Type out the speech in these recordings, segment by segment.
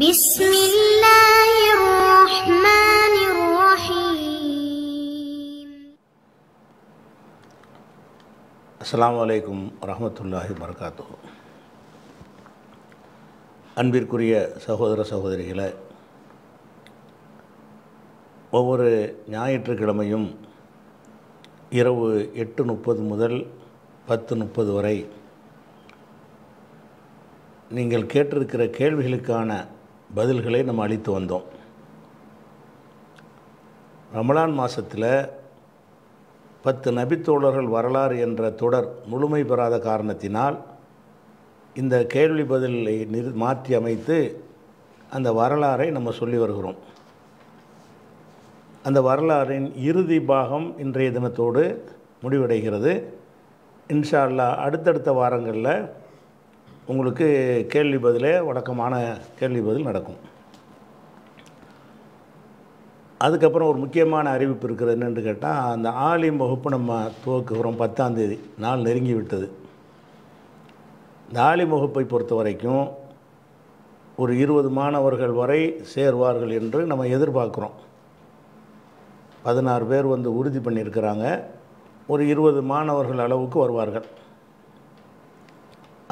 بسم الله الرحمن الرحيم السلام عليكم ورحمة الله وبركاته அன்பிற்குரிய சகோதர சகோதரிகளை ஒவ்வொரு ஞாயிற்றுக்கிழமையும் இரவு எட்டு முப்பது முதல் பத்து முப்பது வரை நீங்கள் கேட்டிருக்கிற கேள்விகளுக்கான பதில்களை நம்ம அளித்து வந்தோம் ரமலான் மாதத்தில் பத்து நபித்தோழர்கள் வரலாறு என்ற தொடர் முழுமை பெறாத காரணத்தினால் இந்த கேள்வி பதிலை நிறு மாற்றி அமைத்து அந்த வரலாறை நம்ம சொல்லி வருகிறோம் அந்த வரலாறின் இறுதி பாகம் இன்றைய தினத்தோடு முடிவடைகிறது இன்ஷா அல்லா அடுத்தடுத்த வாரங்களில் உங்களுக்கு கேள்வி பதிலே வழக்கமான கேள்வி பதில் நடக்கும் அதுக்கப்புறம் ஒரு முக்கியமான அறிவிப்பு இருக்கிறது என்னென்னு கேட்டால் அந்த ஆலயம் வகுப்பு நம்ம துவக்குகிறோம் தேதி நாள் நெருங்கி விட்டது இந்த ஆலயம் வகுப்பை பொறுத்த வரைக்கும் ஒரு இருபது மாணவர்கள் வரை சேர்வார்கள் என்று நம்ம எதிர்பார்க்குறோம் பதினாறு பேர் வந்து உறுதி பண்ணியிருக்கிறாங்க ஒரு இருபது மாணவர்கள் அளவுக்கு வருவார்கள்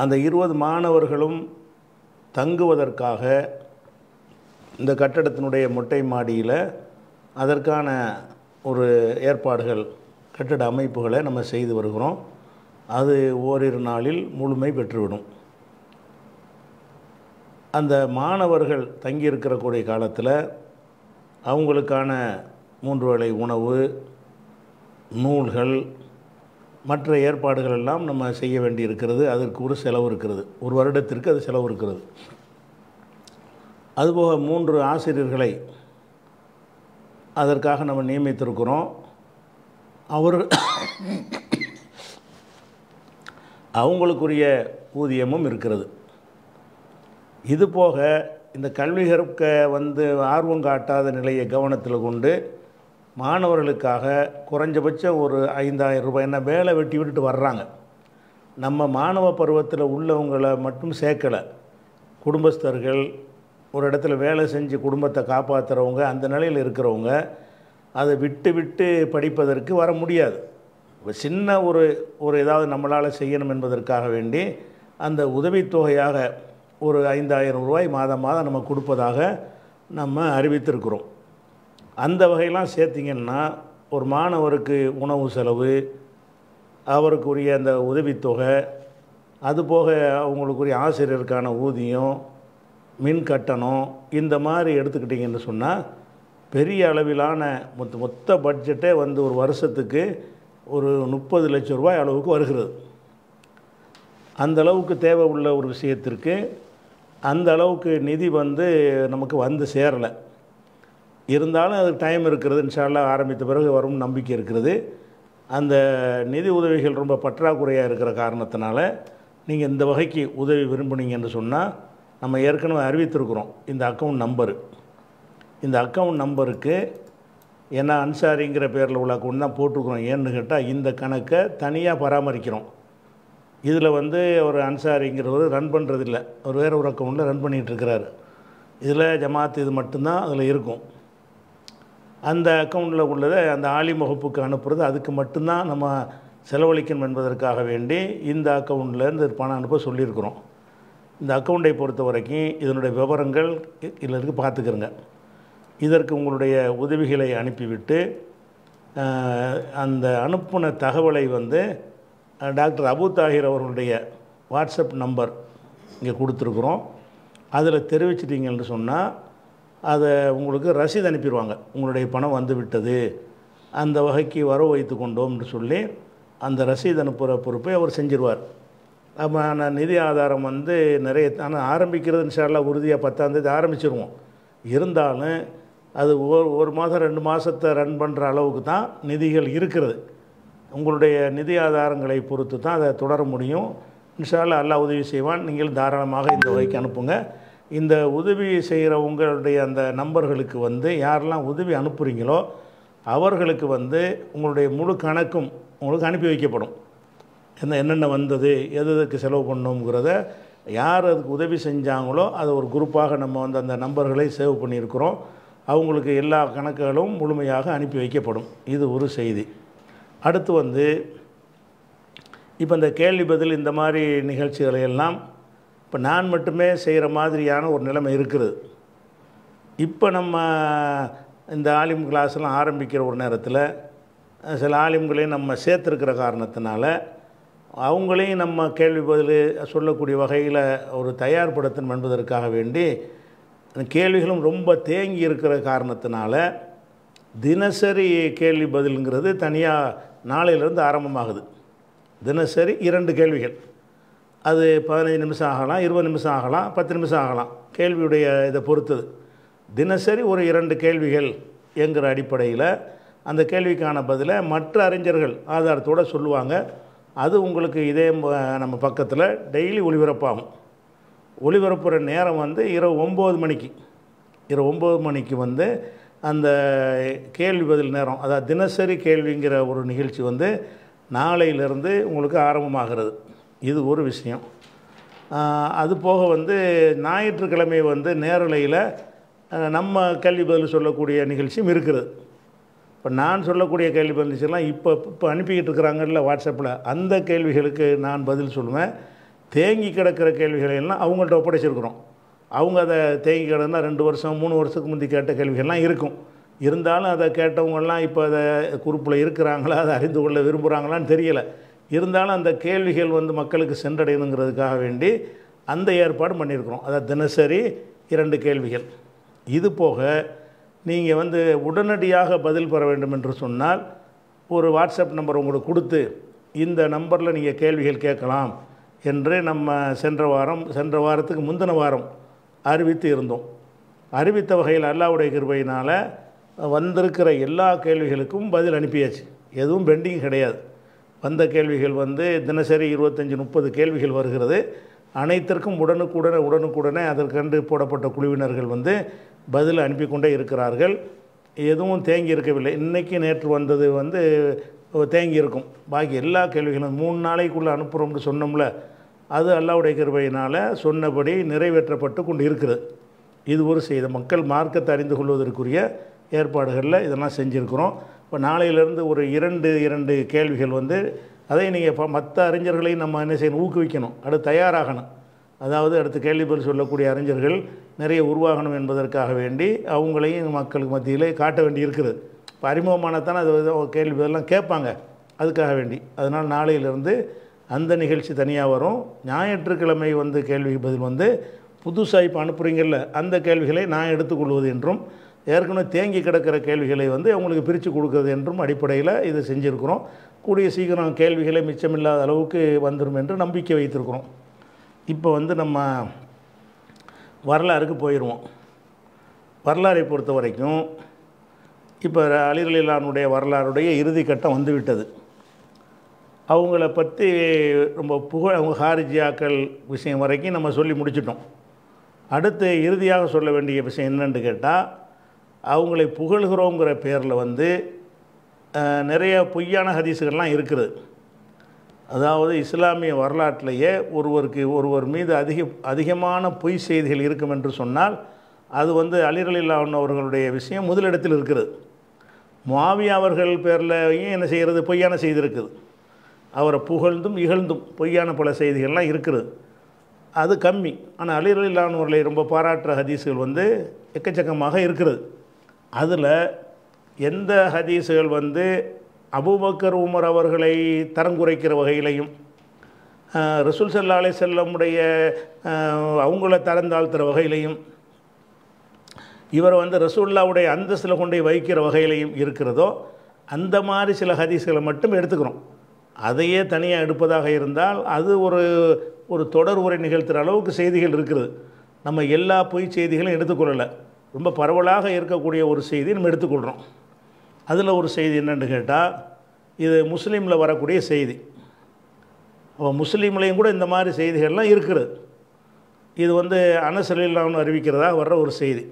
அந்த இருபது மாணவர்களும் தங்குவதற்காக இந்த கட்டடத்தினுடைய மொட்டை மாடியில் அதற்கான ஒரு ஏற்பாடுகள் கட்டட அமைப்புகளை நம்ம செய்து வருகிறோம் அது ஓரிரு நாளில் முழுமை பெற்றுவிடும் அந்த மாணவர்கள் தங்கியிருக்கிறக்கூடிய காலத்தில் அவங்களுக்கான மூன்று வேளை உணவு நூல்கள் மற்ற ஏற்பாடுகள் எல்லாம் நம்ம செய்ய வேண்டி இருக்கிறது அதற்கு ஒரு செலவு இருக்கிறது ஒரு வருடத்திற்கு அது செலவு இருக்கிறது அதுபோக மூன்று ஆசிரியர்களை அதற்காக நம்ம நியமித்திருக்கிறோம் அவர் அவங்களுக்குரிய ஊதியமும் இருக்கிறது இதுபோக இந்த கல்வி கற்க வந்து ஆர்வம் காட்டாத நிலையை கவனத்தில் கொண்டு மாணவர்களுக்காக குறைஞ்சபட்சம் ஒரு ஐந்தாயிரம் ரூபாய் என்ன வேலை வெட்டி விட்டுட்டு வர்றாங்க நம்ம மாணவ பருவத்தில் உள்ளவங்களை மட்டும் சேர்க்கலை குடும்பஸ்தர்கள் ஒரு இடத்துல வேலை செஞ்சு குடும்பத்தை காப்பாற்றுறவங்க அந்த நிலையில் இருக்கிறவங்க அதை விட்டு விட்டு படிப்பதற்கு வர முடியாது இப்போ சின்ன ஒரு ஒரு ஏதாவது நம்மளால் செய்யணும் என்பதற்காக வேண்டி அந்த உதவித்தொகையாக ஒரு ஐந்தாயிரம் ரூபாய் மாதம் மாதம் நம்ம கொடுப்பதாக நம்ம அறிவித்திருக்கிறோம் அந்த வகையெல்லாம் சேர்த்திங்கன்னா ஒரு மாணவருக்கு உணவு செலவு அவருக்குரிய அந்த உதவித்தொகை அதுபோக அவங்களுக்குரிய ஆசிரியருக்கான ஊதியம் மின் கட்டணம் இந்த மாதிரி எடுத்துக்கிட்டிங்கன்னு சொன்னால் பெரிய அளவிலான மொத்த மொத்த பட்ஜெட்டே வந்து ஒரு வருஷத்துக்கு ஒரு முப்பது லட்சம் ரூபாய் அளவுக்கு வருகிறது அந்த அளவுக்கு தேவை உள்ள ஒரு விஷயத்திற்கு அந்த அளவுக்கு நிதி வந்து நமக்கு வந்து சேரலை இருந்தாலும் அது டைம் இருக்கிறது இன்ஷால்லாம் ஆரம்பித்த பிறகு வரும் நம்பிக்கை இருக்கிறது அந்த நிதி உதவிகள் ரொம்ப பற்றாக்குறையாக இருக்கிற காரணத்தினால நீங்கள் இந்த வகைக்கு உதவி விரும்புனீங்கன்னு சொன்னால் நம்ம ஏற்கனவே அறிவித்திருக்கிறோம் இந்த அக்கௌண்ட் நம்பரு இந்த அக்கௌண்ட் நம்பருக்கு என்ன அன்சாரிங்கிற பேரில் உள்ள அக்கௌண்ட் தான் போட்டிருக்கிறோம் ஏன்னு கேட்டால் இந்த கணக்கை தனியாக பராமரிக்கிறோம் இதில் வந்து ஒரு அன்சாரிங்கிறவர் ரன் பண்ணுறதில்ல அவர் வேறு ஒரு அக்கௌண்ட்டில் ரன் பண்ணிகிட்ருக்கிறாரு இதில் ஜமாத் இது மட்டும்தான் அதில் இருக்கும் அந்த அக்கௌண்ட்டில் உள்ளதை அந்த ஆலி முகப்புக்கு அனுப்புறது அதுக்கு மட்டும்தான் நம்ம செலவழிக்கணும் என்பதற்காக வேண்டி இந்த அக்கௌண்ட்லேருந்து பணம் அனுப்ப சொல்லியிருக்கிறோம் இந்த அக்கௌண்ட்டை பொறுத்த வரைக்கும் இதனுடைய விவரங்கள் இதில் இருக்கு பார்த்துக்கிறங்க இதற்கு உங்களுடைய உதவிகளை அனுப்பிவிட்டு அந்த அனுப்பின தகவலை வந்து டாக்டர் அபு தாகிர் அவர்களுடைய வாட்ஸ்அப் நம்பர் இங்கே கொடுத்துருக்குறோம் அதில் தெரிவிச்சிட்டிங்கன்னு சொன்னால் அதை உங்களுக்கு ரசீது அனுப்பிடுவாங்க உங்களுடைய பணம் வந்துவிட்டது அந்த வகைக்கு வரவு வைத்து கொண்டோம்னு சொல்லி அந்த ரசீது அனுப்புகிற பொறுப்பை அவர் செஞ்சிருவார் அப்போ நிதி ஆதாரம் வந்து நிறைய ஆனால் ஆரம்பிக்கிறது இன்ஷால்லாம் உறுதியாக பத்தாந்தேதி ஆரம்பிச்சிருவோம் இருந்தாலும் அது ஒரு ஒரு மாதம் ரெண்டு மாதத்தை ரன் பண்ணுற அளவுக்கு தான் நிதிகள் இருக்கிறது உங்களுடைய நிதி ஆதாரங்களை பொறுத்து தான் அதை தொடர முடியும் இன்ஷால்லா அல்லா உதவி செய்வான் நீங்கள் தாராளமாக இந்த வகைக்கு அனுப்புங்கள் இந்த உதவி செய்கிற உங்களுடைய அந்த நம்பர்களுக்கு வந்து யாரெல்லாம் உதவி அனுப்புகிறீங்களோ அவர்களுக்கு வந்து உங்களுடைய முழு கணக்கும் உங்களுக்கு அனுப்பி வைக்கப்படும் என்ன என்னென்ன வந்தது எது எதுக்கு செலவு பண்ணுங்கிறத யார் அதுக்கு உதவி செஞ்சாங்களோ அதை ஒரு குரூப்பாக நம்ம வந்து அந்த நம்பர்களை சேவ் பண்ணியிருக்கிறோம் அவங்களுக்கு எல்லா கணக்குகளும் முழுமையாக அனுப்பி வைக்கப்படும் இது ஒரு செய்தி அடுத்து வந்து இப்போ இந்த கேள்வி பதில் இந்த மாதிரி நிகழ்ச்சிகளையெல்லாம் இப்போ நான் மட்டுமே செய்கிற மாதிரியான ஒரு நிலைமை இருக்கிறது இப்போ நம்ம இந்த ஆலிம் கிளாஸ்லாம் ஆரம்பிக்கிற ஒரு நேரத்தில் சில ஆலிம்களையும் நம்ம சேர்த்துருக்கிற காரணத்தினால அவங்களையும் நம்ம கேள்வி பதில் சொல்லக்கூடிய வகையில் ஒரு தயார்படுத்தணும் என்பதற்காக வேண்டி கேள்விகளும் ரொம்ப தேங்கி இருக்கிற காரணத்தினால தினசரி கேள்வி பதிலுங்கிறது தனியாக நாளையிலேருந்து ஆரம்பமாகுது தினசரி இரண்டு கேள்விகள் அது பதினஞ்சு நிமிஷம் ஆகலாம் இருபது நிமிஷம் ஆகலாம் பத்து நிமிஷம் ஆகலாம் கேள்வியுடைய இதை பொறுத்தது தினசரி ஒரு இரண்டு கேள்விகள் என்கிற அடிப்படையில் அந்த கேள்விக்கான பதிலை மற்ற அறிஞர்கள் ஆதாரத்தோடு சொல்லுவாங்க அது உங்களுக்கு இதே நம்ம பக்கத்தில் டெய்லி ஒளிபரப்பாகும் ஒளிபரப்புகிற நேரம் வந்து இரவு ஒம்பது மணிக்கு இரவு ஒம்பது மணிக்கு வந்து அந்த கேள்வி பதில் நேரம் அதாவது தினசரி கேள்விங்கிற ஒரு நிகழ்ச்சி வந்து நாளையிலிருந்து உங்களுக்கு ஆரம்பமாகிறது இது ஒரு விஷயம் அது போக வந்து ஞாயிற்றுக்கிழமை வந்து நேரலையில் நம்ம கேள்வி பதில் சொல்லக்கூடிய நிகழ்ச்சியும் இருக்கிறது இப்போ நான் சொல்லக்கூடிய கேள்வி பதில் நிகழ்ச்சியெல்லாம் இப்போ இப்போ அனுப்பிக்கிட்டு இருக்கிறாங்கல்ல வாட்ஸ்அப்பில் அந்த கேள்விகளுக்கு நான் பதில் சொல்லுவேன் தேங்கி கிடக்கிற கேள்விகளையெல்லாம் அவங்கள்ட்ட ஒப்படைச்சிருக்கிறோம் அவங்க அதை தேங்கி கிடந்தால் ரெண்டு வருஷம் மூணு வருஷத்துக்கு முந்தி கேட்ட கேள்விகள்லாம் இருக்கும் இருந்தாலும் அதை கேட்டவங்கள்லாம் இப்போ அதை குறிப்பில் இருக்கிறாங்களா அதை அறிந்து கொள்ள விரும்புகிறாங்களான்னு தெரியலை இருந்தாலும் அந்த கேள்விகள் வந்து மக்களுக்கு சென்றடையணுங்கிறதுக்காக வேண்டி அந்த ஏற்பாடு பண்ணியிருக்கிறோம் அதாவது தினசரி இரண்டு கேள்விகள் இது போக நீங்கள் வந்து உடனடியாக பதில் பெற வேண்டும் என்று சொன்னால் ஒரு வாட்ஸ்அப் நம்பர் உங்களுக்கு கொடுத்து இந்த நம்பரில் நீங்கள் கேள்விகள் கேட்கலாம் என்று நம்ம சென்ற வாரம் சென்ற வாரத்துக்கு முந்தின வாரம் அறிவித்து இருந்தோம் அறிவித்த வகையில் அல்லாவுடைய கிருபையினால் வந்திருக்கிற எல்லா கேள்விகளுக்கும் பதில் அனுப்பியாச்சு எதுவும் பெண்டிங் கிடையாது வந்த கேள்விகள் வந்து தினசரி இருபத்தஞ்சி முப்பது கேள்விகள் வருகிறது அனைத்திற்கும் உடனுக்குடனே உடனுக்குடனே அதற்கண்டு போடப்பட்ட குழுவினர்கள் வந்து பதில் அனுப்பி கொண்டே இருக்கிறார்கள் எதுவும் தேங்கி இருக்கவில்லை இன்றைக்கி நேற்று வந்தது வந்து தேங்கி இருக்கும் பாக்கி எல்லா கேள்விகளும் மூணு நாளைக்குள்ளே அனுப்புகிறோம்னு சொன்னோம்ல அது அல்லாவுடைய கருவையினால் சொன்னபடி நிறைவேற்றப்பட்டு கொண்டு இருக்கிறது இது ஒரு செய்த மக்கள் மார்க்கத்தை அறிந்து கொள்வதற்குரிய ஏற்பாடுகளில் இதெல்லாம் செஞ்சுருக்கிறோம் இப்போ நாளையிலேருந்து ஒரு இரண்டு இரண்டு கேள்விகள் வந்து அதை நீங்கள் இப்போ மற்ற அறிஞர்களையும் நம்ம என்ன செய்யணும் ஊக்குவிக்கணும் அடுத்து தயாராகணும் அதாவது அடுத்து கேள்வி பதில் சொல்லக்கூடிய அறிஞர்கள் நிறைய உருவாகணும் என்பதற்காக வேண்டி அவங்களையும் மக்களுக்கு மத்தியிலே காட்ட வேண்டி இருக்கிறது இப்போ அறிமுகமானத்தானே அது கேள்வி பதிலாம் கேட்பாங்க அதுக்காக வேண்டி அதனால் நாளையிலேருந்து அந்த நிகழ்ச்சி தனியாக வரும் ஞாயிற்றுக்கிழமை வந்து கேள்விக்கு பதில் வந்து புதுசாக இப்போ அனுப்புகிறீங்கள்ல அந்த கேள்விகளை நான் எடுத்துக்கொள்வது என்றும் ஏற்கனவே தேங்கி கிடக்கிற கேள்விகளை வந்து அவங்களுக்கு பிரித்து கொடுக்குறது என்றும் அடிப்படையில் இதை செஞ்சுருக்கிறோம் கூடிய சீக்கிரம் கேள்விகளை மிச்சமில்லாத அளவுக்கு வந்துடும் என்று நம்பிக்கை வைத்திருக்கிறோம் இப்போ வந்து நம்ம வரலாறுக்கு போயிடுவோம் வரலாறை பொறுத்த வரைக்கும் இப்போ அலிரலிலானுடைய வரலாறுடைய இறுதி கட்டம் வந்துவிட்டது அவங்கள பற்றி ரொம்ப புகழ் அவங்க ஹாரிஜியாக்கள் விஷயம் வரைக்கும் நம்ம சொல்லி முடிச்சிட்டோம் அடுத்து இறுதியாக சொல்ல வேண்டிய விஷயம் என்னென்னு கேட்டால் அவங்களை புகழ்கிறோங்கிற பேரில் வந்து நிறைய பொய்யான ஹதீஸுகள்லாம் இருக்கிறது அதாவது இஸ்லாமிய வரலாற்றிலேயே ஒருவருக்கு ஒருவர் மீது அதிக அதிகமான பொய் செய்திகள் இருக்கும் என்று சொன்னால் அது வந்து அலிரலில்லான் அவர்களுடைய விஷயம் முதலிடத்தில் இருக்கிறது மாவியா அவர்கள் பேர்லையும் என்ன செய்கிறது பொய்யான செய்தி இருக்குது அவரை புகழ்ந்தும் இகழ்ந்தும் பொய்யான பல செய்திகள்லாம் இருக்கிறது அது கம்மி ஆனால் அலிரலில்லான் அவர்களை ரொம்ப பாராட்டுற ஹதீஸுகள் வந்து எக்கச்சக்கமாக இருக்கிறது அதில் எந்த ஹதீஸுகள் வந்து அபுபக்கர் உமர் அவர்களை தரங்குறைக்கிற வகையிலையும் ரசூல் சல்லா அலி செல்லமுடைய அவங்கள தரந்தாழ்த்துற வகையிலையும் இவர் வந்து ரசூல்லாவுடைய அந்தஸ்தில் கொண்டு வைக்கிற வகையிலையும் இருக்கிறதோ அந்த மாதிரி சில ஹதீஸ்களை மட்டும் எடுத்துக்கிறோம் அதையே தனியாக எடுப்பதாக இருந்தால் அது ஒரு ஒரு தொடர் உரை நிகழ்த்துகிற அளவுக்கு செய்திகள் இருக்கிறது நம்ம எல்லா பொய் செய்திகளும் எடுத்துக்கொள்ளலை ரொம்ப பரவலாக இருக்கக்கூடிய ஒரு செய்தி நம்ம எடுத்துக்கொள்கிறோம் அதில் ஒரு செய்தி என்னென்னு கேட்டால் இது முஸ்லீமில் வரக்கூடிய செய்தி அப்போ முஸ்லீம்லேயும் கூட இந்த மாதிரி செய்திகள்லாம் இருக்கிறது இது வந்து அனசலில்லாம்னு அறிவிக்கிறதா வர்ற ஒரு செய்தி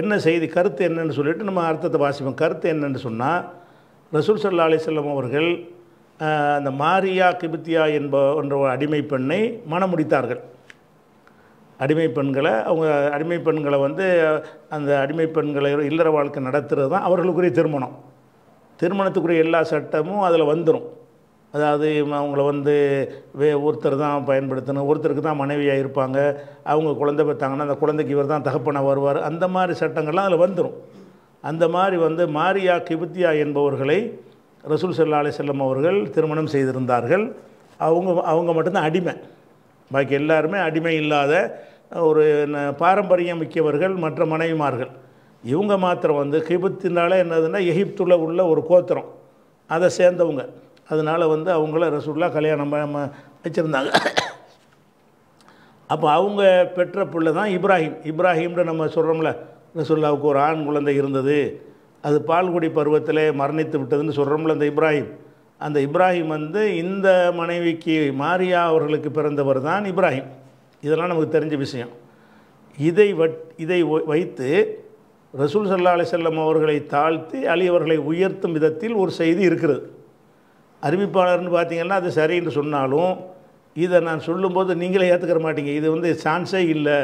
என்ன செய்தி கருத்து என்னென்னு சொல்லிட்டு நம்ம அர்த்தத்தை வாசிப்போம் கருத்து என்னென்னு சொன்னால் ரசூல் சல்லா அலிசல்லம் அவர்கள் அந்த மாரியா கிபித்தியா என்ப என்ற அடிமை பெண்ணை முடித்தார்கள் அடிமை பெண்களை அவங்க அடிமை பெண்களை வந்து அந்த அடிமை பெண்களை இல்லற வாழ்க்கை நடத்துகிறது தான் அவர்களுக்குரிய திருமணம் திருமணத்துக்குரிய எல்லா சட்டமும் அதில் வந்துடும் அதாவது அவங்கள வந்து வே ஒருத்தர் தான் பயன்படுத்தணும் ஒருத்தருக்கு தான் மனைவியாக இருப்பாங்க அவங்க குழந்தை பெற்றாங்கன்னா அந்த குழந்தைக்கு இவர் தான் தகப்பனாக வருவார் அந்த மாதிரி சட்டங்கள்லாம் அதில் வந்துடும் அந்த மாதிரி வந்து மாரியா கிபுத்தியா என்பவர்களை ரசூல் செல்லா அலி செல்லம் அவர்கள் திருமணம் செய்திருந்தார்கள் அவங்க அவங்க மட்டும்தான் அடிமை பாக்கி எல்லாருமே அடிமை இல்லாத ஒரு பாரம்பரியம் மிக்கவர்கள் மற்ற மனைவிமார்கள் இவங்க மாத்திரம் வந்து கிபத்தினால என்னதுன்னா எகிப்துள்ள உள்ள ஒரு கோத்திரம் அதை சேர்ந்தவங்க அதனால் வந்து அவங்கள ரசூல்லா கல்யாணம் வச்சுருந்தாங்க அப்போ அவங்க பெற்ற பிள்ளை தான் இப்ராஹிம் இப்ராஹிம்னு நம்ம சொல்கிறோம்ல ரசுல்லாவுக்கு ஒரு ஆண் குழந்தை இருந்தது அது பால்குடி பருவத்தில் மரணித்து விட்டதுன்னு சொல்கிறோம்ல அந்த இப்ராஹிம் அந்த இப்ராஹிம் வந்து இந்த மனைவிக்கு மாரியா அவர்களுக்கு பிறந்தவர் தான் இப்ராஹிம் இதெல்லாம் நமக்கு தெரிஞ்ச விஷயம் இதை வட் இதை வைத்து ரசூல் சல்லா அலி செல்லம் அவர்களை தாழ்த்தி அலி அவர்களை உயர்த்தும் விதத்தில் ஒரு செய்தி இருக்கிறது அறிவிப்பாளர்னு பார்த்தீங்கன்னா அது சரின்னு சொன்னாலும் இதை நான் சொல்லும்போது நீங்களே ஏற்றுக்கிற மாட்டீங்க இது வந்து சான்ஸே இல்லை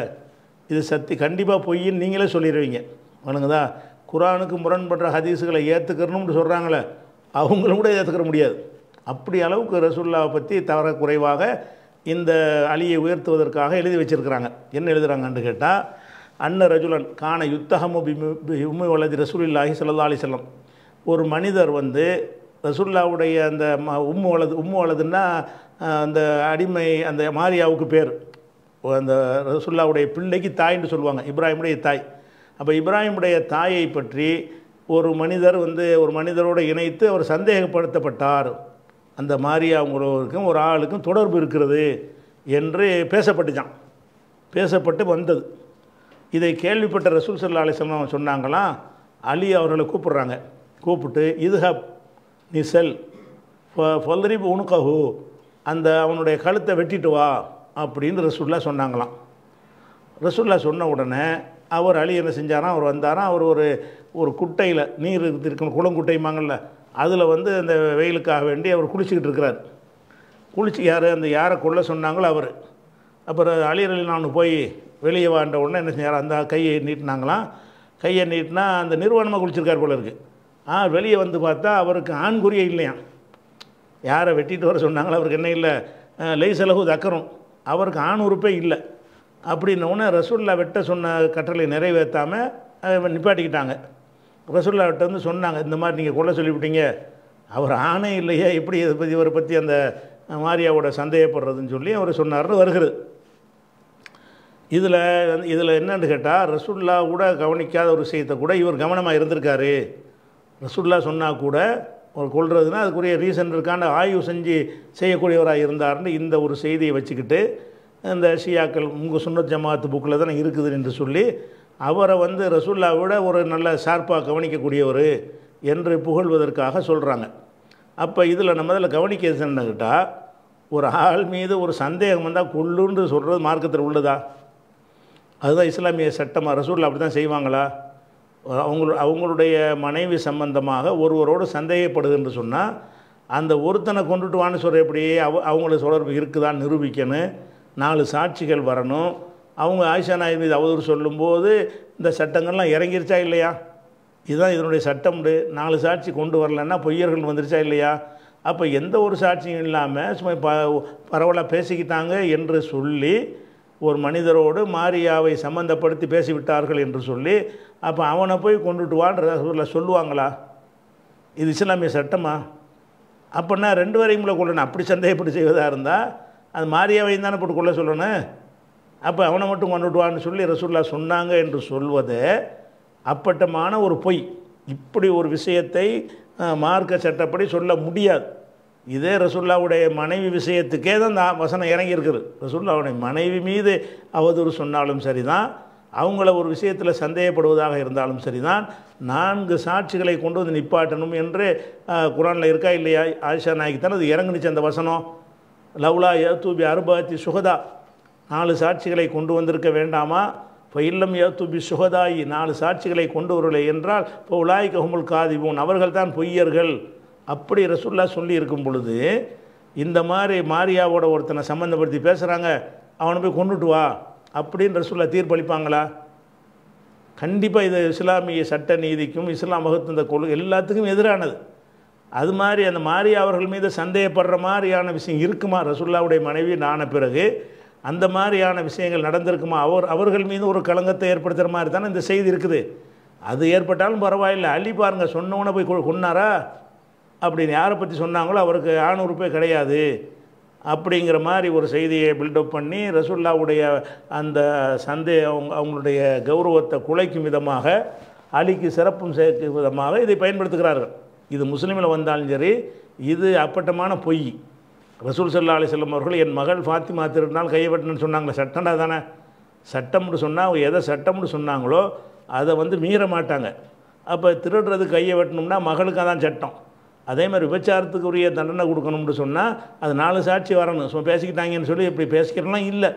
இது சத்தி கண்டிப்பாக பொய்ன்னு நீங்களே சொல்லிடுவீங்க வணங்குதா குரானுக்கு முரண்படுற ஹதீஸுகளை ஏற்றுக்கிறணும்னு சொல்கிறாங்களே அவங்களும் கூட ஏற்றுக்கிற முடியாது அப்படி அளவுக்கு ரசூல்லாவை பற்றி தவற குறைவாக இந்த அலியை உயர்த்துவதற்காக எழுதி வச்சுருக்கிறாங்க என்ன எழுதுகிறாங்கன்னு கேட்டால் அன்ன ரஜுலன் காண யுத்தகமு உம்மை வலது ரசூலில்லாஹி அலி செல்லம் ஒரு மனிதர் வந்து ரசுல்லாவுடைய அந்த ம உம்மு வலது உம்மு வலதுன்னா அந்த அடிமை அந்த மாரியாவுக்கு பேர் அந்த ரசுல்லாவுடைய பிள்ளைக்கு தாய்ன்னு சொல்லுவாங்க இப்ராஹிமுடைய தாய் அப்போ இப்ராஹிமுடைய தாயை பற்றி ஒரு மனிதர் வந்து ஒரு மனிதரோடு இணைத்து அவர் சந்தேகப்படுத்தப்பட்டார் அந்த மாதிரி அவங்களுக்கும் ஒரு ஆளுக்கும் தொடர்பு இருக்கிறது என்று பேசப்பட்டுச்சான் பேசப்பட்டு வந்தது இதை கேள்விப்பட்ட ரசூல் சல்லா அலிஸ்லாம் சொன்னாங்களாம் அலி அவர்களை கூப்பிட்றாங்க கூப்பிட்டு இதுஹப் நீ செல் ஃபல்ரிப் உனுக்கஹு அந்த அவனுடைய கழுத்தை வெட்டிட்டு வா அப்படின்னு ரசூல்லா சொன்னாங்களாம் ரசூல்லா சொன்ன உடனே அவர் அழி என்ன செஞ்சாராம் அவர் வந்தாராம் அவர் ஒரு ஒரு குட்டையில் நீர் இருக்கணும் குளங்குட்டைமாங்கல்ல அதில் வந்து அந்த வெயிலுக்காக வேண்டி அவர் குளிச்சுக்கிட்டு இருக்கிறார் குளிச்சு யார் அந்த யாரை கொள்ள சொன்னாங்களோ அவர் அப்புறம் அலியர் அலி நான் போய் வெளியே வாண்ட உடனே என்ன செஞ்சார் அந்த கையை நீட்டினாங்களாம் கையை நீட்டினா அந்த நிர்வாணமாக குளிச்சிருக்கார் போல இருக்குது ஆ வெளியே வந்து பார்த்தா அவருக்கு ஆண்குறியே இல்லையாம் யாரை வெட்டிட்டு வர சொன்னாங்களோ அவருக்கு என்ன இல்லை செலவு தக்கரும் அவருக்கு ஆண் உறுப்பே இல்லை அப்படின்னோடனே ரசூல்லா வெட்ட சொன்ன கட்டளை நிறைவேற்றாமல் நிப்பாட்டிக்கிட்டாங்க ரசூல்லா வெட்ட வந்து சொன்னாங்க இந்த மாதிரி நீங்கள் கொள்ள சொல்லிவிட்டீங்க அவர் ஆணை இல்லையா எப்படி இதை பற்றி இவரை பற்றி அந்த மாரியாவோட சந்தேகப்படுறதுன்னு சொல்லி அவர் சொன்னார்னு வருகிறது இதில் இதில் என்னன்னு கேட்டால் ரசுல்லா கூட கவனிக்காத ஒரு விஷயத்தை கூட இவர் கவனமாக இருந்திருக்காரு ரசுல்லா சொன்னால் கூட அவர் கொள்றதுன்னா அதுக்குரிய ரீசன் இருக்கான்னு ஆய்வு செஞ்சு செய்யக்கூடியவராக இருந்தார்னு இந்த ஒரு செய்தியை வச்சுக்கிட்டு இந்த ஷியாக்கள் உங்கள் சுன்னத் ஜமாத்து புக்கில் தானே இருக்குது என்று சொல்லி அவரை வந்து ரசுல்லா விட ஒரு நல்ல ஷார்ப்பாக கவனிக்கக்கூடியவர் என்று புகழ்வதற்காக சொல்கிறாங்க அப்போ இதில் நம்ம இதில் கவனிக்க சொன்னக்கிட்டால் ஒரு ஆள் மீது ஒரு சந்தேகம் வந்தால் கொள்ளுன்னு சொல்கிறது மார்க்கத்தில் உள்ளதா அதுதான் இஸ்லாமிய சட்டமாக ரசூலில் அப்படி தான் செய்வாங்களா அவங்களு அவங்களுடைய மனைவி சம்பந்தமாக ஒருவரோடு சந்தேகப்படுதுன்னு சொன்னால் அந்த ஒருத்தனை கொண்டுட்டு வான்னு சொல்கிற எப்படி அவ அவங்களுக்கு தொடர்பு இருக்குதான்னு நிரூபிக்கணும் நாலு சாட்சிகள் வரணும் அவங்க ஆயிஷா நாயர் மீது அவதூறு சொல்லும்போது இந்த சட்டங்கள்லாம் இறங்கிருச்சா இல்லையா இதுதான் இதனுடைய சட்டம் உண்டு நாலு சாட்சி கொண்டு வரலன்னா பொய்யர்கள் வந்துருச்சா இல்லையா அப்போ எந்த ஒரு சாட்சியும் இல்லாமல் சும்மா ப பரவலாக பேசிக்கிட்டாங்க என்று சொல்லி ஒரு மனிதரோடு மாரியாவை சம்மந்தப்படுத்தி பேசிவிட்டார்கள் என்று சொல்லி அப்போ அவனை போய் கொண்டுட்டு வான்றத சொல்லுவாங்களா இது இஸ்லாமிய சட்டமா அப்படின்னா ரெண்டு வரையும் கொள்ளணும் அப்படி சந்தேகப்பட்டு செய்வதாக இருந்தால் அது மாரியாவையும் தானே போட்டு கொள்ள சொல்லணும் அப்போ அவனை மட்டும் கொண்டுடுவான்னு சொல்லி ரசூல்லா சொன்னாங்க என்று சொல்வது அப்பட்டமான ஒரு பொய் இப்படி ஒரு விஷயத்தை மார்க்க சட்டப்படி சொல்ல முடியாது இதே ரசுல்லாவுடைய மனைவி விஷயத்துக்கே தான் இந்த வசனம் இறங்கி இருக்குது ரசுல்லாவுடைய மனைவி மீது அவதூறு சொன்னாலும் சரிதான் அவங்கள ஒரு விஷயத்தில் சந்தேகப்படுவதாக இருந்தாலும் சரிதான் நான்கு சாட்சிகளை கொண்டு வந்து நிப்பாட்டணும் என்று குரானில் இருக்கா இல்லையா ஆயிஷா நாய்க்கு தானே அது இறங்குனுச்சு அந்த வசனம் லவ்லா ஏத்தூபி அருபாத்தி சுகதா நாலு சாட்சிகளை கொண்டு வந்திருக்க வேண்டாமா இப்போ இல்லம் ஏத்துபி சுகதாயி நாலு சாட்சிகளை கொண்டு வரலை என்றால் இப்போ உலாய் கஹுமுல் காதிபூன் அவர்கள் தான் பொய்யர்கள் அப்படி ரசுல்லா சொல்லி இருக்கும் பொழுது இந்த மாதிரி மாரியாவோட ஒருத்தனை சம்மந்தப்படுத்தி பேசுகிறாங்க அவனை போய் கொண்டுட்டு வா அப்படின்னு ரசுல்லா தீர்ப்பளிப்பாங்களா கண்டிப்பாக இது இஸ்லாமிய சட்ட நீதிக்கும் இஸ்லாம் வகுத்து இந்த கொள்கை எல்லாத்துக்கும் எதிரானது அது மாதிரி அந்த மாதிரி அவர்கள் மீது சந்தேகப்படுற மாதிரியான விஷயம் இருக்குமா ரசுல்லாவுடைய மனைவி நான பிறகு அந்த மாதிரியான விஷயங்கள் நடந்திருக்குமா அவர் அவர்கள் மீது ஒரு கலங்கத்தை ஏற்படுத்துகிற மாதிரி தானே இந்த செய்தி இருக்குது அது ஏற்பட்டாலும் பரவாயில்லை அள்ளி பாருங்கள் சொன்னவனை போய் கொன்னாரா அப்படின்னு யாரை பற்றி சொன்னாங்களோ அவருக்கு ஆணுறுப்பே கிடையாது அப்படிங்கிற மாதிரி ஒரு செய்தியை பில்டப் பண்ணி ரசுல்லாவுடைய அந்த சந்தே அவங்க அவங்களுடைய கௌரவத்தை குலைக்கும் விதமாக அலிக்கு சிறப்பும் சேர்க்கும் விதமாக இதை பயன்படுத்துகிறார்கள் இது முஸ்லீமில் வந்தாலும் சரி இது அப்பட்டமான பொய் ரசூல் சல்லா அலி செல்லம் அவர்கள் என் மகள் ஃபாத்திமா திருநாள் கையப்பட்டணும்னு சொன்னாங்களே சட்டண்டா தானே சட்டம்னு சொன்னால் அவங்க எதை சட்டம்னு சொன்னாங்களோ அதை வந்து மீற மாட்டாங்க அப்போ திருடுறது கையை வெட்டணும்னா மகளுக்கு தான் சட்டம் அதே மாதிரி விபச்சாரத்துக்குரிய தண்டனை கொடுக்கணும்னு சொன்னால் அது நாலு சாட்சி வரணும் ஸோ பேசிக்கிட்டாங்கன்னு சொல்லி இப்படி பேசிக்கிறலாம் இல்லை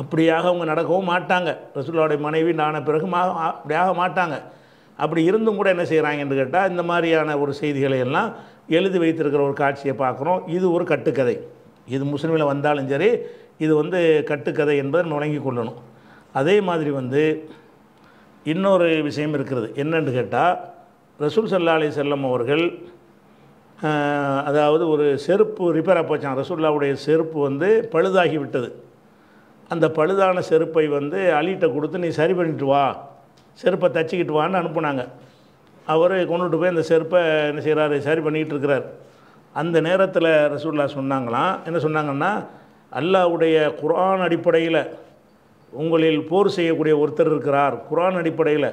அப்படியாக அவங்க நடக்கவும் மாட்டாங்க ரசூலாவுடைய மனைவி நான பிறகு மா அப்படியாக மாட்டாங்க அப்படி இருந்தும் கூட என்ன செய்கிறாங்கன்னு கேட்டால் இந்த மாதிரியான ஒரு செய்திகளை எல்லாம் எழுதி வைத்திருக்கிற ஒரு காட்சியை பார்க்குறோம் இது ஒரு கட்டுக்கதை இது முஸ்லீமில் வந்தாலும் சரி இது வந்து கட்டுக்கதை என்பதை நம்ம வழங்கி கொள்ளணும் அதே மாதிரி வந்து இன்னொரு விஷயம் இருக்கிறது என்னென்னு கேட்டால் ரசூல் சல்லா அலி செல்லம் அவர்கள் அதாவது ஒரு செருப்பு ரிப்பேராக போச்சான் ரசூல்லாவுடைய செருப்பு வந்து பழுதாகி விட்டது அந்த பழுதான செருப்பை வந்து அலிகிட்ட கொடுத்து நீ சரி பண்ணிட்டு வா செருப்பை தச்சிக்கிட்டு வான்னு அனுப்புனாங்க அவர் கொண்டுட்டு போய் அந்த செருப்பை என்ன செய்கிறாரு சரி பண்ணிக்கிட்டு இருக்கிறார் அந்த நேரத்தில் ரசூல்லா சொன்னாங்களாம் என்ன சொன்னாங்கன்னா அல்லாவுடைய குரான் அடிப்படையில் உங்களில் போர் செய்யக்கூடிய ஒருத்தர் இருக்கிறார் குரான் அடிப்படையில்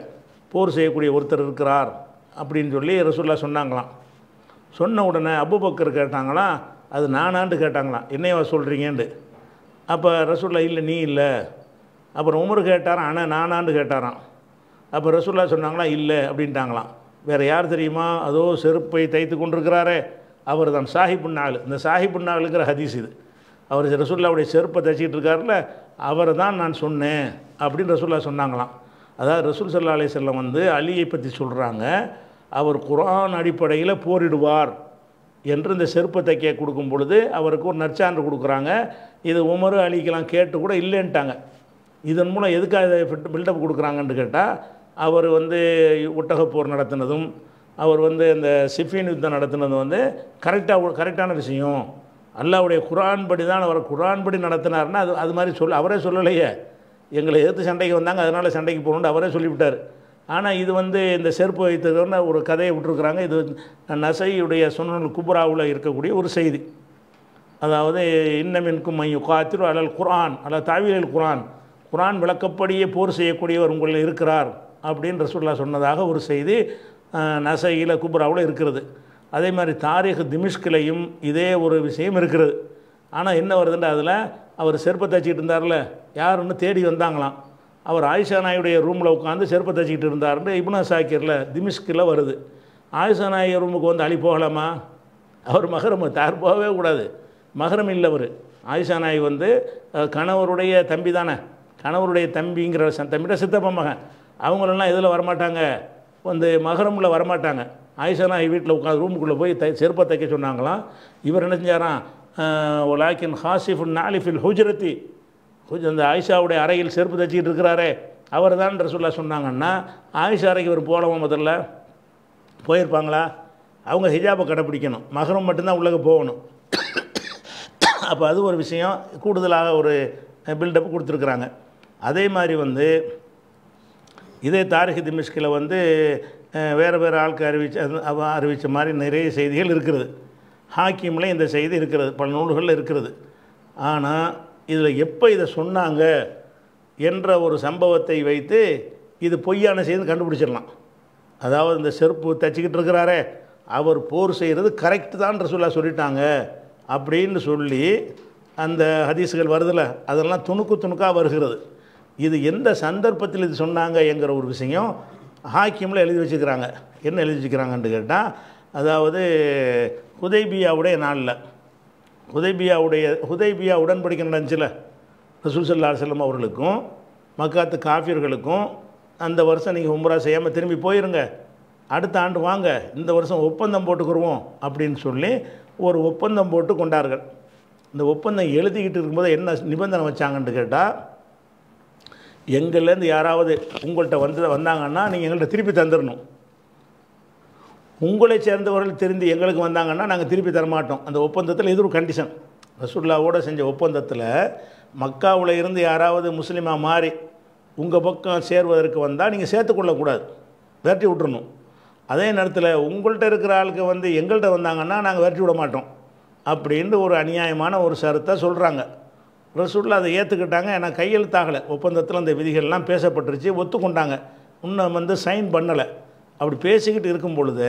போர் செய்யக்கூடிய ஒருத்தர் இருக்கிறார் அப்படின்னு சொல்லி ரசூல்லா சொன்னாங்களாம் சொன்ன உடனே அபுபக்கர் கேட்டாங்களாம் அது நானாண்டு கேட்டாங்களாம் என்னையவா சொல்கிறீங்கன்ட்டு அப்போ ரசூல்லா இல்லை நீ இல்லை அப்புறம் உமர் கேட்டாரான் ஆனால் நானாண்டு கேட்டாராம் அப்போ ரசூல்லா சொன்னாங்களா இல்லை அப்படின்ட்டாங்களாம் வேறு யார் தெரியுமா அதோ செருப்பை தைத்து கொண்டிருக்கிறாரே அவர் தான் சாஹிப் நாள் இந்த சாஹிபுன் நாளுங்கிற ஹதீஸ் இது அவர் ரசூல்லாவுடைய செருப்பை தைச்சிக்கிட்டு இருக்காருல்ல அவரை தான் நான் சொன்னேன் அப்படின்னு ரசூல்லா சொன்னாங்களாம் அதாவது ரசூல் சல்லா அலி செல்லம் வந்து அலியை பற்றி சொல்கிறாங்க அவர் குரான் அடிப்படையில் போரிடுவார் என்று இந்த செருப்பை தைக்க கொடுக்கும் பொழுது அவருக்கு ஒரு நற்சான்று கொடுக்குறாங்க இது உமரு அலிக்கெல்லாம் கேட்டு கூட இல்லைன்ட்டாங்க இதன் மூலம் எதுக்காக இதை பில்டப் கொடுக்குறாங்கன்னு கேட்டால் அவர் வந்து போர் நடத்தினதும் அவர் வந்து இந்த சிஃபின் யுத்தம் நடத்தினதும் வந்து கரெக்டாக கரெக்டான விஷயம் அல்லாவுடைய குரான் படி தான் அவர் குரான் படி நடத்தினார்னா அது அது மாதிரி சொல் அவரே சொல்லலையே எங்களை எதிர்த்து சண்டைக்கு வந்தாங்க அதனால் சண்டைக்கு போகணுன்னு அவரே சொல்லிவிட்டார் ஆனால் இது வந்து இந்த செருப்பு வைத்ததுன்னு ஒரு கதையை விட்டுருக்குறாங்க இது நசையுடைய சுனல் குபுராவில் இருக்கக்கூடிய ஒரு செய்தி அதாவது இன்னமின்கும் மைய காத்திரு அல்லது குரான் அல்லது தாவியல் குரான் குரான் விளக்கப்படியே போர் செய்யக்கூடியவர் உங்களில் இருக்கிறார் அப்படின்னு ரசூல்லா சொன்னதாக ஒரு செய்தி நசையில் குப்ராவில் இருக்கிறது அதே மாதிரி தாரிக் திமிஷ்கிலையும் இதே ஒரு விஷயம் இருக்கிறது ஆனால் என்ன வருதுன்ற அதில் அவர் செருப்பை தச்சிக்கிட்டு இருந்தார்ல யாருன்னு தேடி வந்தாங்களாம் அவர் ஆயிஷா நாயுடைய ரூமில் உட்காந்து செருப்பை தச்சிக்கிட்டு இருந்தாருன்னு இப்னா சாக்கிரில் திமிஷ்கில் வருது ஆயிஷா நாயக ரூமுக்கு வந்து அழி போகலாமா அவர் மகரம் தார் போகவே கூடாது மகரம் இல்லை அவர் ஆயிஷா நாய் வந்து கணவருடைய தம்பி தானே கணவருடைய தம்பிங்கிற தம்பிட்ட சித்தப்ப மகன் அவங்களெல்லாம் இதில் வரமாட்டாங்க வந்து மகரமில் வரமாட்டாங்க ஆயிஷாலாம் வீட்டில் உட்காந்து ரூமுக்குள்ளே போய் தை செருப்பை தைக்க சொன்னாங்களாம் இவர் என்ன செஞ்சாராம் ஒலாக்கின் ஹாசிஃபுன் நாலிஃபில் ஹுஜரத்தி அந்த ஆயிஷாவுடைய அறையில் செருப்பு தைச்சிக்கிட்டு இருக்கிறாரே அவர் தான் சொல்ல சொன்னாங்கன்னா ஆயிஷா அறைக்கு இவர் போகலாமா முதல்ல போயிருப்பாங்களா அவங்க ஹிஜாபை கடைப்பிடிக்கணும் மகரம் மட்டும்தான் உள்ளே போகணும் அப்போ அது ஒரு விஷயம் கூடுதலாக ஒரு பில்டப் கொடுத்துருக்குறாங்க அதே மாதிரி வந்து இதே தாரிகி திமிஷ்கில் வந்து வேறு வேறு ஆளுக்கு அறிவிச்ச அறிவித்த மாதிரி நிறைய செய்திகள் இருக்கிறது ஹாக்கிமில் இந்த செய்தி இருக்கிறது பல நூல்களில் இருக்கிறது ஆனால் இதில் எப்போ இதை சொன்னாங்க என்ற ஒரு சம்பவத்தை வைத்து இது பொய்யான செய்தி கண்டுபிடிச்சிடலாம் அதாவது இந்த செருப்பு தச்சுக்கிட்டு இருக்கிறாரே அவர் போர் செய்கிறது கரெக்டு தான் ரசூலாக சொல்லிட்டாங்க அப்படின்னு சொல்லி அந்த ஹதீஸுகள் வருதில்ல அதெல்லாம் துணுக்கு துணுக்காக வருகிறது இது எந்த சந்தர்ப்பத்தில் இது சொன்னாங்க என்கிற ஒரு விஷயம் ஹாக்கியமில் எழுதி வச்சுக்கிறாங்க என்ன எழுதி வச்சுக்கிறாங்கன்னு கேட்டால் அதாவது ஹுதைபியாவுடைய நாளில் ஹுதைபியாவுடைய ஹுதைபியா உடன்படிக்கை நடந்துச்சுல ரசூசல்லா செல்லம் அவர்களுக்கும் மக்காத்து காஃபியர்களுக்கும் அந்த வருஷம் நீங்கள் உம்ரா செய்யாமல் திரும்பி போயிருங்க அடுத்த ஆண்டு வாங்க இந்த வருஷம் ஒப்பந்தம் போட்டுக்கிறோம் அப்படின்னு சொல்லி ஒரு ஒப்பந்தம் போட்டு கொண்டார்கள் இந்த ஒப்பந்தம் எழுதிக்கிட்டு இருக்கும்போது என்ன நிபந்தனை வச்சாங்கன்னு கேட்டால் எங்கள்லேருந்து யாராவது உங்கள்கிட்ட வந்து வந்தாங்கன்னா நீங்கள் எங்கள்கிட்ட திருப்பி தந்துடணும் உங்களை சேர்ந்தவர்கள் தெரிந்து எங்களுக்கு வந்தாங்கன்னா நாங்கள் திருப்பி தரமாட்டோம் அந்த ஒப்பந்தத்தில் இது ஒரு கண்டிஷன் ரசுல்லாவோடு செஞ்ச ஒப்பந்தத்தில் மக்காவில் இருந்து யாராவது முஸ்லீமாக மாறி உங்கள் பக்கம் சேர்வதற்கு வந்தால் நீங்கள் சேர்த்துக்கொள்ளக்கூடாது விரட்டி விட்டுறணும் அதே நேரத்தில் உங்கள்கிட்ட இருக்கிற ஆளுக்கு வந்து எங்கள்கிட்ட வந்தாங்கன்னா நாங்கள் விரட்டி விட மாட்டோம் அப்படின்னு ஒரு அநியாயமான ஒரு சருத்தை சொல்கிறாங்க ரசூலில் அதை ஏற்றுக்கிட்டாங்க ஏன்னா கையெழுத்தாகலை ஒப்பந்தத்தில் அந்த விதிகள்லாம் பேசப்பட்டுருச்சு ஒத்துக்கொண்டாங்க இன்னும் வந்து சைன் பண்ணலை அப்படி பேசிக்கிட்டு இருக்கும் பொழுது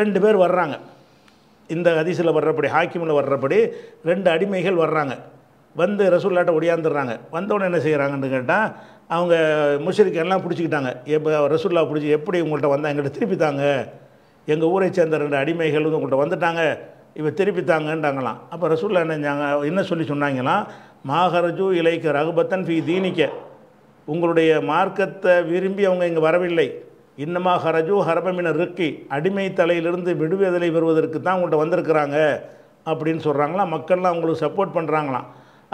ரெண்டு பேர் வர்றாங்க இந்த அதிசில் வர்றபடி ஹாக்கிமில் வர்றபடி ரெண்டு அடிமைகள் வர்றாங்க வந்து ரசூல்லாட்ட ஒடியாந்துடுறாங்க வந்தவொடனே என்ன செய்கிறாங்கன்னு கேட்டால் அவங்க முஷரிக்கெல்லாம் பிடிச்சிக்கிட்டாங்க எப்போ ரசூல்லா பிடிச்சி எப்படி உங்கள்கிட்ட வந்தால் எங்கள்கிட்ட திருப்பி தாங்க எங்கள் ஊரை சேர்ந்த ரெண்டு அடிமைகள் உங்கள்கிட்ட வந்துட்டாங்க இவ திருப்பித்தாங்கன்றாங்களாம் அப்போ ரசூல்லா என்ன என்ன சொல்லி சொன்னாங்களாம் மாகரஜு இலைக்கு ரகுபத்தன் ஃபி தீனிக்க உங்களுடைய மார்க்கத்தை விரும்பி அவங்க இங்கே வரவில்லை இன்னமா ஹரஜு ஹரபமின ருக்கி அடிமை தலையிலிருந்து விடுவிதலை பெறுவதற்கு தான் உங்கள்கிட்ட வந்திருக்கிறாங்க அப்படின்னு சொல்கிறாங்களாம் மக்கள்லாம் அவங்களுக்கு சப்போர்ட் பண்ணுறாங்களாம்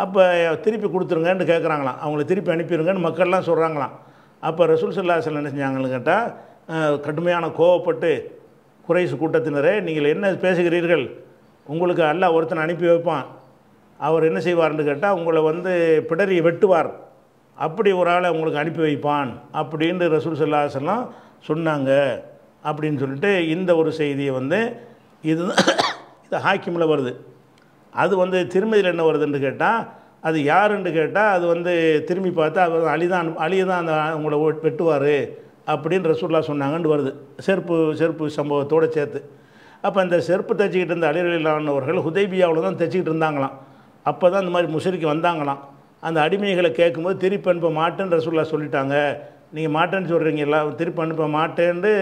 அப்போ திருப்பி கொடுத்துருங்கன்னு கேட்குறாங்களாம் அவங்கள திருப்பி அனுப்பிடுங்கன்னு மக்கள்லாம் சொல்கிறாங்களாம் அப்போ ரசூல் சல்லாஹல் என்ன செஞ்சாங்கன்னு கேட்டால் கடுமையான கோவப்பட்டு குறைசு கூட்டத்தினரே நீங்கள் என்ன பேசுகிறீர்கள் உங்களுக்கு அல்ல ஒருத்தனை அனுப்பி வைப்பான் அவர் என்ன செய்வார்னு கேட்டால் உங்களை வந்து பிடரியை வெட்டுவார் அப்படி ஒரு ஆளை உங்களுக்கு அனுப்பி வைப்பான் அப்படின்னு ரசூல் சல்லாஹெல்லாம் சொன்னாங்க அப்படின்னு சொல்லிட்டு இந்த ஒரு செய்தியை வந்து இது இது ஹாக்கிமில் வருது அது வந்து திருமதியில் என்ன வருதுன்னு கேட்டால் அது யாருன்னு கேட்டால் அது வந்து திரும்பி பார்த்தா அவர் அழிதான் அழிதான் அழியதான் அந்த உங்களை வெட்டுவார் அப்படின்னு ரசூல்லா சொன்னாங்கன்னு வருது செருப்பு செருப்பு சம்பவத்தோடு சேர்த்து அப்போ அந்த செருப்பு தைச்சிக்கிட்டு இருந்த அலிரலிலானவர்கள் ஹுதேபியாவில் தான் தைச்சிக்கிட்டு இருந்தாங்களாம் அப்போ தான் இந்த மாதிரி முசிறிக்கு வந்தாங்களாம் அந்த அடிமைகளை கேட்கும்போது திருப்பி அனுப்ப மாட்டேன் ரசூல்லா சொல்லிட்டாங்க நீங்கள் மாட்டேன்னு சொல்கிறீங்களா திருப்பி அனுப்ப மாட்டேன்னு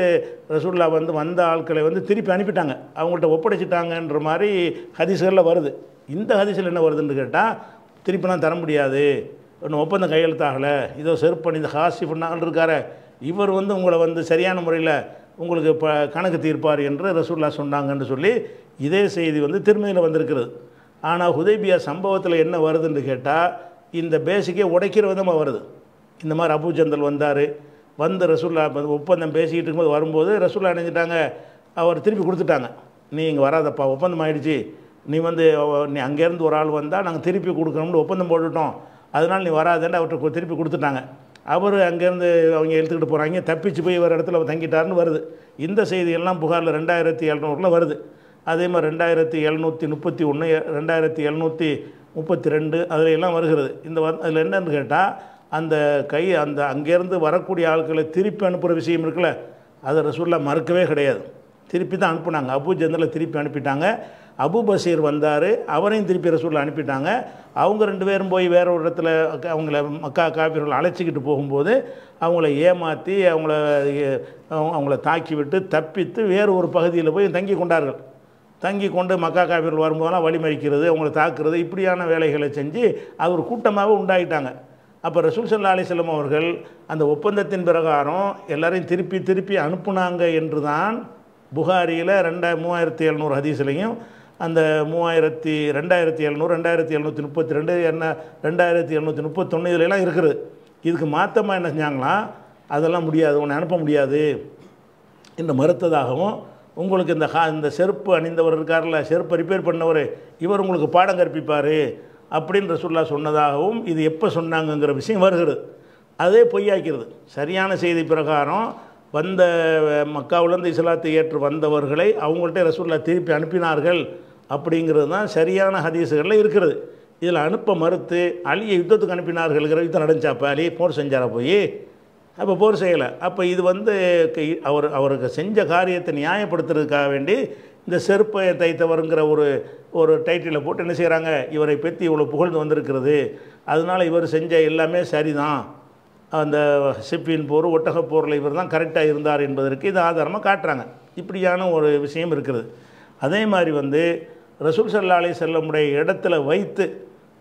ரசூல்லா வந்து வந்த ஆட்களை வந்து திருப்பி அனுப்பிட்டாங்க அவங்கள்ட்ட ஒப்படைச்சிட்டாங்கன்ற மாதிரி ஹதிசுகளில் வருது இந்த ஹதிசில் என்ன வருதுன்னு கேட்டால் திருப்பி நான் தர முடியாது ஒன்று ஒப்பந்தம் கையெழுத்தாகலை இதோ பண்ணி இந்த ஹாசிஃபுன்னான்னு இருக்கார் இவர் வந்து உங்களை வந்து சரியான முறையில் உங்களுக்கு ப கணக்கு தீர்ப்பார் என்று ரசூல்லா சொன்னாங்கன்னு சொல்லி இதே செய்தி வந்து திருமதியில் வந்திருக்கிறது ஆனால் ஹுதேபியா சம்பவத்தில் என்ன வருதுன்னு கேட்டால் இந்த பேசிக்கே உடைக்கிற விதமாக வருது இந்த மாதிரி அபு ஜந்தல் வந்தார் வந்து ரசூல்லா ஒப்பந்தம் பேசிக்கிட்டு இருக்கும்போது வரும்போது ரசூல்லா நினைஞ்சிட்டாங்க அவர் திருப்பி கொடுத்துட்டாங்க நீ இங்கே வராதப்பா ஒப்பந்தம் ஆகிடுச்சு நீ வந்து நீ அங்கேருந்து ஒரு ஆள் வந்தால் நாங்கள் திருப்பி கொடுக்கணும்னு ஒப்பந்தம் போட்டுவிட்டோம் அதனால் நீ வராதேன்னு அவர்கிட்ட திருப்பி கொடுத்துட்டாங்க அவர் அங்கேருந்து அவங்க எடுத்துக்கிட்டு போகிறாங்க தப்பிச்சு போய் ஒரு இடத்துல அவர் தங்கிட்டாருன்னு வருது இந்த செய்தியெல்லாம் புகாரில் ரெண்டாயிரத்தி எழுநூறில் வருது அதே மாதிரி ரெண்டாயிரத்தி எழுநூற்றி முப்பத்தி ஒன்று ரெண்டாயிரத்தி எழுநூற்றி முப்பத்தி ரெண்டு அதில் எல்லாம் வருகிறது இந்த வந் அதில் என்னென்னு கேட்டால் அந்த கை அந்த அங்கேருந்து வரக்கூடிய ஆட்களை திருப்பி அனுப்புகிற விஷயம் இருக்குல்ல அதை ரசூல்லா மறுக்கவே கிடையாது திருப்பி தான் அனுப்புனாங்க அபு ஜந்தலை திருப்பி அனுப்பிட்டாங்க அபு பசீர் வந்தார் அவரையும் திருப்பி ரசூலில் அனுப்பிட்டாங்க அவங்க ரெண்டு பேரும் போய் வேறு ஒரு இடத்துல அவங்கள மக்கா காப்பீர்கள் அழைச்சிக்கிட்டு போகும்போது அவங்கள ஏமாற்றி அவங்கள அவங்கள தாக்கி விட்டு தப்பித்து வேறு ஒரு பகுதியில் போய் தங்கி கொண்டார்கள் தங்கி கொண்டு மக்கா காவிரில் வரும்போதெல்லாம் வழிமறிக்கிறது அவங்களை தாக்குறது இப்படியான வேலைகளை செஞ்சு அது ஒரு கூட்டமாக உண்டாகிட்டாங்க அப்போ ரசூல் சல்லா அலிஸ்லம் அவர்கள் அந்த ஒப்பந்தத்தின் பிரகாரம் எல்லாரையும் திருப்பி திருப்பி அனுப்புனாங்க என்று தான் புகாரியில் ரெண்டா மூவாயிரத்தி எழுநூறு ஹதீஸ்லையும் அந்த மூவாயிரத்தி ரெண்டாயிரத்தி எழுநூறு ரெண்டாயிரத்தி எழுநூற்றி முப்பத்தி ரெண்டு என்ன ரெண்டாயிரத்தி எழுநூற்றி முப்பத்தொன்று இதிலெலாம் இருக்கிறது இதுக்கு மாற்றமாக என்ன செஞ்சாங்களாம் அதெல்லாம் முடியாது உன்னை அனுப்ப முடியாது என்று மறுத்ததாகவும் உங்களுக்கு இந்த ஹா இந்த செருப்பு அணிந்தவர் இருக்கார்ல செருப்பை ரிப்பேர் பண்ணவர் இவர் உங்களுக்கு பாடம் கற்பிப்பார் அப்படின்னு ரசுல்லா சொன்னதாகவும் இது எப்போ சொன்னாங்கங்கிற விஷயம் வருகிறது அதே பொய்யாக்கிறது சரியான செய்தி பிரகாரம் வந்த மக்காவிலேருந்து இஸ்லாத்தை ஏற்று வந்தவர்களை அவங்கள்ட்ட ரசூல்லா திருப்பி அனுப்பினார்கள் அப்படிங்கிறது தான் சரியான ஹதீஸுகளில் இருக்கிறது இதில் அனுப்ப மறுத்து அலியை யுத்தத்துக்கு அனுப்பினார்கள்ங்கிற யுத்தம் நடந்துச்சாப்பா அழி போர் செஞ்சாரா போய் அப்போ போர் செய்யலை அப்போ இது வந்து அவர் அவருக்கு செஞ்ச காரியத்தை நியாயப்படுத்துறதுக்காக வேண்டி இந்த செருப்பை தைத்தவருங்கிற ஒரு ஒரு டைட்டிலை போட்டு என்ன செய்கிறாங்க இவரை பற்றி இவ்வளோ புகழ்ந்து வந்திருக்கிறது அதனால் இவர் செஞ்ச எல்லாமே சரிதான் அந்த சிப்பியின் போர் ஒட்டகப் போரில் இவர் தான் கரெக்டாக இருந்தார் என்பதற்கு இது ஆதாரமாக காட்டுறாங்க இப்படியான ஒரு விஷயம் இருக்கிறது அதே மாதிரி வந்து ரசூல் சல்லா அலி செல்லமுடைய இடத்துல வைத்து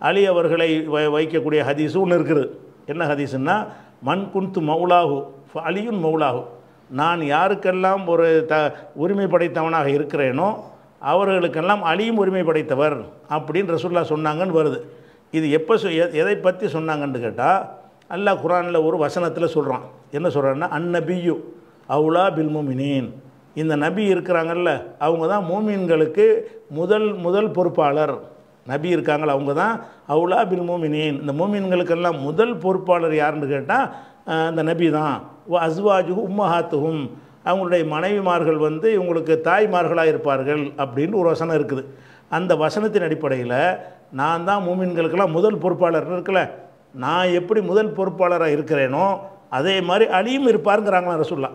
அலி அவர்களை வைக்கக்கூடிய ஹதீஸும் ஒன்று இருக்கிறது என்ன ஹதீஸுன்னா மண் குன்த்து மௌலாகு அலியுன் மௌலாகு நான் யாருக்கெல்லாம் ஒரு த உரிமை படைத்தவனாக இருக்கிறேனோ அவர்களுக்கெல்லாம் அழியும் உரிமை படைத்தவர் அப்படின்னு ரசுல்லா சொன்னாங்கன்னு வருது இது எப்போ சொ எதை பற்றி சொன்னாங்கன்னு கேட்டால் அல்லாஹ் குரானில் ஒரு வசனத்தில் சொல்கிறான் என்ன சொல்கிறான்னா அந்நபியு அவுலா பில்முமினீன் இந்த நபி இருக்கிறாங்கல்ல அவங்க தான் மூமின்களுக்கு முதல் முதல் பொறுப்பாளர் நபி இருக்காங்கள அவங்க தான் அவுலா பின் மோமினின் இந்த மோமின்களுக்கெல்லாம் முதல் பொறுப்பாளர் யாருன்னு கேட்டால் அந்த நபி தான் அஸ்வாஜு உம்மஹாத்துகும் அவங்களுடைய மனைவிமார்கள் வந்து இவங்களுக்கு தாய்மார்களாக இருப்பார்கள் அப்படின்னு ஒரு வசனம் இருக்குது அந்த வசனத்தின் அடிப்படையில் நான் தான் மூமின்களுக்கெல்லாம் முதல் பொறுப்பாளர்னு இருக்கல நான் எப்படி முதல் பொறுப்பாளராக இருக்கிறேனோ அதே மாதிரி அழியும் இருப்பாருங்கிறாங்களா ரசுல்லா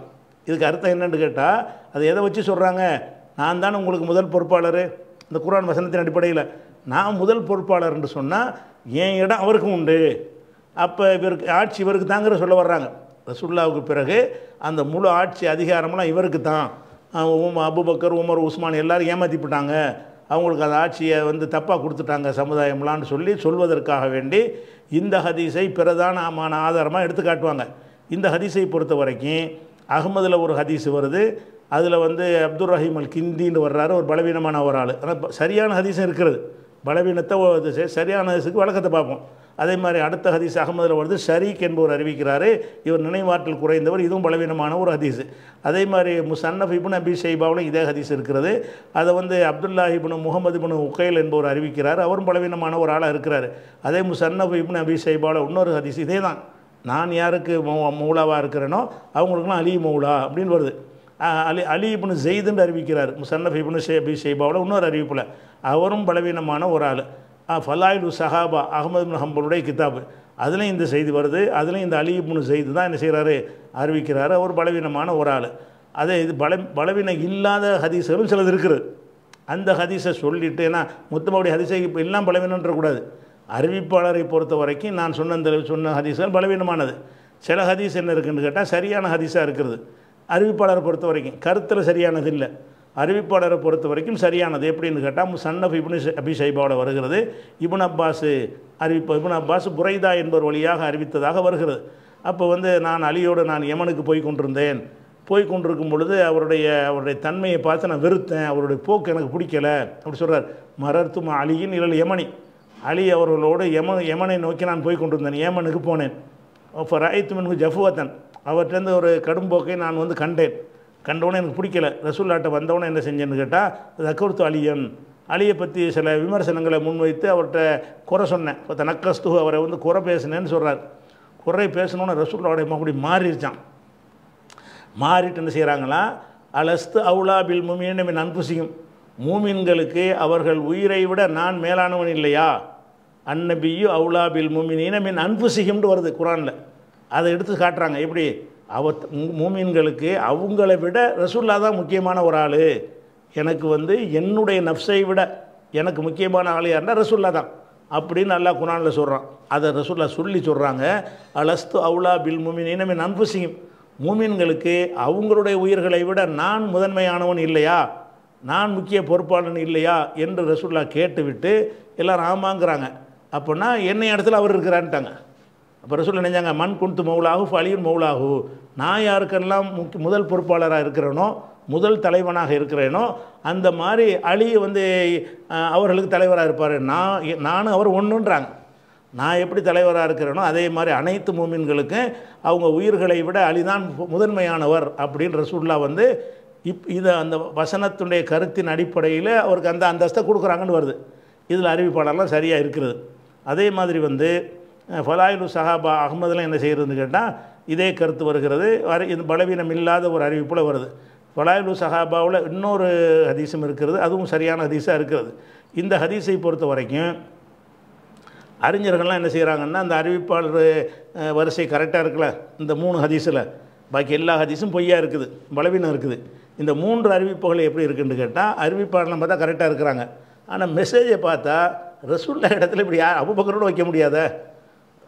இதுக்கு அர்த்தம் என்னென்னு கேட்டால் அதை எதை வச்சு சொல்கிறாங்க நான் தான் உங்களுக்கு முதல் பொறுப்பாளர் இந்த குரான் வசனத்தின் அடிப்படையில் நான் முதல் பொறுப்பாளர் என்று சொன்னால் என் இடம் அவருக்கும் உண்டு அப்போ இவருக்கு ஆட்சி இவருக்கு தாங்கிற சொல்ல வர்றாங்க ரசுல்லாவுக்கு பிறகு அந்த முழு ஆட்சி அதிகாரம்லாம் இவருக்கு தான் உம் அபுபக்கர் உமர் உஸ்மான் எல்லோரும் ஏமாற்றிப்பிட்டாங்க அவங்களுக்கு அந்த ஆட்சியை வந்து தப்பாக கொடுத்துட்டாங்க சமுதாயம்லான்னு சொல்லி சொல்வதற்காக வேண்டி இந்த ஹதீஸை பிரதானமான ஆதாரமாக எடுத்து காட்டுவாங்க இந்த ஹதீஸை பொறுத்த வரைக்கும் அகமதில் ஒரு ஹதீஸ் வருது அதில் வந்து அப்துல் ரஹீம் அல் கிந்தின்னு வர்றாரு ஒரு பலவீனமான ஒரு ஆள் ஆனால் சரியான ஹதீஸும் இருக்கிறது பலவீனத்தை சரியான இதுக்கு வழக்கத்தை பார்ப்போம் அதே மாதிரி அடுத்த ஹதீஸ் அகமதில் வருது ஷரீக் என்பவர் அறிவிக்கிறாரு இவர் நினைவாற்றல் குறைந்தவர் இதுவும் பலவீனமான ஒரு ஹதீஸ் அதே மாதிரி முசன்னஃப் இபுன் அபி ஷைபாவிலும் இதே ஹதீஸ் இருக்கிறது அதை வந்து அப்துல்லா இபுன் முகமது இபுன் உக்கைல் என்பவர் அறிவிக்கிறார் அவரும் பலவீனமான ஒரு ஆளாக இருக்கிறார் அதே முசன்னஃப் இபுன் அபி ஷைபாவில் இன்னொரு ஹதீஸ் இதே தான் நான் யாருக்கு மௌலாவாக இருக்கிறேனோ அவங்களுக்குலாம் அலி மௌலா அப்படின்னு வருது அலி அலி இப்னு ஜெயிதுன்னு அறிவிக்கிறார் முசன்னஃப் இப்னு ஷே அபி ஷேபாவில் இன்னொரு அறிவிப்பில் அவரும் பலவீனமான ஒரு ஆள் ஃபலாயிலு சஹாபா அகமது பின் ஹம்பலுடைய அதுலேயும் இந்த செய்தி வருது அதுலேயும் இந்த அலிபுனு செய்தி தான் என்ன செய்கிறாரு அறிவிக்கிறாரு அவர் பலவீனமான ஒரு ஆள் அதே இது பல பலவீனம் இல்லாத ஹதீசரும் சிலது இருக்குது அந்த ஹதீஸை சொல்லிவிட்டு ஏன்னா முத்தமாவுடைய ஹதீசை இப்போ எல்லாம் பலவீனன்றக்கூடாது அறிவிப்பாளரை பொறுத்த வரைக்கும் நான் சொன்ன அந்த சொன்ன ஹதீஸ்கள் பலவீனமானது சில ஹதீஸ் என்ன இருக்குன்னு கேட்டால் சரியான ஹதீஸாக இருக்கிறது அறிவிப்பாளரை பொறுத்த வரைக்கும் கருத்தில் சரியானது இல்லை அறிவிப்பாளரை பொறுத்த வரைக்கும் சரியானது எப்படின்னு கேட்டால் சன் ஆஃப் இபுன் வருகிறது இபுன் அப்பாஸ் அறிவிப்பு இபுன் அப்பாஸ் புரைதா என்பவர் வழியாக அறிவித்ததாக வருகிறது அப்போ வந்து நான் அலியோடு நான் யமனுக்கு போய் கொண்டிருந்தேன் போய் கொண்டிருக்கும் பொழுது அவருடைய அவருடைய தன்மையை பார்த்து நான் வெறுத்தேன் அவருடைய போக்கு எனக்கு பிடிக்கலை அப்படி சொல்கிறார் மரத்தும் அலியின் இழல் யமனி அலி அவர்களோடு யமன் யமனை நோக்கி நான் போய் கொண்டிருந்தேன் யமனுக்கு போனேன் அப்போ மின் ஜஃபுவத்தன் அவர்கிட்டருந்து ஒரு கடும்போக்கை நான் வந்து கண்டேன் கண்டவனே எனக்கு பிடிக்கல ரசூல்லாட்ட வந்தவொடனே என்ன செஞ்சேன்னு கேட்டால் தக்கவர்த்து அலியன் அலியை பற்றி சில விமர்சனங்களை முன்வைத்து அவர்கிட்ட குறை சொன்னேன் இப்போ தனக்கஸ்து அவரை வந்து குறை பேசினேன்னு சொல்கிறார் குறை பேசணுன்னு ரசூல்லாவுடைய மறுபடி மாறிடுச்சான் மாறிட்டு என்ன செய்கிறாங்களா அலஸ்து அவுலா பில் முமீன் நன்பு செய்யும் மூமின்களுக்கு அவர்கள் உயிரை விட நான் மேலானவன் இல்லையா அன்னபியு அவுலா பில் இனமின் அன்பு செய்யும்னு வருது குரானில் அதை எடுத்து காட்டுறாங்க எப்படி அவ மூமீன்களுக்கு அவங்கள விட ரசுல்லா தான் முக்கியமான ஒரு ஆள் எனக்கு வந்து என்னுடைய நப்சை விட எனக்கு முக்கியமான ஆள் யாருன்னா ரசூல்லா தான் அப்படின்னு நல்லா குணானில் சொல்கிறான் அதை ரசுல்லா சொல்லி சொல்கிறாங்க அலஸ்து அவுலா பில் மூமின் இனமே நன்புசியும் மூமீன்களுக்கு அவங்களுடைய உயிர்களை விட நான் முதன்மையானவன் இல்லையா நான் முக்கிய பொறுப்பாளன் இல்லையா என்று ரசுல்லா கேட்டுவிட்டு எல்லாம் ஆமாங்கிறாங்க அப்போனா என்னை இடத்துல அவர் இருக்கிறான்ட்டாங்க அப்புறம் சொல்ல நினைஞ்சாங்க மண் குண்டு மௌலாகு ஃபலியும் மௌலாகு நான் யாருக்கெல்லாம் முக்கிய முதல் பொறுப்பாளராக இருக்கிறேனோ முதல் தலைவனாக இருக்கிறேனோ அந்த மாதிரி அலி வந்து அவர்களுக்கு தலைவராக இருப்பார் நான் நானும் அவர் ஒன்றுன்றாங்க நான் எப்படி தலைவராக இருக்கிறேனோ அதே மாதிரி அனைத்து மூமின்களுக்கும் அவங்க உயிர்களை விட அலிதான் முதன்மையானவர் அப்படின்ற ரசூல்லா வந்து இப் இதை அந்த வசனத்துடைய கருத்தின் அடிப்படையில் அவருக்கு அந்த அந்தஸ்தை கொடுக்குறாங்கன்னு வருது இதில் அறிவிப்பாளர்லாம் சரியாக இருக்கிறது அதே மாதிரி வந்து ஃபலாயிலு சஹாபா அகமதுலாம் என்ன செய்கிறதுன்னு கேட்டால் இதே கருத்து வருகிறது வர இந்த பலவீனம் இல்லாத ஒரு அறிவிப்பில் வருது ஃபலாயிலு சஹாபாவில் இன்னொரு ஹதீஸும் இருக்கிறது அதுவும் சரியான ஹதீஸாக இருக்கிறது இந்த ஹதீஸை பொறுத்த வரைக்கும் அறிஞர்கள்லாம் என்ன செய்கிறாங்கன்னா அந்த அறிவிப்பாளர் வரிசை கரெக்டாக இருக்கல இந்த மூணு ஹதீஸில் பாக்கி எல்லா ஹதீஸும் பொய்யா இருக்குது பலவீனம் இருக்குது இந்த மூன்று அறிவிப்புகள் எப்படி இருக்குன்னு கேட்டால் அறிவிப்பாளர்லாம் பார்த்தா கரெக்டாக இருக்கிறாங்க ஆனால் மெசேஜை பார்த்தா ரசூல்லா இடத்துல இப்படி யார் அபுபக்கரோடு வைக்க முடியாத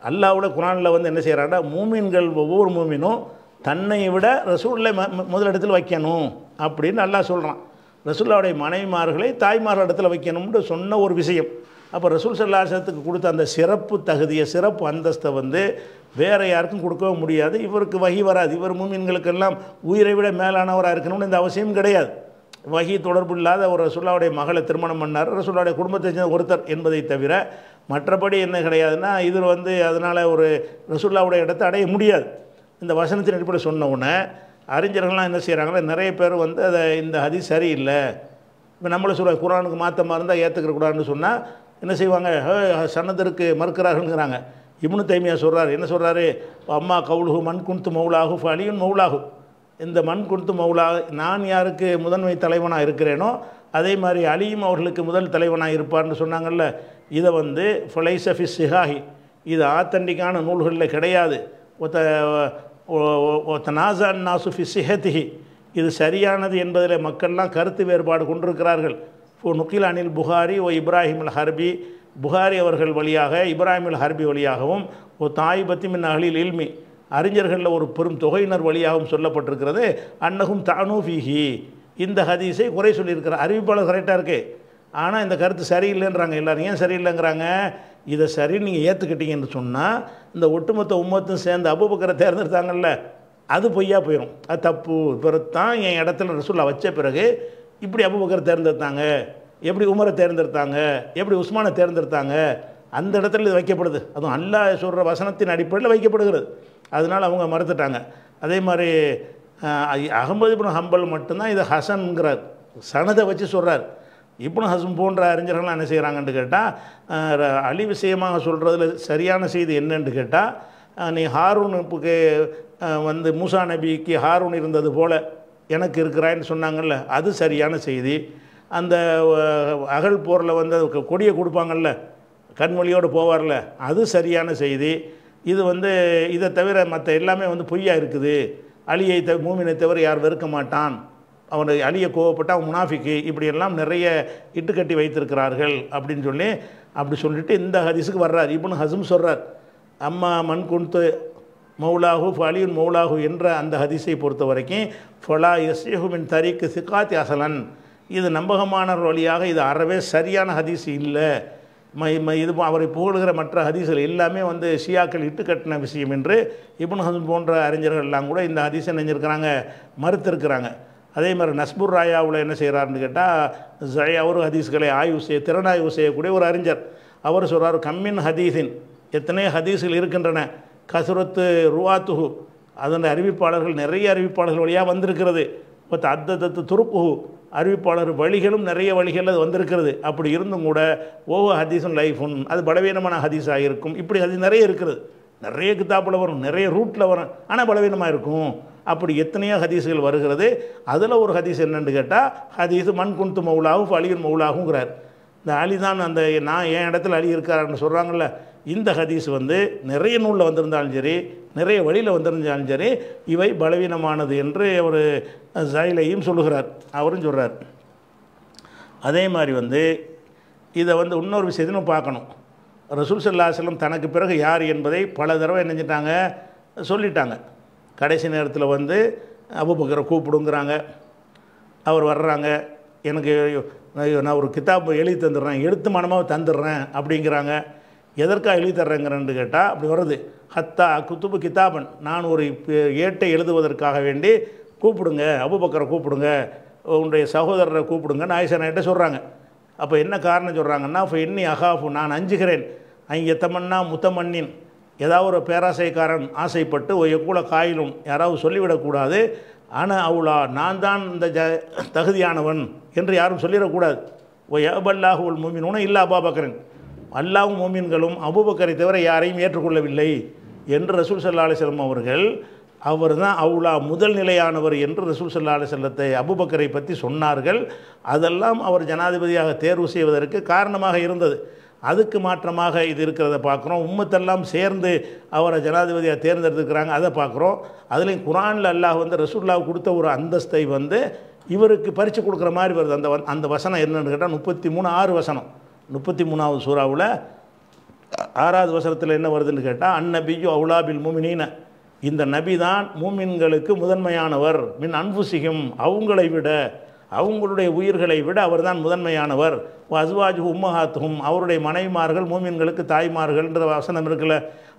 அல்லாவோட குரானில் வந்து என்ன செய்கிறாடா மூமின்கள் ஒவ்வொரு மூமினும் தன்னை விட ரசூலில் முதலிடத்தில் வைக்கணும் அப்படின்னு நல்லா சொல்கிறான் ரசூல்லாவுடைய மனைவிமார்களை தாய்மார்கள் இடத்துல வைக்கணும்னு சொன்ன ஒரு விஷயம் அப்போ ரசூல் சல்லாசத்துக்கு கொடுத்த அந்த சிறப்பு தகுதியை சிறப்பு அந்தஸ்தை வந்து வேறு யாருக்கும் கொடுக்கவே முடியாது இவருக்கு வகி வராது இவர் மூமின்களுக்கெல்லாம் உயிரை விட மேலானவராக இருக்கணும்னு இந்த அவசியம் கிடையாது வகி தொடர்பு இல்லாத ஒரு ரசுல்லாவுடைய மகளை திருமணம் பண்ணார் ரசுல்லாவுடைய குடும்பத்தை சேர்ந்த ஒருத்தர் என்பதை தவிர மற்றபடி என்ன கிடையாதுன்னா இதில் வந்து அதனால் ஒரு ரசுல்லாவுடைய இடத்தை அடைய முடியாது இந்த வசனத்தின் அடிப்படையில் சொன்ன உடனே அறிஞர்கள்லாம் என்ன செய்கிறாங்கன்னா நிறைய பேர் வந்து அதை இந்த ஹதி சரியில்லை இப்போ நம்மளை சொல்கிற குரானுக்கு மாற்றமாக இருந்தால் ஏற்றுக்கிற கூடாதுன்னு சொன்னால் என்ன செய்வாங்க சன்னதற்கு மறுக்கிறார்கள்ங்கிறாங்க இப்னு தைமையாக சொல்கிறார் என்ன சொல்கிறாரு அம்மா கவுலுகு மண் குன்த்து மௌலாகு அழியும் மௌலாகும் இந்த மண் கொடுத்து மௌலா நான் யாருக்கு முதன்மை தலைவனாக இருக்கிறேனோ அதே மாதிரி அலியும் அவர்களுக்கு முதல் தலைவனாக இருப்பார்னு சொன்னாங்கல்ல இதை வந்து ஃபலைசஃபி சிஹாஹி இது ஆத்தண்டிக்கான நூல்களில் கிடையாது ஒத்த நாசான் நாசுஃபி சிஹத்திஹி இது சரியானது என்பதில் மக்கள்லாம் கருத்து வேறுபாடு கொண்டிருக்கிறார்கள் ஓ நுக்கில் அனில் புகாரி ஓ இப்ராஹிம் அல் ஹர்பி புகாரி அவர்கள் வழியாக இப்ராஹிம் அல் ஹர்பி வழியாகவும் ஓ தாய் பத்தி மின் அகலில் இல்மி அறிஞர்களில் ஒரு பெரும் தொகையினர் வழியாகவும் சொல்லப்பட்டிருக்கிறது அன்னகும் தானூஃபிஹி இந்த ஹதீஸை குறை சொல்லியிருக்கிறார் அறிவிப்பாளர் கரெக்டாக இருக்குது ஆனால் இந்த கருத்து சரியில்லைன்றாங்க எல்லோரும் ஏன் சரியில்லைங்கிறாங்க இதை சரி நீங்கள் ஏற்றுக்கிட்டீங்கன்னு சொன்னால் இந்த ஒட்டுமொத்த உம்மத்தும் சேர்ந்து அபுபக்கரை தேர்ந்தெடுத்தாங்கல்ல அது பொய்யா போயிடும் அது தப்பு பெருத்தான் என் இடத்துல ரசூலா வச்ச பிறகு இப்படி அபுபக்கரை தேர்ந்தெடுத்தாங்க எப்படி உமரை தேர்ந்தெடுத்தாங்க எப்படி உஸ்மானை தேர்ந்தெடுத்தாங்க அந்த இடத்துல இது வைக்கப்படுது அதுவும் அல்லா சொல்கிற வசனத்தின் அடிப்படையில் வைக்கப்படுகிறது அதனால் அவங்க மறுத்துட்டாங்க அதே மாதிரி அகமது இப்போ ஹம்பல் மட்டும்தான் இது ஹசன்கிறார் சனதை வச்சு சொல்கிறார் இப்போ ஹசன் போன்ற அறிஞர்கள்லாம் என்ன செய்கிறாங்கன்னு கேட்டால் அழி விஷயமாக சொல்கிறதுல சரியான செய்தி என்னன்னு கேட்டால் நீ ஹாரூனுக்கு வந்து மூசா நபிக்கு ஹாரூன் இருந்தது போல் எனக்கு இருக்கிறாயின்னு சொன்னாங்கல்ல அது சரியான செய்தி அந்த அகல் போரில் வந்து கொடியை கொடுப்பாங்கல்ல கண்மொழியோடு போவார்ல அது சரியான செய்தி இது வந்து இதை தவிர மற்ற எல்லாமே வந்து பொய்யாக இருக்குது அழியை த மூமினை தவிர யார் வெறுக்க மாட்டான் அவனை அழிய கோவப்பட்ட அவன் முனாஃபிக்கு இப்படியெல்லாம் நிறைய இட்டுக்கட்டி வைத்திருக்கிறார்கள் அப்படின்னு சொல்லி அப்படி சொல்லிட்டு இந்த ஹதிஸுக்கு வர்றார் இப்போ ஹசும் சொல்கிறார் அம்மா மண் குன்த்து மௌலாகு ஃபலியுன் மௌலாகு என்ற அந்த ஹதிசை பொறுத்த வரைக்கும் ஃபொலா எஸ்யஹுமின் தரிக்கு சிக்காத்தி அசலன் இது நம்பகமானவர் வழியாக இது அறவே சரியான ஹதீஸ் இல்லை இது அவரை புகழுகிற மற்ற ஹதீசர் எல்லாமே வந்து ஷியாக்கள் இட்டு கட்டின விஷயம் என்று இபுன் ஹசன் போன்ற அறிஞர்கள்லாம் கூட இந்த ஹதீசன் நினைஞ்சிருக்கிறாங்க மறுத்திருக்கிறாங்க அதே மாதிரி நஸ்பூர் ராயாவில் என்ன செய்கிறாருன்னு கேட்டால் அவரு ஹதீஸ்களை ஆய்வு செய்ய திறனாய்வு செய்யக்கூடிய ஒரு அறிஞர் அவர் சொல்கிறார் கம்மின் ஹதீஸின் எத்தனை ஹதீஸுகள் இருக்கின்றன கசுரத்து ருவாத்துஹு அதன் அறிவிப்பாளர்கள் நிறைய அறிவிப்பாளர்கள் வழியாக வந்திருக்கிறது இப்போ தத்த தத்து துருக்குஹு அறிவிப்பாளர் வழிகளும் நிறைய வழிகள் அது வந்திருக்கிறது அப்படி இருந்தும் கூட ஓவோ ஹதீஸும் லைஃபும் அது பலவீனமான ஹதீஸாக இருக்கும் இப்படி அது நிறைய இருக்கிறது நிறைய கித்தாப்பில் வரும் நிறைய ரூட்டில் வரும் ஆனால் பலவீனமாக இருக்கும் அப்படி எத்தனையோ ஹதீஸுகள் வருகிறது அதில் ஒரு ஹதீஸ் என்னென்னு கேட்டால் ஹதீஸு மண் குன்த்து மவுளாகும் அழியின் மவுளாகுங்கிறார் இந்த அழிதான் தான் அந்த நான் என் இடத்துல அழி இருக்காருன்னு சொல்கிறாங்கல்ல இந்த ஹதீஸ் வந்து நிறைய நூலில் வந்திருந்தாலும் சரி நிறைய வழியில் வந்திருந்தாலும் சரி இவை பலவீனமானது என்று ஒரு ஜாயிலையும் சொல்லுகிறார் அவரும் சொல்கிறார் அதே மாதிரி வந்து இதை வந்து இன்னொரு விஷயத்தையும் பார்க்கணும் ரசூல் செல்லம் தனக்கு பிறகு யார் என்பதை பல தடவை என்ன செஞ்சிட்டாங்க சொல்லிட்டாங்க கடைசி நேரத்தில் வந்து அபுபக்கரை கூப்பிடுங்கிறாங்க அவர் வர்றாங்க எனக்கு நான் ஒரு கித்தாப் எழுதி தந்துடுறேன் எழுத்து மனமாக தந்துடுறேன் அப்படிங்கிறாங்க எதற்காக எழுதி தர்றேங்கிறன்னு கேட்டால் அப்படி வருது ஹத்தா குத்துபு கிதாபன் நான் ஒரு ஏட்டை எழுதுவதற்காக வேண்டி கூப்பிடுங்க அபுபக்கரை கூப்பிடுங்க உன்னுடைய சகோதரரை கூப்பிடுங்க ஆயிஷா சொல்கிறாங்க அப்போ என்ன காரணம் சொல்கிறாங்கன்னா இப்போ இன்னி அகாஃபு நான் அஞ்சுகிறேன் அங்கே எத்தமன்னா முத்தமண்ணின் ஏதாவது ஒரு பேராசைக்காரன் ஆசைப்பட்டு ஒய கூட காயிலும் யாராவது சொல்லிவிடக்கூடாது ஆனால் அவளா நான் தான் இந்த ஜ தகுதியானவன் என்று யாரும் சொல்லிடக்கூடாது ஓ உள் மூமின் உன அபா அபாபக்கரன் அல்லாவும் மோமின்களும் அபுபக்கரை தவிர யாரையும் ஏற்றுக்கொள்ளவில்லை என்று ரசூல் சல்லா அலிஸ்லம் அவர்கள் அவர் தான் அவுலா முதல் நிலையானவர் என்று ரசூல் சல்லா அலிசல்லத்தை அபுபக்கரை பற்றி சொன்னார்கள் அதெல்லாம் அவர் ஜனாதிபதியாக தேர்வு செய்வதற்கு காரணமாக இருந்தது அதுக்கு மாற்றமாக இது இருக்கிறத பார்க்குறோம் உம்மத்தெல்லாம் சேர்ந்து அவரை ஜனாதிபதியாக தேர்ந்தெடுத்துருக்கிறாங்க அதை பார்க்குறோம் அதுலேயும் குரானில் அல்லாஹ் வந்து ரசூல்லாவுக்கு கொடுத்த ஒரு அந்தஸ்தை வந்து இவருக்கு பறித்து கொடுக்குற மாதிரி வருது அந்த அந்த வசனம் என்னென்னு கேட்டால் முப்பத்தி மூணு ஆறு வசனம் முப்பத்தி மூணாவது சூறாவில் ஆறாவது வசனத்தில் என்ன வருதுன்னு கேட்டால் அந்நபியு அவுலாபில் மூமினின இந்த நபி தான் மூமின்களுக்கு முதன்மையானவர் மின் அன்புசிகம் அவங்களை விட அவங்களுடைய உயிர்களை விட அவர் தான் முதன்மையானவர் அஸ்வாஜ் உம்மஹாத்தும் அவருடைய மனைவிமார்கள் மூமின்களுக்கு தாய்மார்கள்ன்ற வசனம் இருக்குல்ல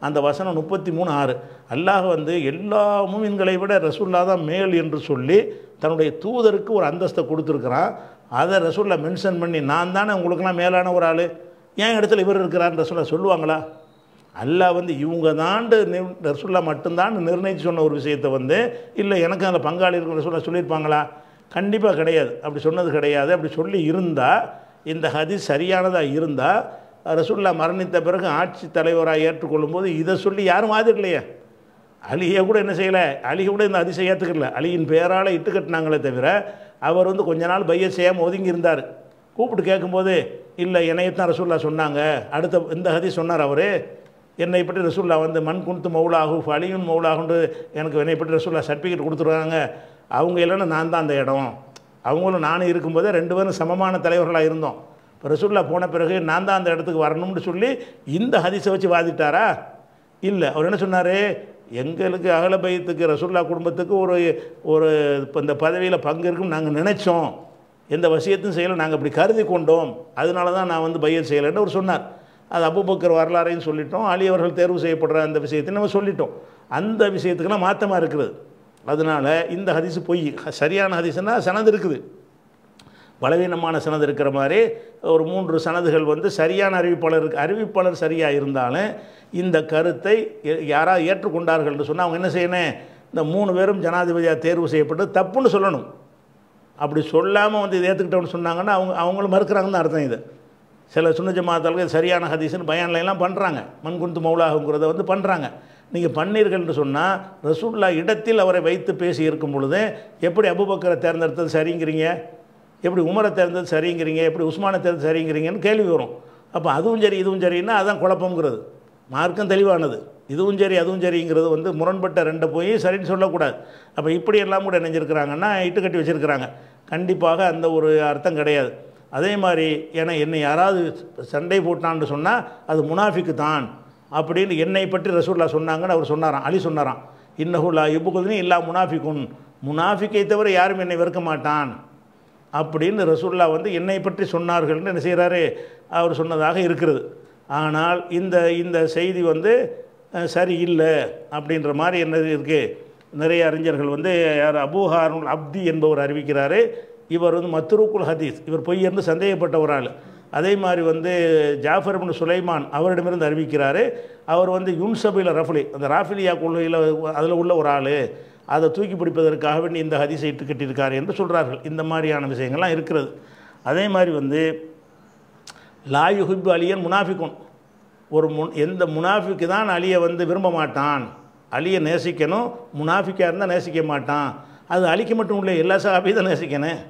அந்த வசனம் முப்பத்தி மூணு ஆறு அல்லாஹ் வந்து எல்லா மூமின்களை விட ரசுல்லா தான் மேல் என்று சொல்லி தன்னுடைய தூதருக்கு ஒரு அந்தஸ்தை கொடுத்துருக்கிறான் அதை ரசூலில் மென்ஷன் பண்ணி நான் தானே உங்களுக்குலாம் மேலான ஒரு ஆள் ஏன் இடத்துல இவர் இருக்கிறார் ரசூலை சொல்லுவாங்களா அல்லா வந்து இவங்க தாண்டு ரசூல்லா மட்டும்தான் நிர்ணயித்து சொன்ன ஒரு விஷயத்தை வந்து இல்லை எனக்கு அந்த பங்காளி இருக்கிற ரசூலை சொல்லியிருப்பாங்களா கண்டிப்பாக கிடையாது அப்படி சொன்னது கிடையாது அப்படி சொல்லி இருந்தால் இந்த ஹதி சரியானதாக இருந்தால் ரசூல்லா மரணித்த பிறகு ஆட்சி தலைவராக ஏற்றுக்கொள்ளும் போது இதை சொல்லி யாரும் ஆதரிக்கலையே அழியை கூட என்ன செய்யலை அலி கூட இந்த அதிசயம் ஏற்றுக்கல அழியின் பெயரால் இட்டு கட்டினாங்களே தவிர அவர் வந்து கொஞ்ச நாள் பைய செய்யாமல் ஒதுங்கி இருந்தார் கூப்பிட்டு கேட்கும்போது இல்லை என்னையத்தான் ரசூல்லா சொன்னாங்க அடுத்த இந்த ஹதி சொன்னார் அவர் என்னை பற்றி ரசூல்லா வந்து மண் குணத்து மௌலாகும் ஃபலியும் மௌலாகுன்று எனக்கு என்னை பற்றி ரசூல்லா சர்டிஃபிகேட் கொடுத்துருக்காங்க அவங்க இல்லைன்னா நான் தான் அந்த இடம் அவங்களும் நானும் இருக்கும்போதே ரெண்டு பேரும் சமமான தலைவர்களாக இருந்தோம் இப்போ ரசூல்லா போன பிறகு நான் தான் அந்த இடத்துக்கு வரணும்னு சொல்லி இந்த ஹதிசை வச்சு வாதிட்டாரா இல்லை அவர் என்ன சொன்னார் எங்களுக்கு அகலபயத்துக்கு ரசுல்லா குடும்பத்துக்கு ஒரு ஒரு இப்போ இந்த பதவியில் பங்கு இருக்கும் நாங்கள் நினச்சோம் எந்த வசியத்தையும் செய்யலை நாங்கள் இப்படி கருதி கொண்டோம் அதனால தான் நான் வந்து பையன் செய்யலைன்னு அவர் சொன்னார் அது அபுபக்கர் வரலாறையும் சொல்லிட்டோம் அலி அவர்கள் தேர்வு செய்யப்படுற அந்த விஷயத்தையும் நம்ம சொல்லிட்டோம் அந்த விஷயத்துக்கெல்லாம் மாற்றமாக இருக்கிறது அதனால் இந்த ஹதிசு பொய் சரியான ஹதிசுன்னா சனது இருக்குது பலவீனமான சனது இருக்கிற மாதிரி ஒரு மூன்று சனதுகள் வந்து சரியான அறிவிப்பாளர் அறிவிப்பாளர் சரியாக இருந்தாலும் இந்த கருத்தை யாராவது ஏற்றுக்கொண்டார்கள் சொன்னால் அவங்க என்ன செய்யணும் இந்த மூணு பேரும் ஜனாதிபதியாக தேர்வு செய்யப்பட்டு தப்புன்னு சொல்லணும் அப்படி சொல்லாமல் வந்து இதை ஏற்றுக்கிட்டோம்னு சொன்னாங்கன்னா அவங்க அவங்களும் மறுக்கிறாங்கன்னு அர்த்தம் இது சில சுண்ண ஜமாத்தாளுக்கு இது சரியான ஹதீஸ்னு பயான்லாம் பண்ணுறாங்க மண்குந்து மௌலாகுங்கிறத வந்து பண்ணுறாங்க நீங்கள் பண்ணீர்கள்னு சொன்னால் ரசூல்லா இடத்தில் அவரை வைத்து பேசி இருக்கும் பொழுது எப்படி அபுபக்கரை தேர்ந்தெடுத்தது சரிங்கிறீங்க எப்படி உமரை தேர்ந்தது சரிங்கிறீங்க எப்படி உஸ்மானை தேர்ந்தது சரிங்கிறீங்கன்னு கேள்வி வரும் அப்போ அதுவும் சரி இதுவும் சரின்னா அதுதான் குழப்பங்கிறது மார்க்கம் தெளிவானது இதுவும் சரி அதுவும் சரிங்கிறது வந்து முரண்பட்ட ரெண்டை போய் சரின்னு சொல்லக்கூடாது அப்போ இப்படி எல்லாம் கூட நினைஞ்சிருக்கிறாங்கன்னா இட்டு கட்டி வச்சுருக்கிறாங்க கண்டிப்பாக அந்த ஒரு அர்த்தம் கிடையாது அதே மாதிரி ஏன்னா என்னை யாராவது சண்டை போட்டான்னு சொன்னால் அது முனாஃபிக்கு தான் அப்படின்னு என்னை பற்றி ரசூல்லா சொன்னாங்கன்னு அவர் சொன்னாராம் அலி சொன்னாராம் இன்னகுல்லா இப்புகுதுன்னு இல்லா முனாஃபிக்குன் முனாஃபிக்கை தவிர யாரும் என்னை வெறுக்க மாட்டான் அப்படின்னு ரசுல்லா வந்து என்னை பற்றி சொன்னார்கள்னு என்ன செய்கிறாரு அவர் சொன்னதாக இருக்கிறது ஆனால் இந்த இந்த செய்தி வந்து சரி இல்லை அப்படின்ற மாதிரி என்ன இருக்குது நிறைய அறிஞர்கள் வந்து யார் அபூஹார்னு அப்தி என்பவர் அறிவிக்கிறாரு இவர் வந்து மத்ரூக்குல் ஹதீஸ் இவர் பொய் சந்தேகப்பட்ட ஒரு ஆள் அதே மாதிரி வந்து ஜாஃபர் பின் சுலைமான் அவரிடமிருந்து அறிவிக்கிறார் அவர் வந்து யுன்சபில் ரஃபலி அந்த ராஃபிலியா கொள்கையில் அதில் உள்ள ஒரு ஆள் அதை தூக்கி பிடிப்பதற்காக வேண்டி இந்த ஹதீஸை இட்டு கட்டியிருக்காரு என்று சொல்கிறார்கள் இந்த மாதிரியான விஷயங்கள்லாம் இருக்கிறது அதே மாதிரி வந்து லாயுஹிப் அலியன் முனாஃபிக்கும் ஒரு முன் எந்த முனாஃபிக்கு தான் அலியை வந்து விரும்ப மாட்டான் அலியை நேசிக்கணும் முனாஃபிக்காக இருந்தால் நேசிக்க மாட்டான் அது அழிக்க மட்டும் இல்லை எல்லா சகாபியும் தான் நேசிக்கணும்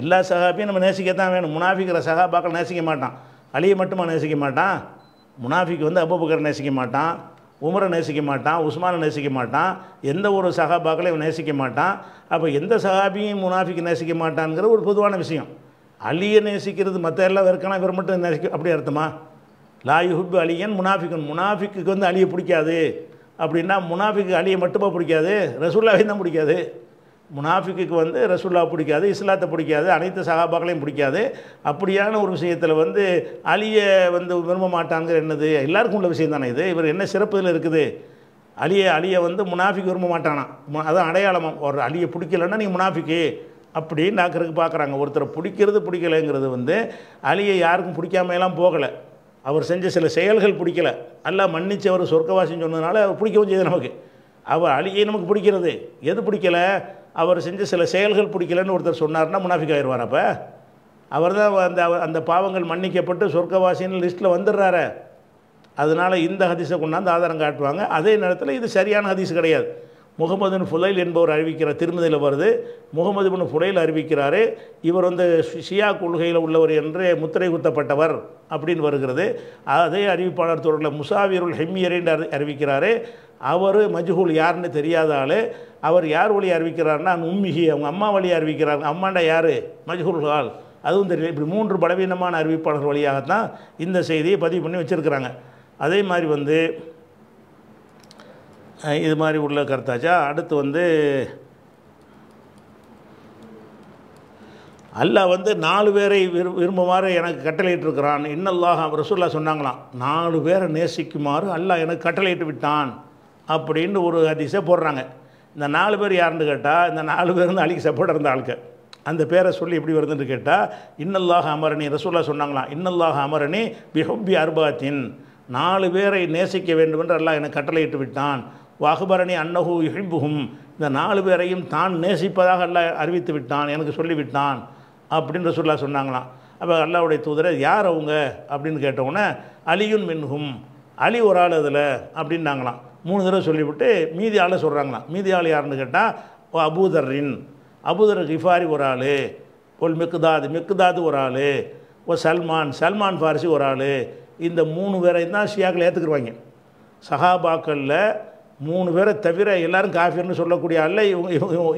எல்லா சகாபியும் நம்ம நேசிக்க தான் வேணும் முனாஃபிக்கிற சகாபாக்கள் நேசிக்க மாட்டான் அழிய மட்டுமா நேசிக்க மாட்டான் முனாஃபிக்கு வந்து அபுபக்கர் நேசிக்க மாட்டான் உமரை நேசிக்க மாட்டான் உஸ்மானை நேசிக்க மாட்டான் எந்த ஒரு சகாபாக்களையும் நேசிக்க மாட்டான் அப்போ எந்த சகாபியும் முனாஃபிக்கு நேசிக்க மாட்டான்ங்கிற ஒரு பொதுவான விஷயம் அலியை நேசிக்கிறது மற்ற எல்லாம் வெறுக்கணும் இவர் மட்டும் நேசிக்க அப்படி அர்த்தமா லாயுஹுப்பு அலியன் முனாஃபிக்கன் முனாஃபிக்கு வந்து அழிய பிடிக்காது அப்படின்னா முனாஃபிக்கு அழிய மட்டுமா பிடிக்காது ரசூல்லாவையும் தான் பிடிக்காது முனாஃபிக்கு வந்து ரசுல்லா பிடிக்காது இஸ்லாத்தை பிடிக்காது அனைத்து சகாபாக்களையும் பிடிக்காது அப்படியான ஒரு விஷயத்தில் வந்து அலியை வந்து விரும்ப மாட்டாங்கிற என்னது எல்லாருக்கும் உள்ள விஷயம் தானே இது இவர் என்ன சிறப்பு இதில் இருக்குது அலியை அலியை வந்து முனாஃபிக்கு விரும்ப மாட்டானா அதுவும் அடையாளமாக ஒரு அலியை பிடிக்கலன்னா நீங்கள் முனாஃபிக்கு அப்படின்னு டாக்டருக்கு பார்க்குறாங்க ஒருத்தரை பிடிக்கிறது பிடிக்கலைங்கிறது வந்து அலியை யாருக்கும் பிடிக்காமலாம் போகலை அவர் செஞ்ச சில செயல்கள் பிடிக்கலை அல்ல மன்னிச்சு அவர் சொர்க்கவாசின்னு சொன்னதுனால அவர் பிடிக்கவும் செய்யுது நமக்கு அவர் அழியை நமக்கு பிடிக்கிறது எது பிடிக்கலை அவர் செஞ்ச சில செயல்கள் பிடிக்கலன்னு ஒருத்தர் சொன்னார்னா முனாஃபிக் ஆயிடுவார் அப்போ அவர் தான் அந்த அந்த பாவங்கள் மன்னிக்கப்பட்டு சொர்க்கவாசின்னு லிஸ்ட்டில் வந்துடுறாரு அதனால் இந்த ஹதீஸை கொண்டாந்து ஆதாரம் காட்டுவாங்க அதே நேரத்தில் இது சரியான ஹதீஸ் கிடையாது முகமதுன் ஃபுலைல் என்பவர் அறிவிக்கிறார் திருமதியில் வருது முகமது பின் ஃபுலைல் அறிவிக்கிறார் இவர் வந்து ஷியா கொள்கையில் உள்ளவர் என்று முத்திரை குத்தப்பட்டவர் அப்படின்னு வருகிறது அதே அறிவிப்பாளர் தொடரில் முசாவிருள் ஹெம்மியர் அறிவிக்கிறாரு அவர் மஜ்ஹூல் யாருன்னு தெரியாத ஆள் அவர் யார் வழி அறிவிக்கிறார்னா உம்மிகி அவங்க அம்மா வழி அறிவிக்கிறார் அம்மாண்டா யார் மஜ்ஹூர்கால் அதுவும் தெரியல இப்படி மூன்று பலவீனமான அறிவிப்பாளர் வழியாகத்தான் இந்த செய்தியை பதிவு பண்ணி வச்சுருக்கிறாங்க அதே மாதிரி வந்து இது மாதிரி உள்ள கருத்தாச்சா அடுத்து வந்து அல்லாஹ் வந்து நாலு பேரை விரும் விரும்புமாறு எனக்கு கட்டளையிட்டிருக்கிறான் இன்னல்லாக ரசூல்லா சொன்னாங்களாம் நாலு பேரை நேசிக்குமாறு அல்லாஹ் எனக்கு கட்டளையிட்டு விட்டான் அப்படின்னு ஒரு அதிசயம் போடுறாங்க இந்த நாலு பேர் யாருன்னு கேட்டால் இந்த நாலு பேர் இருந்து அழிக்கு சப்போர்ட் இருந்த ஆளுக்கு அந்த பேரை சொல்லி எப்படி வருதுன்னு கேட்டால் இன்னல்லாக அமரணி ரசூல்லா சொன்னாங்களாம் இன்னல்லாக அமரணி பிஹப்பி அர்பாத்தின் நாலு பேரை நேசிக்க வேண்டுமென்று எல்லாம் எனக்கு கட்டளையிட்டு விட்டான் வாகுபரணி அன்னகு இழிபுகும் இந்த நாலு பேரையும் தான் நேசிப்பதாக எல்லாம் அறிவித்து விட்டான் எனக்கு சொல்லிவிட்டான் அப்படின்னு ரசூல்லா சொன்னாங்களாம் அப்போ அல்லாவுடைய தூதரை யார் அவங்க அப்படின்னு கேட்டவுடனே அலியுன் மின்ஹும் அலி ஒரு ஆள் அதில் அப்படின்னாங்களாம் மூணு தடவை சொல்லிவிட்டு மீதி ஆளை சொல்கிறாங்களாம் மீதி ஆள் யாருன்னு கேட்டால் அபூதர்ன் அபூதர் கிஃபாரி ஒரு ஆள் ஒரு மிக்குதாது மிக்குதாது ஒரு ஆள் ஓ சல்மான் சல்மான் ஃபாரிசி ஒரு ஆள் இந்த மூணு பேரையும் தான் ஷியாக்கள் ஏற்றுக்குருவாங்க சஹாபாக்களில் மூணு பேரை தவிர எல்லாரும் காஃபிர்னு சொல்லக்கூடிய ஆள் இவங்க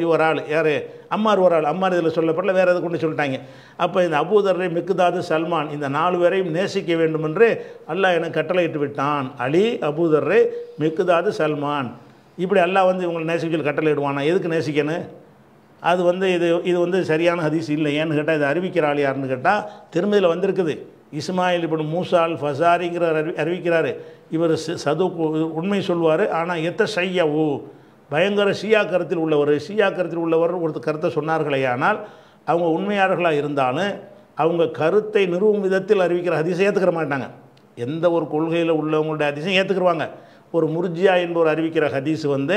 இவர் ஆள் யார் அம்மார் ஒரு ஆள் அம்மார் இதில் சொல்லப்படல வேறு எதை கொண்டு சொல்லிட்டாங்க அப்போ இந்த அபூதர்ரை மிக்குதாது சல்மான் இந்த நாலு பேரையும் நேசிக்க வேண்டும் என்று அல்லாஹ் எனக்கு கட்டளையிட்டு விட்டான் அலி அபூதர்ரை மிக்குதாது சல்மான் இப்படி அல்லாஹ் வந்து இவங்களை நேசிக்கல் கட்டளையிடுவானா எதுக்கு நேசிக்கணும் அது வந்து இது இது வந்து சரியான ஹதீஸ் இல்லை ஏன்னு கேட்டால் இதை அறிவிக்கிற ஆள் யாருன்னு கேட்டால் திருமதியில் வந்திருக்குது இஸ்மாயில் இப்படி மூசால் ஃபசாரிங்கிற அறிவி அறிவிக்கிறாரு இவர் சது உண்மை சொல்வார் ஆனால் எத்த ஷையா ஓ பயங்கர ஷியா கருத்தில் உள்ளவர் ஷியா கருத்தில் உள்ளவர் ஒருத்தர் கருத்தை சொன்னார்களே ஆனால் அவங்க உண்மையாளர்களாக இருந்தாலும் அவங்க கருத்தை நிறுவும் விதத்தில் அறிவிக்கிற அதிசயம் ஏற்றுக்கிற மாட்டாங்க எந்த ஒரு கொள்கையில் உள்ளவங்களுடைய அதிசயம் ஏற்றுக்குருவாங்க ஒரு முர்ஜியா என்பவர் அறிவிக்கிற ஹதீஸ் வந்து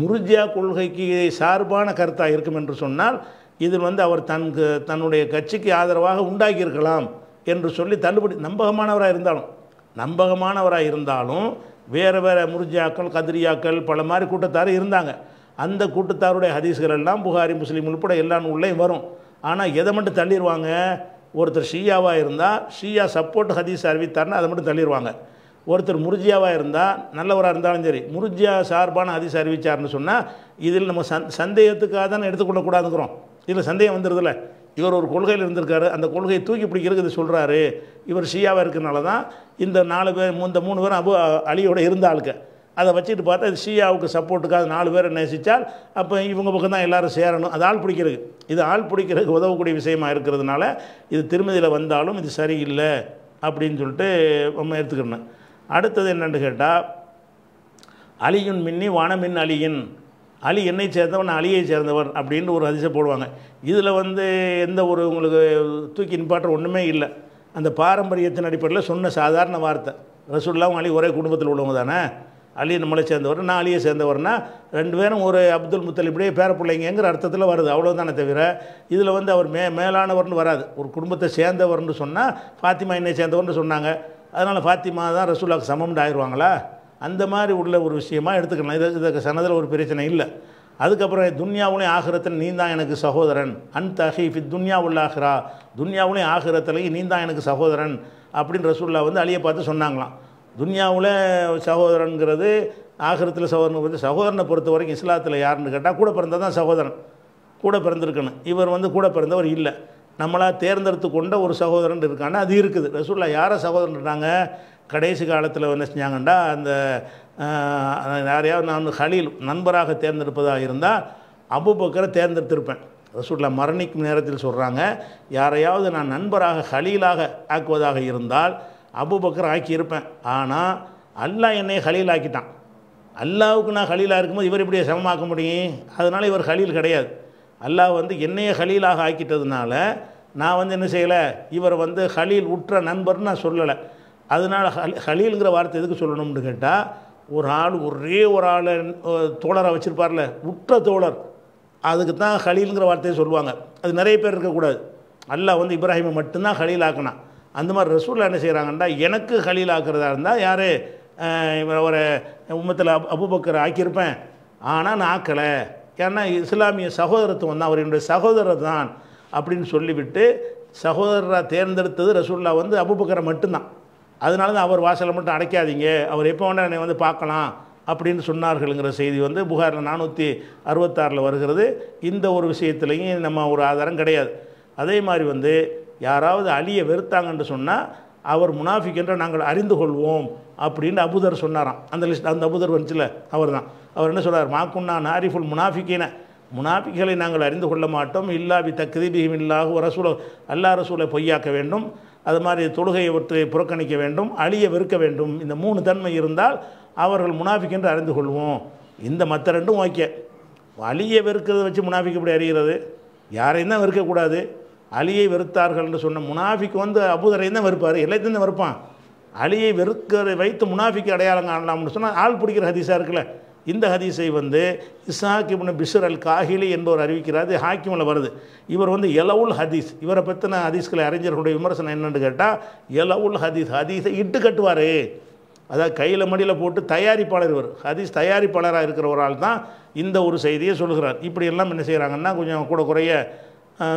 முர்ஜியா கொள்கைக்கு சார்பான கருத்தாக இருக்கும் என்று சொன்னால் இதில் வந்து அவர் தன் தன்னுடைய கட்சிக்கு ஆதரவாக உண்டாக்கியிருக்கலாம் என்று சொல்லி தள்ளுபடி நம்பகமானவராக இருந்தாலும் நம்பகமானவராக இருந்தாலும் வேறு வேறு முர்ஜியாக்கள் கதிரியாக்கள் பல மாதிரி கூட்டத்தார் இருந்தாங்க அந்த கூட்டத்தாருடைய ஹதீஸ்கள் எல்லாம் புகாரி முஸ்லீம் உள்பட எல்லா நூல்லையும் வரும் ஆனால் எதை மட்டும் தள்ளிடுவாங்க ஒருத்தர் ஷீயாவாக இருந்தால் ஷீயா சப்போர்ட் ஹதீஸ் அறிவித்தார்னா அதை மட்டும் தள்ளிடுவாங்க ஒருத்தர் முருஜியாவாக இருந்தால் நல்லவராக இருந்தாலும் சரி முருஜியா சார்பான ஹதீஸ் அறிவித்தார்னு சொன்னால் இதில் நம்ம சந் சந்தேகத்துக்காக தானே எடுத்துக்கொள்ளக்கூடாதுங்கிறோம் இதில் சந்தேகம் வந்துடுதுல்ல இவர் ஒரு கொள்கையில் இருந்திருக்காரு அந்த கொள்கையை தூக்கி பிடிக்கிறதுக்கு இது சொல்கிறாரு இவர் ஷியாவாக இருக்கிறனால தான் இந்த நாலு பேர் இந்த மூணு பேரும் அபு அலியோட இருந்த ஆளுக்கு அதை வச்சுட்டு பார்த்தா இது ஷியாவுக்கு சப்போர்ட்டுக்காக நாலு பேரை நேசித்தால் அப்போ இவங்க பக்கம் தான் எல்லோரும் சேரணும் அது ஆள் பிடிக்கிறது இது ஆள் பிடிக்கிறதுக்கு உதவக்கூடிய விஷயமாக இருக்கிறதுனால இது திருமதியில் வந்தாலும் இது சரியில்லை அப்படின்னு சொல்லிட்டு நம்ம எடுத்துக்கணும் அடுத்தது என்னென்னு கேட்டால் அழியின் மின்னி வானமின் அழியின் அலி என்னை சேர்ந்தவன் அலியை சேர்ந்தவர் அப்படின்னு ஒரு அதிசயம் போடுவாங்க இதில் வந்து எந்த ஒரு உங்களுக்கு தூக்கி நிப்பாட்டுற ஒன்றுமே இல்லை அந்த பாரம்பரியத்தின் அடிப்படையில் சொன்ன சாதாரண வார்த்தை ரசூல்லாவும் அலி ஒரே குடும்பத்தில் உள்ளவங்க தானே அலி நம்மளை சேர்ந்தவர் நான் அலியை சேர்ந்தவர்னா ரெண்டு பேரும் ஒரு அப்துல் இப்படியே பேர பிள்ளைங்கிற அர்த்தத்தில் வருது அவ்வளோதானே தவிர இதில் வந்து அவர் மே மேலானவர்னு வராது ஒரு குடும்பத்தை சேர்ந்தவர்னு சொன்னால் ஃபாத்திமா என்னை சேர்ந்தவர்னு சொன்னாங்க அதனால் ஃபாத்திமா தான் ரசூல்லாவுக்கு சமம்னு ஆயிடுவாங்களா அந்த மாதிரி உள்ள ஒரு விஷயமாக எடுத்துக்கலாம் இதை இதுக்கு சனதில் ஒரு பிரச்சனை இல்லை அதுக்கப்புறம் துன்யாவுலையும் ஆகிறத்தில் நீ தான் எனக்கு சகோதரன் அன் தஹி ஃபி துன்யா உள்ளாகிறா துன்யாவுலையும் ஆகிரத்துலையும் நீ தான் எனக்கு சகோதரன் அப்படின்னு ரசூல்லா வந்து அழிய பார்த்து சொன்னாங்களாம் துன்யாவில் சகோதரனுங்கிறது ஆகிரத்தில் சகோதரன் வந்து சகோதரனை பொறுத்த வரைக்கும் இஸ்லாத்தில் யாருன்னு கேட்டால் கூட பிறந்தால் தான் சகோதரன் கூட பிறந்திருக்கணும் இவர் வந்து கூட பிறந்தவர் இல்லை நம்மளாக தேர்ந்தெடுத்து கொண்ட ஒரு சகோதரன் இருக்கான்னு அது இருக்குது ரசூல்லா யாரை சகோதரன்றாங்க கடைசி காலத்தில் என்ன செஞ்சாங்கன்னா அந்த யாரையாவது நான் வந்து ஹலீல் நண்பராக தேர்ந்தெடுப்பதாக இருந்தால் அபுபக்கரை தேர்ந்தெடுத்திருப்பேன் ரசூல்லா மரணிக்கும் நேரத்தில் சொல்கிறாங்க யாரையாவது நான் நண்பராக ஹலீலாக ஆக்குவதாக இருந்தால் அபுபக்கர் ஆக்கியிருப்பேன் ஆனால் அல்லாஹ் என்னை ஹலீல் ஆக்கிட்டான் அல்லாவுக்கு நான் ஹலீலாக இருக்கும்போது இவர் இப்படியே சமமாக்க முடியும் அதனால் இவர் ஹலீல் கிடையாது அல்லாஹ் வந்து என்னையே ஹலீலாக ஆக்கிட்டதுனால நான் வந்து என்ன செய்யலை இவர் வந்து ஹலீல் உற்ற நண்பர்னு நான் சொல்லலை அதனால் ஹலி ஹலீலுங்கிற வார்த்தை எதுக்கு சொல்லணும்னு கேட்டால் ஒரு ஆள் ஒரே ஒரு ஆளை தோழராக வச்சுருப்பார்ல உற்ற தோழர் அதுக்கு தான் ஹலீலுங்கிற வார்த்தையை சொல்லுவாங்க அது நிறைய பேர் இருக்கக்கூடாது அல்லாஹ் வந்து இப்ராஹிமை மட்டும்தான் ஹலீல் ஆக்கணும் அந்த மாதிரி ரசூலில் என்ன செய்கிறாங்கன்னா எனக்கு ஹலீல் ஆக்கிறதா இருந்தால் யார் ஒரு உம்மத்தில் அபுபக்கர் ஆக்கியிருப்பேன் ஆனால் நான் ஆக்கலை ஏன்னா இஸ்லாமிய சகோதரத்துவம் தான் அவர் என்னுடைய சகோதரர் தான் அப்படின்னு சொல்லிவிட்டு சகோதரராக தேர்ந்தெடுத்தது ரசூல்லா வந்து அபுபக்கரை மட்டும்தான் அதனால தான் அவர் வாசலை மட்டும் அடைக்காதீங்க அவர் எப்போ வேணால் என்னை வந்து பார்க்கலாம் அப்படின்னு சொன்னார்கள்ங்கிற செய்தி வந்து புகாரில் நானூற்றி அறுபத்தாறில் வருகிறது இந்த ஒரு விஷயத்துலேயும் நம்ம ஒரு ஆதாரம் கிடையாது அதே மாதிரி வந்து யாராவது அழியை வெறுத்தாங்கன்னு சொன்னால் அவர் முனாஃபிக் நாங்கள் அறிந்து கொள்வோம் அப்படின்னு அபுதர் சொன்னாராம் அந்த லிஸ்ட் அந்த அபுதர் வந்துச்சுல அவர் தான் அவர் என்ன சொல்கிறார் மாக்குன்னா நாரிஃபுல் முனாஃபிக்கின முனாஃபிக்களை நாங்கள் அறிந்து கொள்ள மாட்டோம் இல்லா பி தக்தீபிகம் ஒரு ரசூலை அல்லா ரசூலை பொய்யாக்க வேண்டும் அது மாதிரி தொழுகையவற்றை புறக்கணிக்க வேண்டும் அழிய வெறுக்க வேண்டும் இந்த மூணு தன்மை இருந்தால் அவர்கள் முனாஃபிக் என்று அறிந்து கொள்வோம் இந்த மற்ற ரெண்டும் ஓகே அழிய வெறுக்கிறத வச்சு முனாஃபிக் இப்படி அறிகிறது யாரையும் தான் வெறுக்கக்கூடாது அழியை வெறுத்தார்கள் என்று சொன்ன முனாஃபிக்கு வந்து அபுதரையும் தான் வெறுப்பார் எல்லாத்தையும் தான் வெறுப்பான் அழியை வெறுக்கிறதை வைத்து முனாஃபிக்கு அடையாளம் காணலாம்னு சொன்னால் ஆள் பிடிக்கிற ஹதீஸாக இருக்குல்ல இந்த ஹதீஸை வந்து இசாக் இப்னு பிஷர் அல் காஹிலி என்பவர் அறிவிக்கிறார் ஹாக்கிமில் வருது இவர் வந்து எலவுல் ஹதீஸ் இவரை பற்றின ஹதீஸ்களை அறிஞர்களுடைய விமர்சனம் என்னென்னு கேட்டால் எலவுல் ஹதீஸ் ஹதீஸை இட்டு கட்டுவார் அதாவது கையில் மடியில் போட்டு தயாரிப்பாளர் இவர் ஹதீஸ் தயாரிப்பாளராக இருக்கிற ஒரு ஆள் தான் இந்த ஒரு செய்தியை சொல்கிறார் இப்படியெல்லாம் என்ன செய்கிறாங்கன்னா கொஞ்சம் கூட குறைய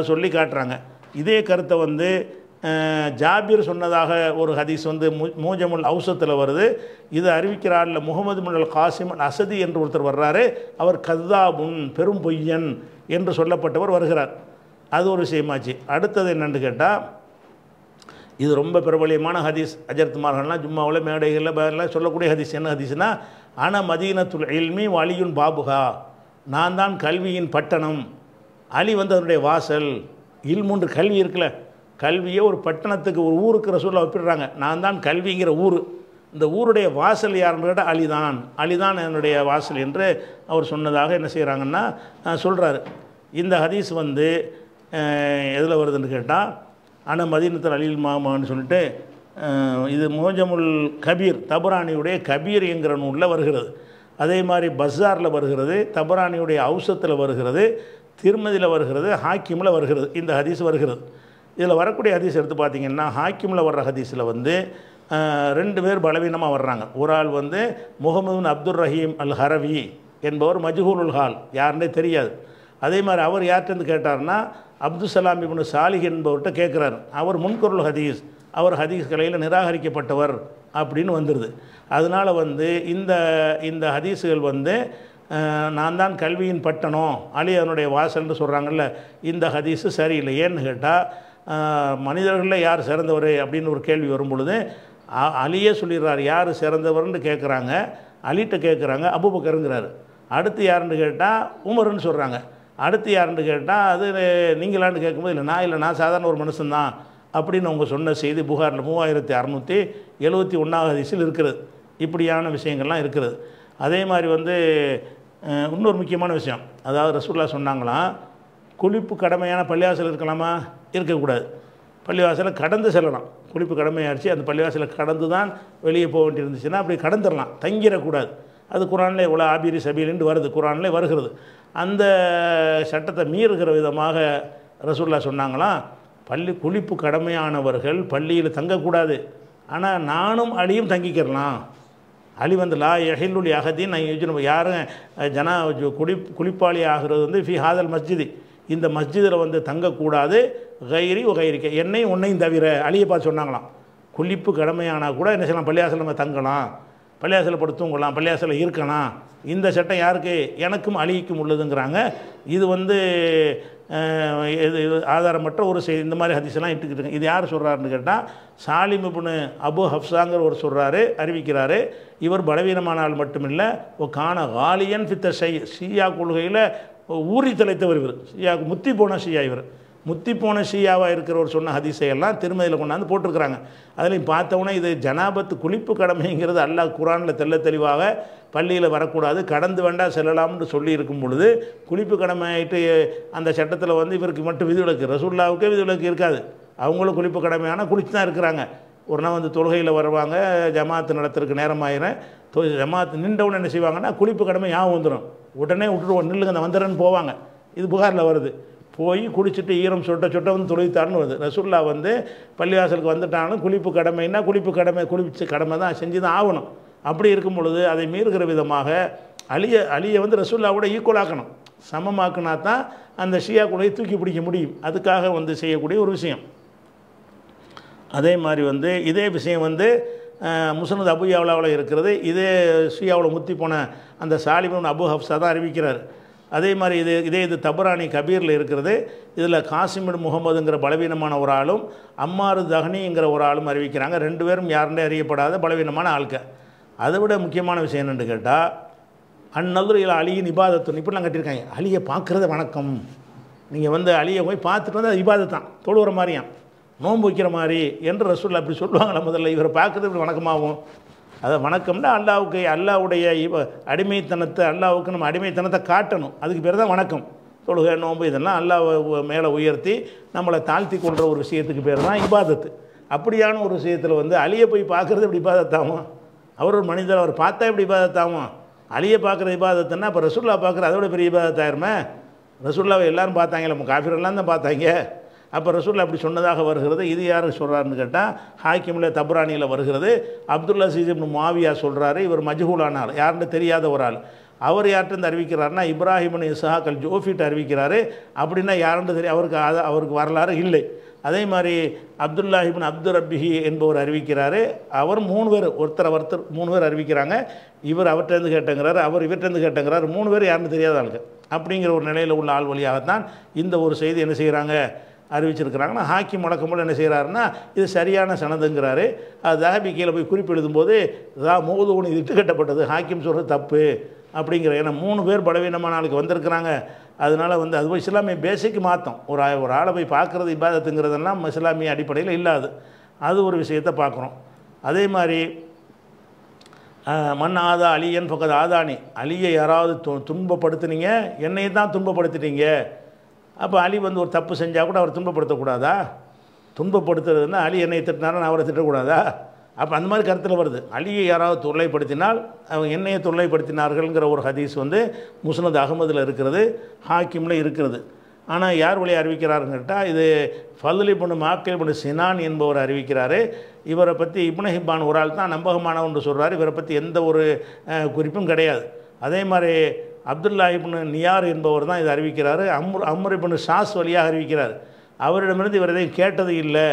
சொல்லி காட்டுறாங்க இதே கருத்தை வந்து ஜாபிர் சொன்னதாக ஒரு ஹதீஸ் வந்து மூ மூஜமுல் அவுசத்தில் வருது இது அறிவிக்கிறார் இல்லை முகமது முல் காசிம் அசதி என்று ஒருத்தர் வர்றாரு அவர் முன் பெரும் பொய்யன் என்று சொல்லப்பட்டவர் வருகிறார் அது ஒரு விஷயமாச்சு அடுத்தது என்னென்னு கேட்டால் இது ரொம்ப பிரபலியமான ஹதீஸ் அஜர்த்துமார்கள்லாம் ஜும்மாவில் மேடைகளில் சொல்லக்கூடிய ஹதீஸ் என்ன ஹதீஸ்னா அன மதீனத்துள் எல்மி வலியுன் பாபுகா நான் தான் கல்வியின் பட்டணம் அலி வந்து அதனுடைய வாசல் இல்முன்று கல்வி இருக்குல்ல கல்வியை ஒரு பட்டணத்துக்கு ஒரு ஊருக்கு ரசூலில் ஒப்பிடுறாங்க நான் தான் கல்விங்கிற ஊர் இந்த ஊருடைய வாசல் யாருன்னு கேட்டால் அலிதான் அலிதான் என்னுடைய வாசல் என்று அவர் சொன்னதாக என்ன செய்கிறாங்கன்னா சொல்கிறாரு இந்த ஹதீஸ் வந்து எதில் வருதுன்னு கேட்டால் ஆனால் மதீனத்தில் அலில் மாமான்னு சொல்லிட்டு இது மோஜமுல் கபீர் தபுராணியுடைய கபீர் என்கிற நூலில் வருகிறது அதே மாதிரி பஸ்ஸாரில் வருகிறது தபுராணியுடைய அவுசத்தில் வருகிறது திருமதியில் வருகிறது ஹாக்கிமில் வருகிறது இந்த ஹதீஸ் வருகிறது இதில் வரக்கூடிய ஹதீஸ் எடுத்து பார்த்திங்கன்னா ஹாக்கிமில் வர்ற ஹதீஸில் வந்து ரெண்டு பேர் பலவீனமாக வர்றாங்க ஒரு ஆள் வந்து முகமது அப்துல் ரஹீம் அல் ஹரவி என்பவர் மஜ்ஹூலுல் ஹால் யாருன்னே தெரியாது அதே மாதிரி அவர் யார்கிட்டருந்து கேட்டார்னா சலாம் இப்னு சாலிஹ் என்பவர்கிட்ட கேட்குறாரு அவர் முன்கொருள் ஹதீஸ் அவர் ஹதீஸ் கலையில் நிராகரிக்கப்பட்டவர் அப்படின்னு வந்துடுது அதனால் வந்து இந்த இந்த ஹதீஸுகள் வந்து நான் தான் கல்வியின் பட்டணம் அலி அதனுடைய வாசல்னு சொல்கிறாங்கல்ல இந்த ஹதீஸு சரியில்லை ஏன்னு கேட்டால் மனிதர்களில் யார் சிறந்தவர் அப்படின்னு ஒரு கேள்வி வரும் பொழுது அலியே சொல்லிடுறார் யார் சிறந்தவர்னு கேட்குறாங்க அலிட்ட கேட்குறாங்க அபுபக்கருங்கிறாரு அடுத்து யாருன்னு கேட்டால் உமருன்னு சொல்கிறாங்க அடுத்து யாருன்னு கேட்டால் அது நீங்களான்னு கேட்கும்போது இல்லை நான் இல்லை நான் சாதாரண ஒரு மனுஷன்தான் அப்படின்னு அவங்க சொன்ன செய்தி புகாரில் மூவாயிரத்தி அறநூற்றி எழுபத்தி ஒன்றாவது வயசில் இருக்கிறது இப்படியான விஷயங்கள்லாம் இருக்கிறது அதே மாதிரி வந்து இன்னொரு முக்கியமான விஷயம் அதாவது ரசூல்லா சொன்னாங்களாம் குளிப்பு கடமையான பள்ளியாசல் இருக்கலாமா இருக்கக்கூடாது பள்ளிவாசலில் கடந்து செல்லலாம் குளிப்பு கடமையாகிடுச்சு அந்த பள்ளிவாசலில் கடந்து தான் வெளியே போக வேண்டியிருந்துச்சுன்னா அப்படி கடந்துடலாம் தங்கிடக்கூடாது அது குரானில் இவ்வளோ ஆபிரி சபீலின்னு வருது குரானில் வருகிறது அந்த சட்டத்தை மீறுகிற விதமாக ரசூல்லா சொன்னாங்களாம் பள்ளி குளிப்பு கடமையானவர்கள் பள்ளியில் தங்கக்கூடாது ஆனால் நானும் அழியும் தங்கிக்கிறலாம் அழி வந்து லா எஹில்லுல் நான் யோஜனை யாரும் ஜனா குளிப் குளிப்பாளி ஆகிறது வந்து ஃபி ஹாதல் மஸ்ஜிதி இந்த மஸ்ஜிதில் வந்து தங்கக்கூடாது கைரி உகைரிக்க என்னையும் உன்னையும் தவிர அழிய பார்த்து சொன்னாங்களாம் குளிப்பு கடமையானால் கூட என்ன செய்யலாம் பள்ளியாசல் நம்ம தங்கலாம் பள்ளியாசலில் படுத்துங்கலாம் பள்ளியாசலில் இருக்கலாம் இந்த சட்டம் யாருக்கு எனக்கும் அழிக்கும் உள்ளதுங்கிறாங்க இது வந்து இது ஆதாரமற்ற ஒரு செய்தி இந்த மாதிரி ஹதீஸ்லாம் இட்டுக்கிட்டு இது யார் சொல்கிறாருன்னு கேட்டால் சாலிம் அபு ஹப்சாங்கர் ஒரு சொல்கிறாரு அறிவிக்கிறாரு இவர் பலவீனமானால் மட்டுமில்லை ஓ காண காலியன் ஃபித்த சை ஷியா கொள்கையில் ஊறி தலைத்தவர் இவர் ஷியா முத்தி போன ஷியா இவர் முத்தி போன ஷியாவாக இருக்கிறவர் சொன்ன ஹதிசையெல்லாம் திருமதியில் கொண்டாந்து போட்டிருக்கிறாங்க அதுலேயும் பார்த்தவொன்னே இது ஜனாபத்து குளிப்பு கடமைங்கிறது அல்லாஹ் குரானில் தெல்ல தெளிவாக பள்ளியில் வரக்கூடாது கடந்து வேண்டாம் செல்லலாம்னு சொல்லி இருக்கும் பொழுது குளிப்பு கடமையாயிட்டு அந்த சட்டத்தில் வந்து இவருக்கு மட்டும் விதிவிலக்கு ரசூல்லாவுக்கே விதிவிலக்கு இருக்காது அவங்களும் குளிப்பு கடமையான குளித்து தான் இருக்கிறாங்க ஒரு நாள் வந்து தொழுகையில் வருவாங்க ஜமாத்து நடத்துறதுக்கு தொ ஜமாத்து நின்றவுடனே என்ன செய்வாங்கன்னா குளிப்பு கடமை யாவும் வந்துடும் உடனே விட்டுட்டு நில்லுங்க அந்த வந்துடுறேன்னு போவாங்க இது புகாரில் வருது போய் குளிச்சுட்டு ஈரம் சொட்ட சொட்ட வந்து தொழுவித்தார்னு வருது ரசுல்லா வந்து பள்ளிவாசலுக்கு வந்துட்டாலும் குளிப்பு கடமைன்னா குளிப்பு கடமை குளிச்சு கடமை தான் செஞ்சு தான் ஆகணும் அப்படி இருக்கும் பொழுது அதை மீறுகிற விதமாக அழிய அழியை வந்து ரசுல்லாவோட ஈக்குவலாக்கணும் சமமாக்குனா தான் அந்த ஷியா குலையை தூக்கி பிடிக்க முடியும் அதுக்காக வந்து செய்யக்கூடிய ஒரு விஷயம் அதே மாதிரி வந்து இதே விஷயம் வந்து முசனது அபு இருக்கிறது இதே ஷியாவில் முத்தி போன அந்த சாலிமன் அபு ஹப்ஸா தான் அறிவிக்கிறார் அதே மாதிரி இது இதே இது தபுராணி கபீரில் இருக்கிறது இதில் காசிமின் முகமதுங்கிற பலவீனமான ஒரு ஆளும் அம்மாறு தஹனிங்கிற ஒரு ஆளும் அறிவிக்கிறாங்க ரெண்டு பேரும் யாருன்னே அறியப்படாத பலவீனமான ஆள்க அதை விட முக்கியமான விஷயம் என்னென்னு கேட்டால் அந்நதுரையில் அழியின் இபாதத்துன்னு இப்படிலாம் கட்டியிருக்காங்க அழியை பார்க்குறது வணக்கம் நீங்கள் வந்து அழியை போய் பார்த்துட்டு வந்து அது தான் தொழுகிற மாதிரியாம் நோன்பு வைக்கிற மாதிரி என்று ரசூல் அப்படி சொல்லுவாங்களா முதல்ல இவரை பார்க்குறது இப்படி வணக்கமாகும் அதை வணக்கம்னா அல்லாவுக்கு அல்லாவுடைய அடிமைத்தனத்தை அல்லாவுக்கு நம்ம அடிமைத்தனத்தை காட்டணும் அதுக்கு பேர் தான் வணக்கம் தொழுகை நோன்பு இதெல்லாம் அல்லாவை மேலே உயர்த்தி நம்மளை தாழ்த்தி கொள்கிற ஒரு விஷயத்துக்கு பேர் தான் இபாதத்து அப்படியான ஒரு விஷயத்தில் வந்து அழிய போய் பார்க்குறது இப்படி பாதத்தாகும் அவர் ஒரு மனிதர் அவர் பார்த்தா இப்படி பாதத்தாகும் அழிய பார்க்குற இபாதத்துன்னா இப்போ ரசுல்லா பார்க்குற அதோட பெரிய இபாதத்தாயிருமே ரசுல்லாவை எல்லோரும் பார்த்தாங்க நம்ம காஃபிரெல்லாம் தான் பார்த்தாங்க அப்போ ரசூல் அப்படி சொன்னதாக வருகிறது இது யார் சொல்கிறாருன்னு கேட்டால் ஹாக்கிமில் தபுரானியில் வருகிறது அப்துல்லா சீசிப்னு மாவியா சொல்கிறாரு இவர் மஜ்ஹூலானார் யாருன்னு தெரியாத ஒரு ஆள் அவர் யார்கிட்ட அறிவிக்கிறார்னா இப்ராஹிம்னு இசாக் அல் ஜோஃபிட்டு அறிவிக்கிறாரு அப்படின்னா யாருன்னு தெரியும் அவருக்கு அவருக்கு வரலாறு இல்லை அதே மாதிரி அப்துல்லாஹிபின் அப்து ரப்பிஹி என்பவர் அறிவிக்கிறாரு அவர் மூணு பேர் ஒருத்தர் ஒருத்தர் மூணு பேர் அறிவிக்கிறாங்க இவர் அவர்கிட்டருந்து கேட்டங்கிறாரு அவர் இவர்கிட்டருந்து கேட்டங்கிறாரு மூணு பேர் யாருன்னு தெரியாத ஆளுங்க அப்படிங்கிற ஒரு நிலையில் உள்ள ஆள் வழியாகத்தான் இந்த ஒரு செய்தி என்ன செய்கிறாங்க அறிவிச்சிருக்கிறாங்கன்னா ஹாக்கி முடக்கும் போல் என்ன செய்கிறாருன்னா இது சரியான சனதுங்கிறாரு அது தகபி கீழே போய் குறிப்பு எழுதும்போது இதா மோதுகுணி இட்டு கட்டப்பட்டது ஹாக்கிம் சொல்கிறது தப்பு அப்படிங்கிற ஏன்னா மூணு பேர் பலவீனமான ஆளுக்கு வந்திருக்கிறாங்க அதனால் வந்து அது போய் இஸ்லாமிய பேசிக் மாற்றம் ஒரு ஒரு ஆளை போய் பார்க்குறது இபாதத்துங்கிறதெல்லாம் இஸ்லாமிய அடிப்படையில் இல்லாது அது ஒரு விஷயத்தை பார்க்குறோம் அதே மாதிரி மண் ஆதா அலியன் பக்கத்து ஆதானி அலியை யாராவது து துன்பப்படுத்துனீங்க என்னையை தான் துன்பப்படுத்திட்டீங்க அப்போ அலி வந்து ஒரு தப்பு செஞ்சால் கூட அவர் துன்பப்படுத்தக்கூடாதா துன்பப்படுத்துறதுன்னா அலி என்னை திட்டினாலும் நான் அவரை திட்டக்கூடாதா அப்போ அந்த மாதிரி கருத்தில் வருது அலியை யாராவது தொல்லைப்படுத்தினால் அவங்க என்னையை தொல்லைப்படுத்தினார்கள்ங்கிற ஒரு ஹதீஸ் வந்து முஸ்னத் அகமதில் இருக்கிறது ஹாக்கிமில் இருக்கிறது ஆனால் யார் வழி அறிவிக்கிறாருன்னு கேட்டால் இது ஃபதுலி பொண்ணு மாக்கல் பொண்ணு சினான் என்பவர் அறிவிக்கிறாரு இவரை பற்றி இப்னஹிப்பான் ஒரு ஆள் தான் நம்பகமானவன்று சொல்கிறார் இவரை பற்றி எந்த ஒரு குறிப்பும் கிடையாது அதே மாதிரி அப்துல்லா இப்னு நியார் என்பவர் தான் இதை அறிவிக்கிறார் அம்ர் அம்ரு இப்னு ஷாஸ் வழியாக அறிவிக்கிறார் அவரிடமிருந்து இவர் எதையும் கேட்டது இல்லை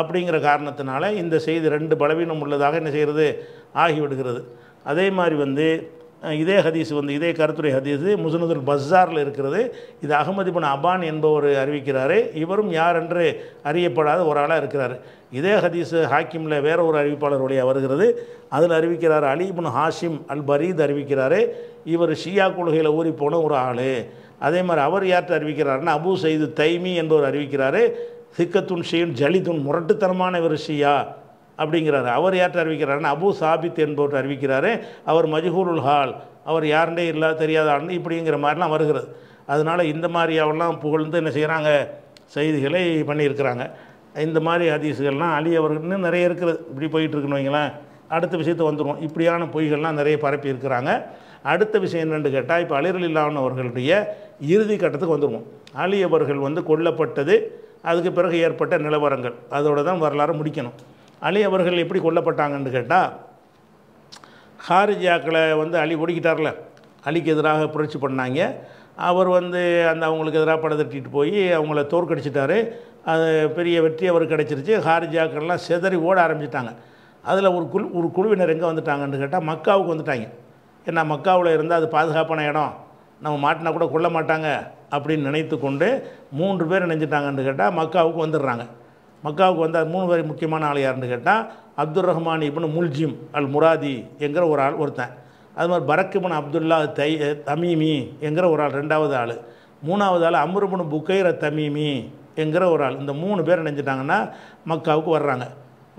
அப்படிங்கிற காரணத்தினால இந்த செய்தி ரெண்டு பலவீனம் உள்ளதாக என்ன செய்கிறது ஆகிவிடுகிறது அதே மாதிரி வந்து இதே ஹதீஸ் வந்து இதே கருத்துரை ஹதீஸ் முசுனதுல் பஸ்ஸாரில் இருக்கிறது இது அகமது பின் அபான் என்பவர் அறிவிக்கிறாரு இவரும் யார் என்று அறியப்படாத ஒரு ஆளாக இருக்கிறார் இதே ஹதீஸ் ஹாக்கிமில் வேற ஒரு அறிவிப்பாளர் வழியாக வருகிறது அதில் அறிவிக்கிறார் அலி அலிபுன் ஹாஷிம் அல் பரீத் அறிவிக்கிறாரு இவர் ஷியா கொள்கையில் ஊறி போன ஒரு ஆள் அதே மாதிரி அவர் யார்கிட்ட அறிவிக்கிறாருன்னா அபு சயிது தைமி என்பவர் அறிவிக்கிறாரு சிக்கத்துன் ஷீன் ஜலிதுன் முரட்டுத்தனமான இவர் ஷியா அப்படிங்கிறாரு அவர் யார்கிட்ட அறிவிக்கிறாருன்னா அபு சாபித் என்பவர் அறிவிக்கிறாரு அவர் மஜ்ஹூருல் ஹால் அவர் யாருண்டே இல்லாத தெரியாத ஆளுன்னு இப்படிங்கிற மாதிரிலாம் வருகிறது அதனால் இந்த மாதிரியாவெல்லாம் புகழ்ந்து என்ன செய்கிறாங்க செய்திகளை பண்ணியிருக்கிறாங்க இந்த மாதிரி ஹதீஸுகள்லாம் அலி அவர்கள்னு நிறைய இருக்கிறது இப்படி போயிட்டுருக்குன்னு வைங்களேன் அடுத்த விஷயத்தை வந்துடுவோம் இப்படியான பொய்கள்லாம் நிறைய பரப்பி இருக்கிறாங்க அடுத்த விஷயம் என்னென்னு கேட்டால் இப்போ அலிரல் இல்லாதவர்களுடைய இறுதி கட்டத்துக்கு வந்துடுவோம் அலி அவர்கள் வந்து கொல்லப்பட்டது அதுக்கு பிறகு ஏற்பட்ட நிலவரங்கள் அதோடு தான் வரலாறு முடிக்கணும் அலி அவர்கள் எப்படி கொல்லப்பட்டாங்கன்னு கேட்டால் ஹாரிஜாக்களை வந்து அலி ஒடுக்கிட்டார்ல அலிக்கு எதிராக புரட்சி பண்ணாங்க அவர் வந்து அந்த அவங்களுக்கு எதிராக படம் தட்டிட்டு போய் அவங்கள தோற்கடிச்சிட்டாரு அது பெரிய வெற்றி அவருக்கு கிடச்சிருச்சு ஹாரிஜாக்கள்லாம் செதறி ஓட ஆரம்பிச்சிட்டாங்க அதில் ஒரு குழு ஒரு குழுவினர் எங்கே வந்துட்டாங்கன்னு கேட்டால் மக்காவுக்கு வந்துட்டாங்க ஏன்னா மக்காவில் இருந்தால் அது பாதுகாப்பான இடம் நம்ம மாட்டினா கூட கொள்ள மாட்டாங்க அப்படின்னு நினைத்து கொண்டு மூன்று பேர் நினைஞ்சிட்டாங்கன்னு கேட்டால் மக்காவுக்கு வந்துடுறாங்க மக்காவுக்கு வந்தால் மூணு பேர் முக்கியமான ஆள் யாருன்னு கேட்டால் அப்துல் ரஹ்மான் இப்னு முல்ஜிம் அல் முராதி என்கிற ஒரு ஆள் ஒருத்தன் அது மாதிரி பரக் அப்துல்லா தை தமீமி என்கிற ஒரு ஆள் ரெண்டாவது ஆள் மூணாவது ஆள் அமருபனு புகைர தமீமி என்கிற ஒரு ஆள் இந்த மூணு பேர் நினைஞ்சிட்டாங்கன்னா மக்காவுக்கு வர்றாங்க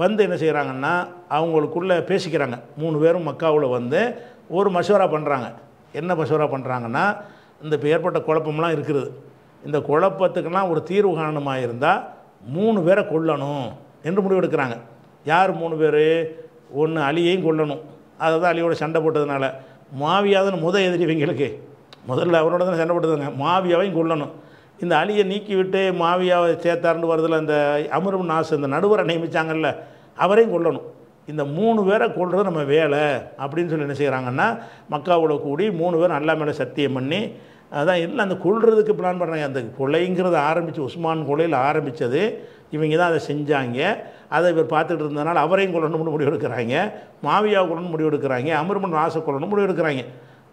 வந்து என்ன செய்கிறாங்கன்னா அவங்களுக்குள்ளே பேசிக்கிறாங்க மூணு பேரும் மக்காவில் வந்து ஒரு மசோரா பண்ணுறாங்க என்ன மசோரா பண்ணுறாங்கன்னா இந்த இப்போ ஏற்பட்ட குழப்பம்லாம் இருக்கிறது இந்த குழப்பத்துக்கெல்லாம் ஒரு தீர்வு காரணமாக இருந்தால் மூணு பேரை கொல்லணும் என்று முடிவெடுக்கிறாங்க யார் மூணு பேர் ஒன்று அலியையும் கொல்லணும் அதை தான் அலியோட சண்டை போட்டதுனால மாவியாதன் முத எதிரி இவங்களுக்கு முதல்ல அவரோட தான் சண்டை போட்டதுங்க மாவியாவையும் கொல்லணும் இந்த அலியை நீக்கி விட்டு மாவியாவை சேர்த்தாருன்னு வருதில் அந்த அமரும் நாசு இந்த நடுவரை நியமித்தாங்கல்ல அவரையும் கொல்லணும் இந்த மூணு பேரை கொள்வது நம்ம வேலை அப்படின்னு சொல்லி என்ன செய்கிறாங்கன்னா மக்காவோட கூடி மூணு பேர் நல்லா மேலே சத்தியம் பண்ணி அதான் இல்லை அந்த கொள்றதுக்கு பிளான் பண்ணுறாங்க அந்த கொலைங்கிறத ஆரம்பித்து உஸ்மான் கொலையில் ஆரம்பித்தது இவங்க தான் அதை செஞ்சாங்க அதை இவர் பார்த்துட்டு இருந்தனால அவரையும் கொள்ளணும்னு முடிவு எடுக்கிறாங்க மாவியா கொள்ளணும் முடிவு எடுக்கிறாங்க அமர்மன் ராசை கொள்ளணும் முடிவு எடுக்கிறாங்க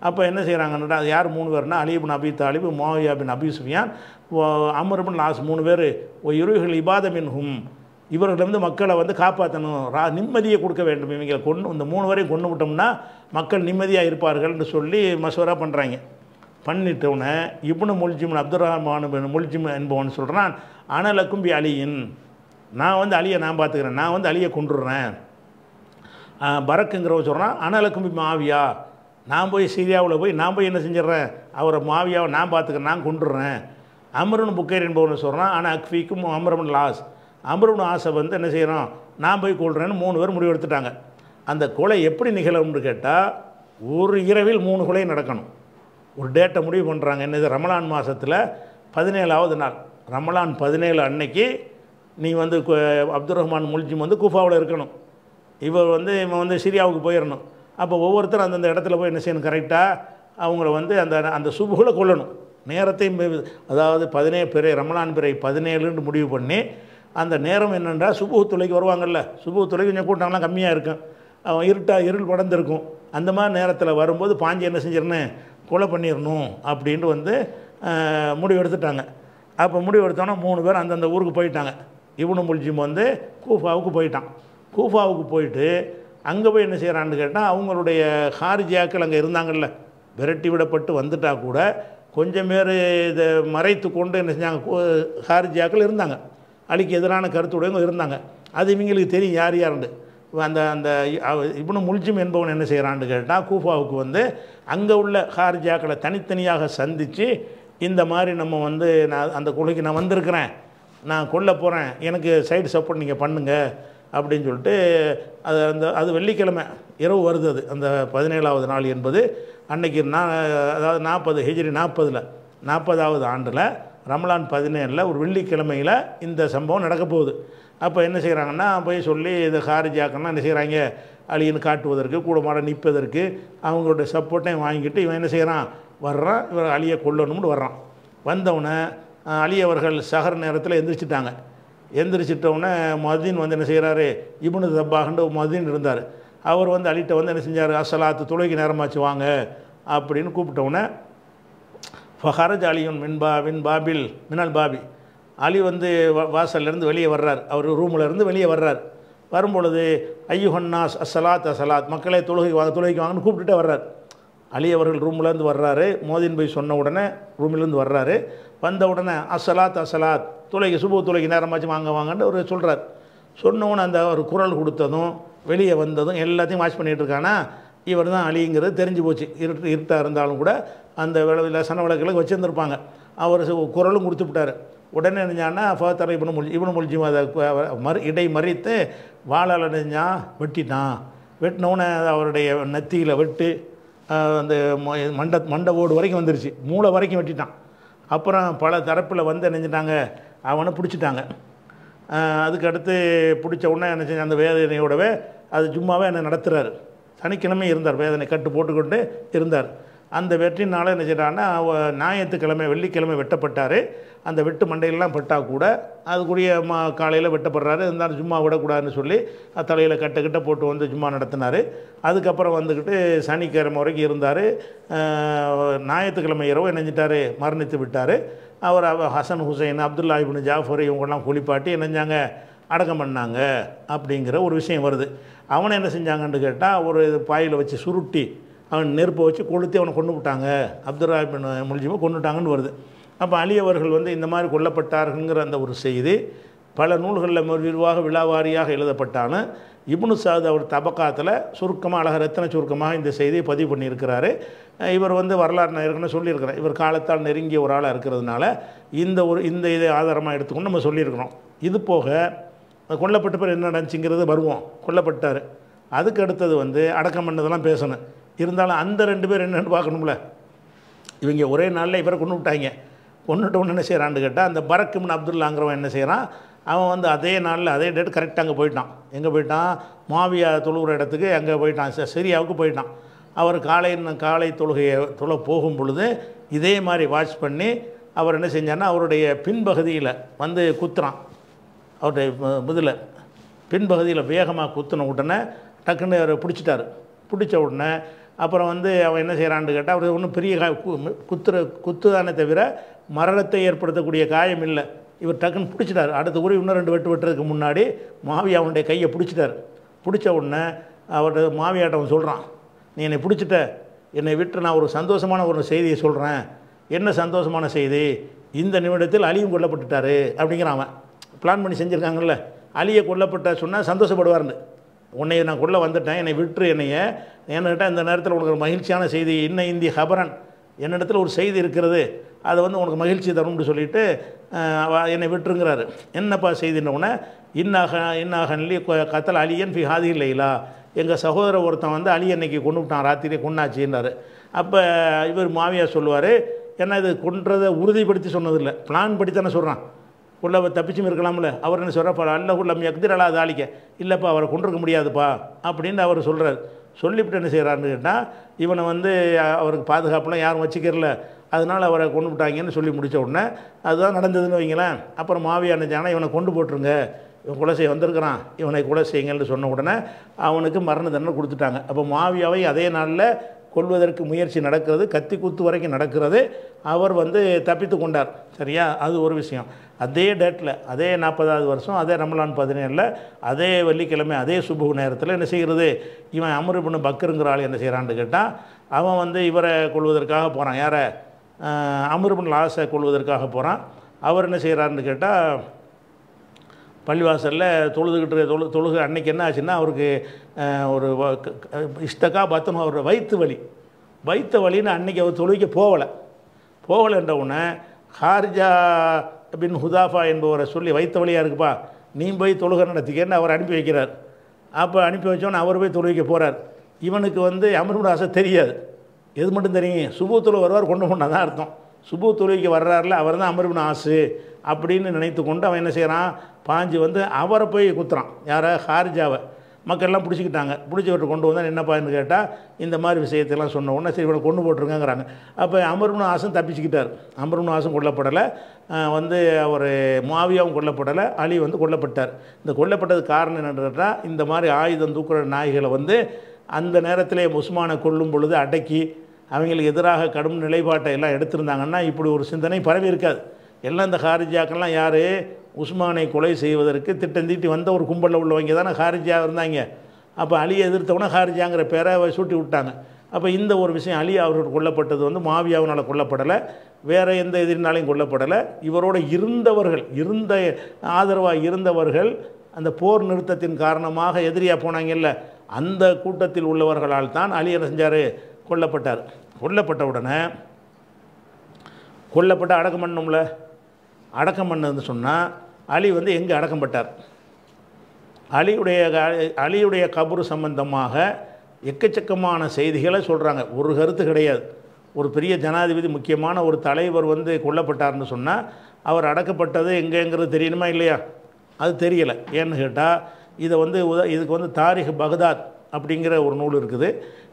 அப்போ என்ன செய்கிறாங்கன்னா அது யார் மூணு பேர்னா Ali bin Abi Talib Muawiya bin Abi Sufyan Amr bin Aas மூணு பேர் இருவர்கள் இபாதமின் ஹும் வந்து மக்களை வந்து காப்பாற்றணும் ரா நிம்மதியை கொடுக்க வேண்டும் இவங்களை கொண்டு இந்த மூணு வரையும் கொண்டு விட்டோம்னா மக்கள் நிம்மதியாக இருப்பார்கள்னு சொல்லி மசோரா பண்ணுறாங்க பண்ணிட்டவனை இப்னு முல்ஜிம் அப்துல் ரஹ்மான் முல்ஜிம் என்பவன் சொல்கிறான் அனலக்கும் கும்பி அலியின் நான் வந்து அலியை நான் பார்த்துக்கிறேன் நான் வந்து அலியை கொண்டுடுறேன் பரக்குங்கிறவ சொல்கிறான் அனலக்கும் கும்பி மாவியா நான் போய் சீரியாவில் போய் நான் போய் என்ன செஞ்சிட்றேன் அவரை மாவியாவை நான் பார்த்துக்கிறேன் நான் கொண்டுடுறேன் அமருன் புக்கேர் என்பவன் சொல்கிறான் ஆனால் அக்ஃபிக்கும் அமரமன் லாஸ் அமருன் ஆசை வந்து என்ன செய்கிறோம் நான் போய் கொள்கிறேன்னு மூணு பேர் முடிவு எடுத்துட்டாங்க அந்த கொலை எப்படி நிகழும்னு கேட்டால் ஒரு இரவில் மூணு கொலை நடக்கணும் ஒரு டேட்டை முடிவு பண்ணுறாங்க என்னது ரமலான் மாதத்தில் பதினேழாவது நாள் ரமலான் பதினேழு அன்னைக்கு நீ வந்து அப்துல் ரஹ்மான் முல்ஜிம் வந்து குஃபாவில் இருக்கணும் இவர் வந்து இவன் வந்து சிரியாவுக்கு போயிடணும் அப்போ ஒவ்வொருத்தரும் அந்தந்த இடத்துல போய் என்ன செய்யணும் கரெக்டாக அவங்கள வந்து அந்த அந்த சுபுகளை கொள்ளணும் நேரத்தையும் அதாவது பதினேழு பிறை ரமலான் பிறை பதினேழுன்னு முடிவு பண்ணி அந்த நேரம் என்னென்றால் சுபுக துளைக்கு வருவாங்கள்ல சுபுக துளை கொஞ்சம் கூட்டம்லாம் கம்மியாக இருக்கும் இருட்டாக இருள் படர்ந்துருக்கும் அந்த மாதிரி நேரத்தில் வரும்போது பாஞ்சி என்ன செஞ்சிடணும் கொலை பண்ணிடணும் அப்படின்ட்டு வந்து முடிவு எடுத்துட்டாங்க அப்போ முடிவு எடுத்தோன்னா மூணு பேர் அந்தந்த ஊருக்கு போயிட்டாங்க இவனு முல்ஜிம் வந்து கூஃபாவுக்கு போயிட்டான் கூஃபாவுக்கு போயிட்டு அங்கே போய் என்ன செய்கிறான்னு கேட்டால் அவங்களுடைய ஹாரிஜியாக்கள் அங்கே இருந்தாங்கல்ல விரட்டி விடப்பட்டு வந்துட்டால் கூட கொஞ்சம் பேர் இதை மறைத்து கொண்டு என்ன செஞ்சாங்க ஹாரிஜியாக்கள் இருந்தாங்க அழிக்கு எதிரான கருத்துடையவங்க இருந்தாங்க அது இவங்களுக்கு தெரியும் யார் யாருன்னு அந்த அந்த இப்போ முல்ஜிம் என்பவன் என்ன செய்கிறான்னு கேட்டால் கூஃபாவுக்கு வந்து அங்கே உள்ள ஹார்ஜாக்களை தனித்தனியாக சந்தித்து இந்த மாதிரி நம்ம வந்து நான் அந்த கொலைக்கு நான் வந்திருக்கிறேன் நான் கொல்ல போகிறேன் எனக்கு சைடு சப்போர்ட் நீங்கள் பண்ணுங்கள் அப்படின்னு சொல்லிட்டு அது அந்த அது வெள்ளிக்கிழமை இரவு வருது அது அந்த பதினேழாவது நாள் என்பது அன்றைக்கி நான் அதாவது நாற்பது ஹெஜ்ரி நாற்பதில் நாற்பதாவது ஆண்டில் ரமலான் பதினேழில் ஒரு வெள்ளிக்கிழமையில் இந்த சம்பவம் நடக்கப்போகுது போகுது அப்போ என்ன செய்கிறாங்கன்னா போய் சொல்லி இதை ஹாரிஜ் என்ன செய்கிறாங்க அழியன்னு காட்டுவதற்கு கூட மாட நிற்பதற்கு அவங்களுடைய சப்போர்ட்டையும் வாங்கிட்டு இவன் என்ன செய்கிறான் வர்றான் இவர் அழியை கொல்லணும்னு வர்றான் வந்தவுடனே அழியவர்கள் சகர நேரத்தில் எந்திரிச்சிட்டாங்க எந்திரிச்சிட்டவுடனே மதீன் வந்து என்ன செய்கிறாரு இபுனு தப்பாகண்டு மதீன் இருந்தார் அவர் வந்து அழிட்ட வந்து என்ன செஞ்சார் அசலாத்து துளைக்கு நேரமாச்சு வாங்க அப்படின்னு கூப்பிட்டவுடனே ஃபஹரஜ் அலியுன் மின் பா மின் பாபில் மினால் பாபி அலி வந்து வாசல்லேருந்து வெளியே வர்றார் அவர் ரூம்லேருந்து வெளியே வர்றார் வரும்பொழுது ஐயுஹன்னாஸ் அசலாத் அசலாத் மக்களை தொழுகை வாங்க தொழுகைக்கு வாங்கன்னு கூப்பிட்டுட்டே வர்றார் அலி அவர்கள் ரூம்லேருந்து வர்றாரு மோதின் போய் சொன்ன உடனே ரூம்லேருந்து வர்றாரு வந்த உடனே அசலாத் அசலாத் துளைக்கு சுபு தொலைக்கு நேரமாச்சு வாங்க வாங்கன்னு அவர் சொல்கிறார் சொன்னோன்னு அந்த ஒரு குரல் கொடுத்ததும் வெளியே வந்ததும் எல்லாத்தையும் வாட்ச் பண்ணிகிட்டு இருக்கானா இவர் தான் அலிங்கிறது தெரிஞ்சு போச்சு இருட்டு இருட்டாக இருந்தாலும் கூட அந்த விளவில் சன விளக்குகளுக்கு வச்சுருந்துருப்பாங்க அவர் குரலும் கொடுத்து விட்டார் உடனே நினைஞ்சான்னா ஃபோத்தர் இவனு முல் இவனு முல்ஜிம் அதை மறு இடை மறித்து வாழால் நினைஞ்சான் வெட்டினான் வெட்டினவுடனே அவருடைய நெத்தியில் வெட்டு அந்த மண்ட மண்ட ஓடு வரைக்கும் வந்துருச்சு மூளை வரைக்கும் வெட்டிட்டான் அப்புறம் பல தரப்பில் வந்து நினைஞ்சிட்டாங்க அவனை பிடிச்சிட்டாங்க அதுக்கடுத்து பிடிச்ச உடனே என்ன அந்த வேதனையோடவே அது சும்மாவே என்னை நடத்துகிறாரு சனிக்கிழமை இருந்தார் வேதனை கட்டு போட்டுக்கொண்டு இருந்தார் அந்த வெற்றினால என்ன செய்கிறாங்கன்னா ஞாயிற்றுக்கிழமை வெள்ளிக்கிழமை வெட்டப்பட்டார் அந்த வெட்டு மண்டையிலலாம் பட்டால் கூட அதுக்குரிய மா காலையில் வெட்டப்படுறாரு இருந்தாலும் சும்மா விடக்கூடாதுன்னு சொல்லி தலையில் கட்டக்கிட்ட போட்டு வந்து சும்மா நடத்தினார் அதுக்கப்புறம் வந்துக்கிட்டு சனிக்கிழமை வரைக்கும் இருந்தார் ஞாயிற்றுக்கிழமை இரவு நினைஞ்சிட்டார் மரணித்து விட்டார் அவர் Hasan Hussain Abdullah ibn Jafar இவங்கெல்லாம் குளிப்பாட்டி என்னஞ்சாங்க அடக்கம் பண்ணாங்க அப்படிங்கிற ஒரு விஷயம் வருது அவனை என்ன செஞ்சாங்கன்னு கேட்டால் ஒரு பாயில் வச்சு சுருட்டி அவன் நெருப்பை வச்சு கொளுத்தி அவனை கொண்டு விட்டாங்க அப்துல் ராஹிபின் முல்ஜிமை கொண்டுட்டாங்கன்னு வருது அப்போ அலி அவர்கள் வந்து இந்த மாதிரி கொல்லப்பட்டார்கள்ங்கிற அந்த ஒரு செய்தி பல நூல்களில் விரிவாக விழாவாரியாக எழுதப்பட்டான இப்னு சாத் அவர் தபக்காத்தில் சுருக்கமாக அழகாக ரத்தன சுருக்கமாக இந்த செய்தியை பதிவு பண்ணியிருக்கிறாரு இவர் வந்து வரலாறு இருக்குன்னு சொல்லியிருக்கிறார் இவர் காலத்தால் நெருங்கிய ஒரு ஆளாக இருக்கிறதுனால இந்த ஒரு இந்த இதை ஆதாரமாக எடுத்துக்கொண்டு நம்ம சொல்லியிருக்கிறோம் இது போக கொல்லப்பட்ட பேர் என்ன நினச்சிங்கிறது வருவோம் கொல்லப்பட்டார் அதுக்கு அடுத்தது வந்து அடக்கம் பண்ணதெல்லாம் பேசணும் இருந்தாலும் அந்த ரெண்டு பேர் என்னென்னு பார்க்கணும்ல இவங்க ஒரே நாளில் இவரை கொண்டு விட்டாங்க கொண்டுட்டு ஒன்று என்ன செய்கிறான்னு கேட்டால் அந்த பரக்குமின் அப்துல்லாங்கிறவன் என்ன செய்கிறான் அவன் வந்து அதே நாளில் அதே டேட் கரெக்டாக அங்கே போயிட்டான் எங்கே போயிட்டான் மாவியா தொழுகிற இடத்துக்கு அங்கே போயிட்டான் சிரியாவுக்கு போயிட்டான் அவர் காலை காலை தொழுகையை தொழ போகும் பொழுது இதே மாதிரி வாட்ச் பண்ணி அவர் என்ன செஞ்சார்னா அவருடைய பின்பகுதியில் வந்து குத்துறான் அவருடைய இதில் பின்பகுதியில் வேகமாக குத்தின உடனே டக்குன்னு அவர் பிடிச்சிட்டார் பிடிச்ச உடனே அப்புறம் வந்து அவன் என்ன செய்கிறான்னு கேட்டால் அவர் ஒன்றும் பெரிய கா குத்துற குத்து தானே தவிர மரணத்தை ஏற்படுத்தக்கூடிய காயம் இல்லை இவர் டக்குன்னு பிடிச்சிட்டார் அடுத்த ஊரை இன்னும் ரெண்டு வெட்டு வெட்டுறதுக்கு முன்னாடி மாவி அவனுடைய கையை பிடிச்சிட்டார் பிடிச்ச உடனே அவர்கிட்ட மாவியாட்டவன் சொல்கிறான் நீ என்னை பிடிச்சிட்ட என்னை விட்டு நான் ஒரு சந்தோஷமான ஒரு செய்தியை சொல்கிறேன் என்ன சந்தோஷமான செய்தி இந்த நிமிடத்தில் அழியும் கொல்லப்பட்டுட்டாரு அப்படிங்கிறான் அவன் பிளான் பண்ணி செஞ்சுருக்காங்கல்ல அழிய கொல்லப்பட்ட சொன்னால் சந்தோஷப்படுவார்னு உன்னை நான் கொள்ள வந்துட்டேன் என்னை விட்டுரு என்னைய என்கிட்ட இந்த நேரத்தில் உனக்கு ஒரு மகிழ்ச்சியான செய்தி இன்ன இந்திய ஹபரன் என்னிடத்தில் ஒரு செய்தி இருக்கிறது அது வந்து உனக்கு மகிழ்ச்சி தரும்னு சொல்லிவிட்டு என்னை விட்டுருங்கிறாரு என்னப்பா செய்தின்னொன்னே இன்னாக இன்னாகன்லி கத்தல் அழியன் ஃபி ஹாதி இல்லைங்களா எங்கள் சகோதர ஒருத்தன் வந்து அழிய அன்னைக்கு கொண்டு விட்டான் ராத்திரியே கொண்டாச்சுன்றாரு அப்போ இவர் மாவியார் சொல்லுவார் ஏன்னா இது கொன்றதை உறுதிப்படுத்தி சொன்னதில்லை பிளான் படி தானே சொல்கிறான் உள்ள தப்பிச்சும் இருக்கலாம்ல அவர் என்ன சொல்கிறப்பா அல்லஹுல்லம் எக்திர அல்லா தாளிக்க இல்லைப்பா அவரை கொண்டிருக்க முடியாதுப்பா அப்படின்னு அவர் சொல்கிறார் சொல்லிவிட்டு என்ன செய்கிறாருன்னு கேட்டால் இவனை வந்து அவருக்கு பாதுகாப்புலாம் யாரும் வச்சுக்கிறல அதனால் அவரை கொண்டு விட்டாங்கன்னு சொல்லி முடித்த உடனே அதுதான் நடந்ததுன்னு வைங்களேன் அப்புறம் மாவியா நினச்சாங்கன்னா இவனை கொண்டு போட்டுருங்க இவன் கொலை செய்ய வந்திருக்கிறான் இவனை கொலை செய்யுங்கன்னு சொன்ன உடனே அவனுக்கு மரண தண்டனை கொடுத்துட்டாங்க அப்போ மாவியாவை அதே நாளில் கொள்வதற்கு முயற்சி நடக்கிறது கத்தி குத்து வரைக்கும் நடக்கிறது அவர் வந்து தப்பித்து கொண்டார் சரியா அது ஒரு விஷயம் அதே டேட்டில் அதே நாற்பதாவது வருஷம் அதே ரமலான் பதினேழில் அதே வெள்ளிக்கிழமை அதே சுபகு நேரத்தில் என்ன செய்கிறது இவன் அமரு பண்ணு பக்கருங்கிற ஆள் என்ன செய்கிறான்னு கேட்டால் அவன் வந்து இவரை கொள்வதற்காக போகிறான் யாரை அமருபன் லாஸை கொள்வதற்காக போகிறான் அவர் என்ன செய்கிறாருன்னு கேட்டால் பள்ளிவாசலில் தொழுதுகிட்டு தொழு தொழுகு அன்னைக்கு என்ன ஆச்சுன்னா அவருக்கு ஒரு இஷ்டக்கா பத்தம் அவர் வயிற்று வலி வயிற்று வலின்னு அன்னைக்கு அவர் தொழுவிக்க போகலை போகலைன்ற உடனே ஹார்ஜா பின் ஹுதாஃபா என்பவரை சொல்லி வைத்த வழியாக இருக்குப்பா நீ போய் தொழுக நடத்திக்கன்னு அவர் அனுப்பி வைக்கிறார் அப்போ அனுப்பி வச்சோன்னு அவர் போய் தொழுவிக்க போகிறார் இவனுக்கு வந்து அமருடைய ஆசை தெரியாது எது மட்டும் தெரியும் சுபு தொழு வருவார் கொண்டு போனால் தான் அர்த்தம் சுபு தொழுகைக்கு வர்றாருல அவர் தான் அமருபின் ஆசு அப்படின்னு நினைத்து கொண்டு அவன் என்ன செய்கிறான் பாஞ்சு வந்து அவரை போய் குத்துறான் யாரை ஹார்ஜாவை மக்கள்லாம் பிடிச்சிக்கிட்டாங்க பிடிச்சவர்கிட்ட கொண்டு வந்தால் என்னப்பான்னு கேட்டால் இந்த மாதிரி விஷயத்தெல்லாம் சொன்ன உடனே சரி இவனை கொண்டு போட்டிருக்காங்கிறாங்க அப்போ அமர்மனு ஆசம் தப்பிச்சுக்கிட்டார் அமர்மனு ஆசம் கொல்லப்படலை வந்து அவர் மாவியாவும் கொல்லப்படலை அலி வந்து கொல்லப்பட்டார் இந்த கொல்லப்பட்டதுக்கு காரணம் என்னென்னு கேட்டால் இந்த மாதிரி ஆயுதம் தூக்குற நாய்களை வந்து அந்த நேரத்தில் உஸ்மானை கொல்லும் பொழுது அடக்கி அவங்களுக்கு எதிராக கடும் நிலைப்பாட்டை எல்லாம் எடுத்திருந்தாங்கன்னா இப்படி ஒரு சிந்தனை பரவி இருக்காது எல்லாம் இந்த ஹாரிஜாக்கள்லாம் யார் உஸ்மானை கொலை செய்வதற்கு திட்டம் தீட்டி வந்த ஒரு கும்பலில் உள்ளவங்க தானே ஹாரிஜாக இருந்தாங்க அப்போ அலியை எதிர்த்தவொடனே ஹாரிஜாங்கிற பேரை சூட்டி விட்டாங்க அப்போ இந்த ஒரு விஷயம் அலி அவர்கள் கொல்லப்பட்டது வந்து மாவியாவினால் கொல்லப்படலை வேறு எந்த எதிரினாலையும் கொல்லப்படலை இவரோட இருந்தவர்கள் இருந்த ஆதரவாக இருந்தவர்கள் அந்த போர் நிறுத்தத்தின் காரணமாக எதிரியாக போனாங்கல்ல அந்த கூட்டத்தில் உள்ளவர்களால் தான் அலி என்ன செஞ்சார் கொல்லப்பட்டார் கொல்லப்பட்ட உடனே கொல்லப்பட்ட அடக்கம் பண்ணோம்ல அடக்கம் பண்ணதுன்னு சொன்னால் அலி வந்து எங்கே அடக்கப்பட்டார் அலியுடைய அலியுடைய கபரு சம்பந்தமாக எக்கச்சக்கமான செய்திகளை சொல்கிறாங்க ஒரு கருத்து கிடையாது ஒரு பெரிய ஜனாதிபதி முக்கியமான ஒரு தலைவர் வந்து கொல்லப்பட்டார்னு சொன்னால் அவர் அடக்கப்பட்டது எங்கேங்கிறது தெரியணுமா இல்லையா அது தெரியலை ஏன்னு கேட்டால் இதை வந்து உத இதுக்கு வந்து தாரிக் பகதாத் அப்படிங்கிற ஒரு நூல் இருக்குது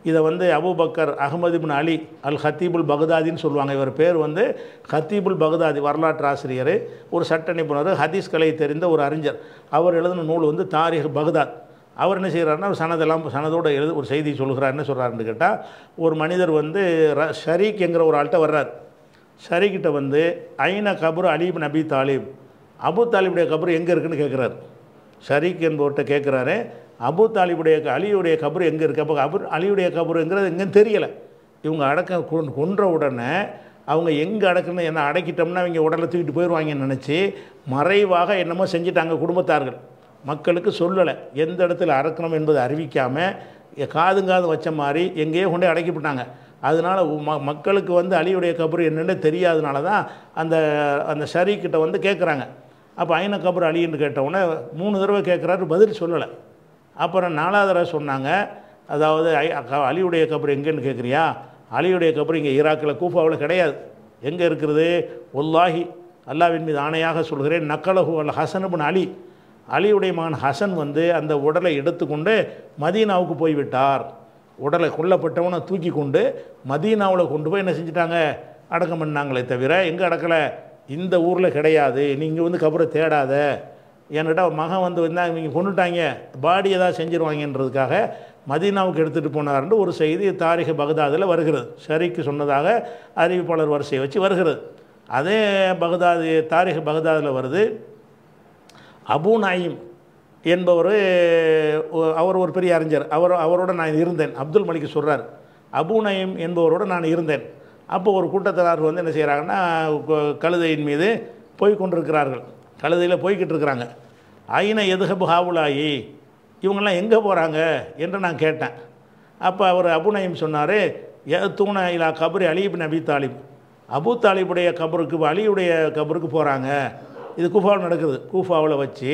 இதை வந்து அபுபக்கர் அகமதுபின் அலி அல் ஹத்தீபுல் பகதாதின்னு சொல்லுவாங்க இவர் பேர் வந்து ஹத்தீபுல் பகதாதி வரலாற்று ஆசிரியர் ஒரு சட்ட நிபுணர் ஹதீஸ் கலை தெரிந்த ஒரு அறிஞர் அவர் எழுதின நூல் வந்து தாரிக் பகதாத் அவர் என்ன செய்கிறாருன்னா சனதெல்லாம் சனதோடு எழுது ஒரு செய்தி சொல்கிறார் என்ன சொல்கிறாருன்னு கேட்டால் ஒரு மனிதர் வந்து ர ஷரீக் என்கிற ஒரு ஆள்கிட்ட வர்றார் ஷரீக்கிட்ட வந்து ஐன கபூர் அலீப் நபி தாலிப் அபு தாலிபுடைய கபூர் எங்கே இருக்குன்னு கேட்குறாரு ஷரீக் என்பவர்கிட்ட கேட்குறாரு அபு தாலிபுடைய அலியுடைய கபர் எங்கே இருக்குது அப்போ அபு அலியுடைய கபருங்கிறது எங்கே தெரியலை இவங்க அடக்க கொன்ற உடனே அவங்க எங்கே அடக்குன்னு என்ன அடக்கிட்டோம்னா அவங்க உடலை தூக்கிட்டு போயிடுவாங்கன்னு நினச்சி மறைவாக என்னமோ செஞ்சுட்டாங்க குடும்பத்தார்கள் மக்களுக்கு சொல்லலை எந்த இடத்துல அடக்கணும் என்பதை அறிவிக்காமல் காதுங்காது வச்ச மாதிரி எங்கேயோ கொண்டே அடக்கிவிட்டாங்க அதனால் ம மக்களுக்கு வந்து அலியுடைய கபர் என்னென்னு தெரியாதனால தான் அந்த அந்த சரிக்கிட்ட வந்து கேட்குறாங்க அப்போ ஐன கபர் அலின்னு கேட்டவுடனே மூணு தடவை கேட்குறாரு பதில் சொல்லலை அப்புறம் தடவை சொன்னாங்க அதாவது அலியுடைய கபர் எங்கேன்னு கேட்குறியா அலியுடைய கபர் இங்கே ஈராக்கில் கூஃபாவில் கிடையாது எங்கே இருக்கிறது ஒல்லாஹி அல்லாவின் மீது ஆணையாக சொல்கிறேன் நக்கலஹு அல் ஹசனுபின் அலி அலியுடைய மகன் ஹசன் வந்து அந்த உடலை எடுத்துக்கொண்டு மதீனாவுக்கு போய்விட்டார் உடலை கொல்லப்பட்டவனை தூக்கி கொண்டு மதீனாவில் கொண்டு போய் என்ன செஞ்சிட்டாங்க அடக்கம் பண்ணாங்களே தவிர எங்கே அடக்கலை இந்த ஊரில் கிடையாது நீங்கள் வந்து கபரை தேடாத என்கிட்ட மகன் வந்து வந்தால் இவங்க கொண்டுட்டாங்க பாடி ஏதாவது செஞ்சுருவாங்கன்றதுக்காக மதீனாவுக்கு எடுத்துகிட்டு போனார்ன்ற ஒரு செய்தி தாரிக பகதாதில் வருகிறது சரிக்கு சொன்னதாக அறிவிப்பாளர் வரிசையை வச்சு வருகிறது அதே பகதாது தாரிக பகதாதில் வருது அபு நாயிம் என்பவர் அவர் ஒரு பெரிய அறிஞர் அவர் அவரோட நான் இருந்தேன் அப்துல் மலிக்கு சொல்கிறார் அபு நயீம் என்பவரோடு நான் இருந்தேன் அப்போ ஒரு கூட்டத்தினர் வந்து என்ன செய்கிறாங்கன்னா கழுதையின் மீது போய் கொண்டிருக்கிறார்கள் கழுதையில் போய்கிட்டு இருக்கிறாங்க ஐன எதுகபு ஹாவுலாயி இவங்கெல்லாம் எங்கே போகிறாங்க என்று நான் கேட்டேன் அப்போ அவர் அபுநயம் சொன்னார் தூண இலா கபரு அலிபின் அபி தாலிப் அபு தாலிபுடைய கபருக்கு அலியுடைய கபருக்கு போகிறாங்க இது கூஃபாவில் நடக்குது கூஃபாவில் வச்சு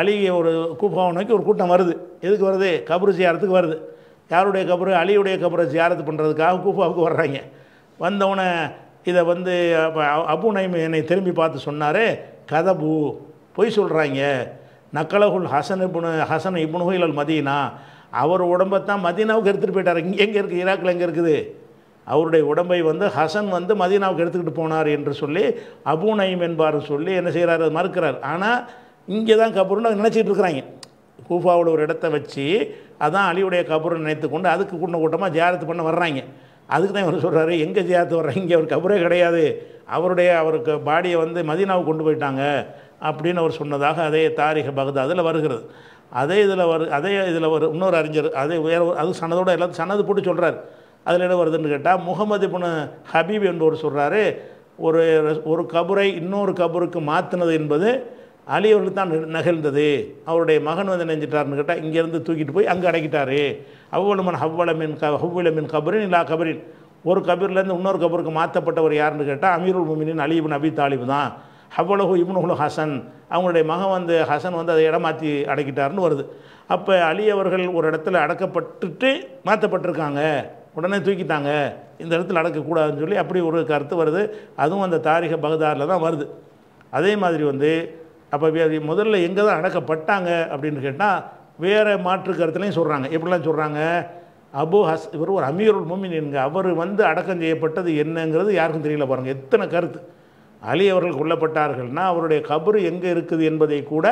அலி ஒரு கூஃபாவை நோக்கி ஒரு கூட்டம் வருது எதுக்கு வருது கபரு ஜியாரத்துக்கு வருது யாருடைய கபரு அலியுடைய கபரை ஜியாரத்து பண்ணுறதுக்காக கூஃபாவுக்கு வர்றாங்க வந்தவுன இதை வந்து அபு நயம் என்னை திரும்பி பார்த்து சொன்னார் கதபு பொய் சொல்கிறாங்க நக்கலகுல் ஹசன் இப்னு ஹசன் இப்புனு இல்லல் மதீனா அவர் தான் மதீனாவுக்கு எடுத்துகிட்டு போயிட்டார் இங்கே எங்கே இருக்குது ஈராக்கில் எங்கே இருக்குது அவருடைய உடம்பை வந்து ஹசன் வந்து மதீனாவுக்கு எடுத்துக்கிட்டு போனார் என்று சொல்லி அபு நயம் என்பார் சொல்லி என்ன செய்கிறார் அது மறுக்கிறார் ஆனால் இங்கே தான் கபூர்னு நினச்சிட்டு இருக்கிறாங்க கூஃபாவோட ஒரு இடத்த வச்சு அதான் அலியுடைய கபூர்னு நினைத்து கொண்டு அதுக்கு கூட்டம் கூட்டமாக ஜாரத்து பண்ண வர்றாங்க அதுக்கு தான் இவர் சொல்கிறாரு எங்கே ஜியாத்து வர்ற இங்கே அவர் கபரே கிடையாது அவருடைய அவருக்கு பாடியை வந்து மதினாவுக்கு கொண்டு போயிட்டாங்க அப்படின்னு அவர் சொன்னதாக அதே தாரிக பகதா அதில் வருகிறது அதே இதில் வரு அதே இதில் வரும் இன்னொரு அறிஞர் அதே வேறு அது சனதோடு எல்லாத்தையும் சனது போட்டு சொல்கிறார் அதில் என்ன வருதுன்னு கேட்டால் முகமது இப்னு ஹபீப் ஒரு சொல்கிறாரு ஒரு ஒரு கபரை இன்னொரு கபருக்கு மாற்றினது என்பது அலி அவர்களுக்கு தான் நிகழ்ந்தது அவருடைய மகன் வந்து நினைஞ்சிட்டாருன்னு கேட்டால் இங்கேருந்து தூக்கிட்டு போய் அங்கே அடைக்கிட்டாரு அவ்வளமன் ஹவ்வளமின் க ஹவ்வளமின் கபரின் இல்லா கபரின் ஒரு கபீர்லேருந்து இன்னொரு கபருக்கு மாற்றப்பட்டவர் யாருன்னு கேட்டால் அமீருல் முமினின் அலிபின் அபி தாலிபு தான் ஹவ்வளஹு இப்னுஹுல் ஹசன் அவங்களுடைய மகன் வந்து ஹசன் வந்து அதை இடமாற்றி அடைக்கிட்டார்னு வருது அப்போ அலி அவர்கள் ஒரு இடத்துல அடக்கப்பட்டுட்டு மாற்றப்பட்டிருக்காங்க உடனே தூக்கிட்டாங்க இந்த இடத்துல அடக்கக்கூடாதுன்னு சொல்லி அப்படி ஒரு கருத்து வருது அதுவும் அந்த தாரிக பகதாரில் தான் வருது அதே மாதிரி வந்து அப்போ முதல்ல எங்கே தான் அடக்கப்பட்டாங்க அப்படின்னு கேட்டால் வேறு மாற்று கருத்துலையும் சொல்கிறாங்க எப்படிலாம் சொல்கிறாங்க அபு ஹஸ் இவர் ஒரு அமீருல் மோமின்ங்க அவர் வந்து அடக்கம் செய்யப்பட்டது என்னங்கிறது யாருக்கும் தெரியல பாருங்கள் எத்தனை கருத்து அலி அவர்கள் கொல்லப்பட்டார்கள்னா அவருடைய கபரு எங்கே இருக்குது என்பதை கூட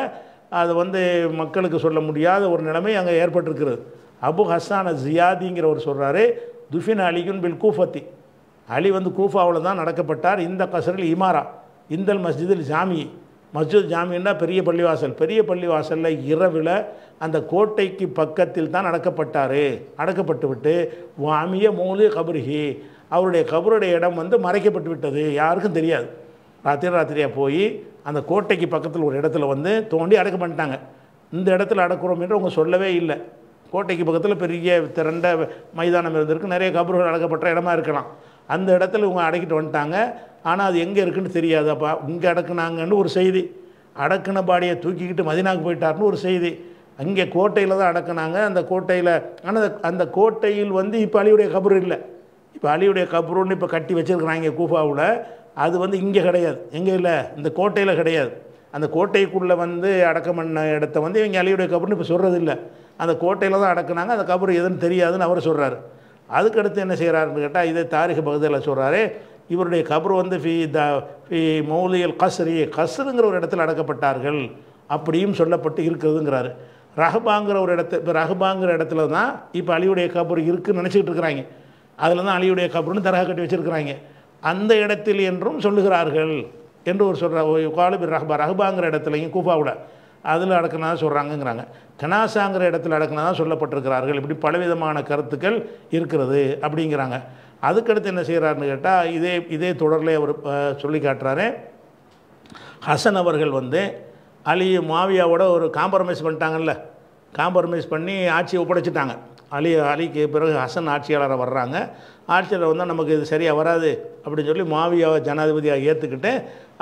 அது வந்து மக்களுக்கு சொல்ல முடியாத ஒரு நிலைமை அங்கே ஏற்பட்டிருக்கிறது அபு ஹசான ஜியாதிங்கிறவர் சொல்கிறாரு துஃபின் அலிக்கும் பில் கூஃபத்தி அலி வந்து கூஃபாவில் தான் நடக்கப்பட்டார் இந்த கசரில் இமாரா இந்தல் மஸ்ஜிதில் ஜாமியை மஸ்ஜித் ஜாமின்னா பெரிய பள்ளிவாசல் பெரிய பள்ளிவாசலில் இரவில் அந்த கோட்டைக்கு பக்கத்தில் தான் அடக்கப்பட்டார் அடக்கப்பட்டு விட்டு வாமிய மூலி கபருகி அவருடைய கபருடைய இடம் வந்து மறைக்கப்பட்டு விட்டது யாருக்கும் தெரியாது ராத்திரி ராத்திரியாக போய் அந்த கோட்டைக்கு பக்கத்தில் ஒரு இடத்துல வந்து தோண்டி அடக்க பண்ணிட்டாங்க இந்த இடத்துல அடக்கிறோம் என்று அவங்க சொல்லவே இல்லை கோட்டைக்கு பக்கத்தில் பெரிய திரண்ட மைதானம் இருந்திருக்கு நிறைய கபர்கள் அடக்கப்பட்ட இடமா இருக்கலாம் அந்த இடத்துல இவங்க அடக்கிட்டு வந்துட்டாங்க ஆனால் அது எங்கே இருக்குன்னு தெரியாதப்பா இங்கே அடக்குனாங்கன்னு ஒரு செய்தி அடக்குன பாடியை தூக்கிக்கிட்டு மதினாக்கு போயிட்டார்னு ஒரு செய்தி அங்கே கோட்டையில் தான் அடக்குனாங்க அந்த கோட்டையில் ஆனால் அந்த கோட்டையில் வந்து இப்போ அலியுடைய கபர் இல்லை இப்போ அலியுடைய கபருன்னு இப்போ கட்டி வச்சுருக்குறாங்க கூஃபாவில் அது வந்து இங்கே கிடையாது எங்கே இல்லை இந்த கோட்டையில் கிடையாது அந்த கோட்டைக்குள்ளே வந்து அடக்கம் பண்ண இடத்த வந்து இவங்க அலியுடைய கபர்னு இப்போ சொல்கிறது இல்லை அந்த கோட்டையில் தான் அடக்குனாங்க அந்த கபர் எதுன்னு தெரியாதுன்னு அவர் சொல்கிறார் அதுக்கடுத்து என்ன செய்கிறாருன்னு கேட்டால் இதே தாரிக பகுதியில் சொல்கிறாரு இவருடைய கபர் வந்து ஃபி த ஃபி மௌலியல் கசரி கசருங்கிற ஒரு இடத்துல அடக்கப்பட்டார்கள் அப்படியும் சொல்லப்பட்டு இருக்கிறதுங்கிறாரு ரஹ்பாங்கிற ஒரு இடத்து இப்போ ரஹ்பாங்கிற இடத்துல தான் இப்போ அலியுடைய கபர் இருக்குதுன்னு நினச்சிக்கிட்டு இருக்கிறாங்க அதில் தான் அலியுடைய கபர்னு தரகா கட்டி வச்சுருக்கிறாங்க அந்த இடத்தில் என்றும் சொல்லுகிறார்கள் என்று ஒரு சொல்கிற பேர் ரஹ்பா ரஹ்பாங்கிற இடத்துலையும் கூஃபாவோட அதில் அடக்கினா சொல்கிறாங்கங்கிறாங்க கனாசாங்கிற இடத்துல அடக்கினா தான் சொல்லப்பட்டிருக்கிறார்கள் இப்படி பலவிதமான கருத்துக்கள் இருக்கிறது அப்படிங்கிறாங்க அதுக்கடுத்து என்ன செய்கிறாருன்னு கேட்டால் இதே இதே தொடரில் அவர் சொல்லி காட்டுறாரு ஹசன் அவர்கள் வந்து அலி மாவியாவோட ஒரு காம்ப்ரமைஸ் பண்ணிட்டாங்கல்ல காம்ப்ரமைஸ் பண்ணி ஆட்சியை ஒப்படைச்சிட்டாங்க அலி அலிக்கு பிறகு ஹசன் ஆட்சியாளராக வர்றாங்க ஆட்சியாளர் வந்தால் நமக்கு இது சரியாக வராது அப்படின்னு சொல்லி மாவியாவை ஜனாதிபதியாக ஏற்றுக்கிட்டு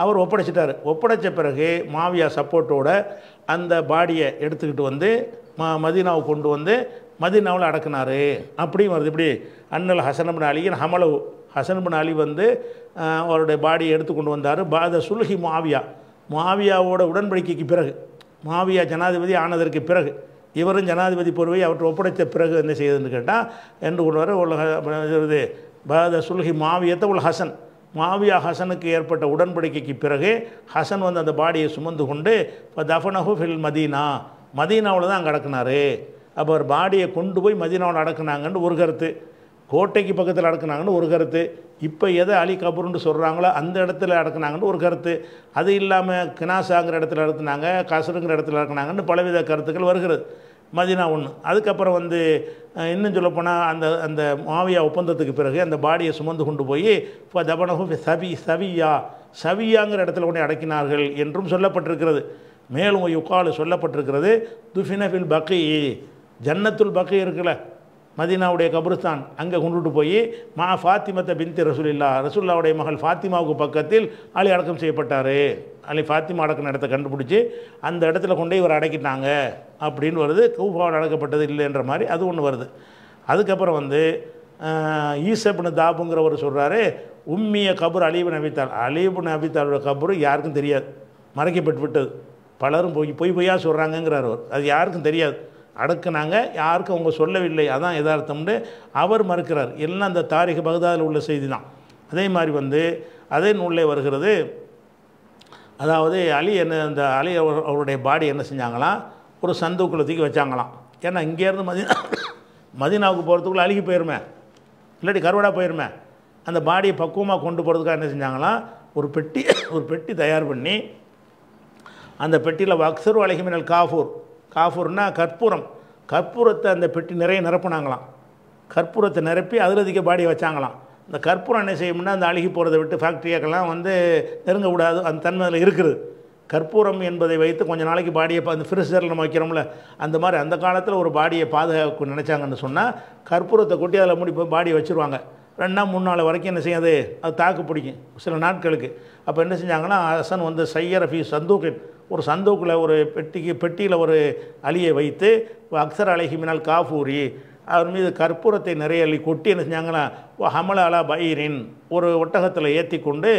அவர் ஒப்படைச்சிட்டார் ஒப்படைச்ச பிறகு மாவியா சப்போர்ட்டோட அந்த பாடியை எடுத்துக்கிட்டு வந்து ம மதீனாவை கொண்டு வந்து மதினாவில் அடக்குனார் அப்படியும் வருது இப்படி அண்ணல் ஹசனபின் அலியின் ஹமலவு ஹசனபின் அலி வந்து அவருடைய பாடியை எடுத்து கொண்டு வந்தார் பாத சுல்ஹி மாவியா மாவியாவோட உடன்படிக்கைக்கு பிறகு மாவியா ஜனாதிபதி ஆனதற்கு பிறகு இவரும் ஜனாதிபதி பொறுவை அவற்றை ஒப்படைத்த பிறகு என்ன செய்யுதுன்னு கேட்டால் என்று கொண்டு வர உள்ள பாத சுல்ஹி மாவியத்தை உள்ள ஹசன் மாவியா ஹசனுக்கு ஏற்பட்ட உடன்படிக்கைக்கு பிறகு ஹசன் வந்து அந்த பாடியை சுமந்து கொண்டு இப்போ தஃபனஹு ஃபில் மதீனா மதீனாவில் தான் அங்கே கிடக்குனாரு அப்போ ஒரு பாடியை கொண்டு போய் மதினாவில் அடக்குனாங்கன்னு ஒரு கருத்து கோட்டைக்கு பக்கத்தில் அடக்குனாங்கன்னு ஒரு கருத்து இப்போ எதை அலி கபூர்னு சொல்கிறாங்களோ அந்த இடத்துல அடக்குனாங்கன்னு ஒரு கருத்து அது இல்லாமல் கினாசாங்கிற இடத்துல அடக்குனாங்க கசருங்கிற இடத்துல அடக்குனாங்கன்னு பலவித கருத்துக்கள் வருகிறது மதினா ஒன்று அதுக்கப்புறம் வந்து இன்னும் சொல்லப்போனால் அந்த அந்த மாவியா ஒப்பந்தத்துக்கு பிறகு அந்த பாடியை சுமந்து கொண்டு போய் இப்போ தபனகும் சவி சவியா சவியாங்கிற இடத்துல கொண்டு அடக்கினார்கள் என்றும் சொல்லப்பட்டிருக்கிறது மேலும் யுக்காலு சொல்லப்பட்டிருக்கிறது துஃபினஃபில் பக்கி ஜன்னத்துல் பக்கம் இருக்கல மதினாவுடைய கபுருஸ்தான் அங்கே கொண்டுட்டு போய் மா ஃபாத்திமத்தை பின்தி ரசூலில்லா ரசூல்லாவுடைய மகள் ஃபாத்திமாவுக்கு பக்கத்தில் அலி அடக்கம் செய்யப்பட்டார் அலி ஃபாத்திமா அடக்கம் இடத்தை கண்டுபிடிச்சி அந்த இடத்துல கொண்டே இவர் அடக்கிட்டாங்க அப்படின்னு வருது கூஃபாவில் அடக்கப்பட்டது இல்லைன்ற மாதிரி அது ஒன்று வருது அதுக்கப்புறம் வந்து ஈசப்னு தாபுங்கிறவர் சொல்கிறாரு உம்மிய கபூர் அலீபு நபித்தால் அலீபு நபித்தாலோட கபூர் யாருக்கும் தெரியாது மறைக்கப்பட்டு விட்டது பலரும் போய் பொய் பொய்யா சொல்கிறாங்கங்கிறார் அவர் அது யாருக்கும் தெரியாது அடக்குனாங்க யாருக்கும் அவங்க சொல்லவில்லை அதான் எதார்த்தம்னு அவர் மறுக்கிறார் எல்லாம் அந்த தாரிக பகதாதில் உள்ள செய்தி தான் அதே மாதிரி வந்து அதே நூலே வருகிறது அதாவது அலி என்ன அந்த அலி அவருடைய பாடி என்ன செஞ்சாங்களாம் ஒரு சந்துக்குள்ளே தூக்கி வச்சாங்களாம் ஏன்னா இங்கேருந்து மதினா மதினாவுக்கு போகிறதுக்குள்ளே அழுகி போயிருமே இல்லாட்டி கருவடாக போயிருமே அந்த பாடியை பக்குவமாக கொண்டு போகிறதுக்காக என்ன செஞ்சாங்களாம் ஒரு பெட்டி ஒரு பெட்டி தயார் பண்ணி அந்த பெட்டியில் வக்சரு அழகிமினல் காஃபூர் காஃபூர்னா கற்பூரம் கற்பூரத்தை அந்த பெட்டி நிறைய நிரப்புனாங்களாம் கற்பூரத்தை நிரப்பி அதில் அதிக பாடியை வச்சாங்களாம் இந்த கற்பூரம் என்ன செய்யும்னா அந்த அழுகி போகிறத விட்டு ஃபேக்ட்ரியாக்கெல்லாம் வந்து நெருங்க விடாது அந்த தன்மையில் இருக்குது கற்பூரம் என்பதை வைத்து கொஞ்சம் நாளைக்கு பாடியை அந்த ஃப்ரிசரில் நம்ம வைக்கிறோம்ல அந்த மாதிரி அந்த காலத்தில் ஒரு பாடியை பாதுகாக்க நினச்சாங்கன்னு சொன்னால் கற்பூரத்தை கொட்டி அதில் மூடி போய் பாடியை வச்சுருவாங்க ரெண்டாம் மூணு நாள் வரைக்கும் என்ன செய்யாது அது தாக்கு பிடிக்கும் சில நாட்களுக்கு அப்போ என்ன செஞ்சாங்கன்னா அசன் வந்து சையரஃபி சந்தூக்கின் ஒரு சந்தோக்கில் ஒரு பெட்டிக்கு பெட்டியில் ஒரு அலியை வைத்து அக்சர் அழகி மினால் காஃபூரி அவர் மீது கற்பூரத்தை நிறைய அள்ளி கொட்டி என்ன செஞ்சாங்கன்னா ஹமல அலா பயிரின் ஒரு ஒட்டகத்தில் ஏற்றி கொண்டு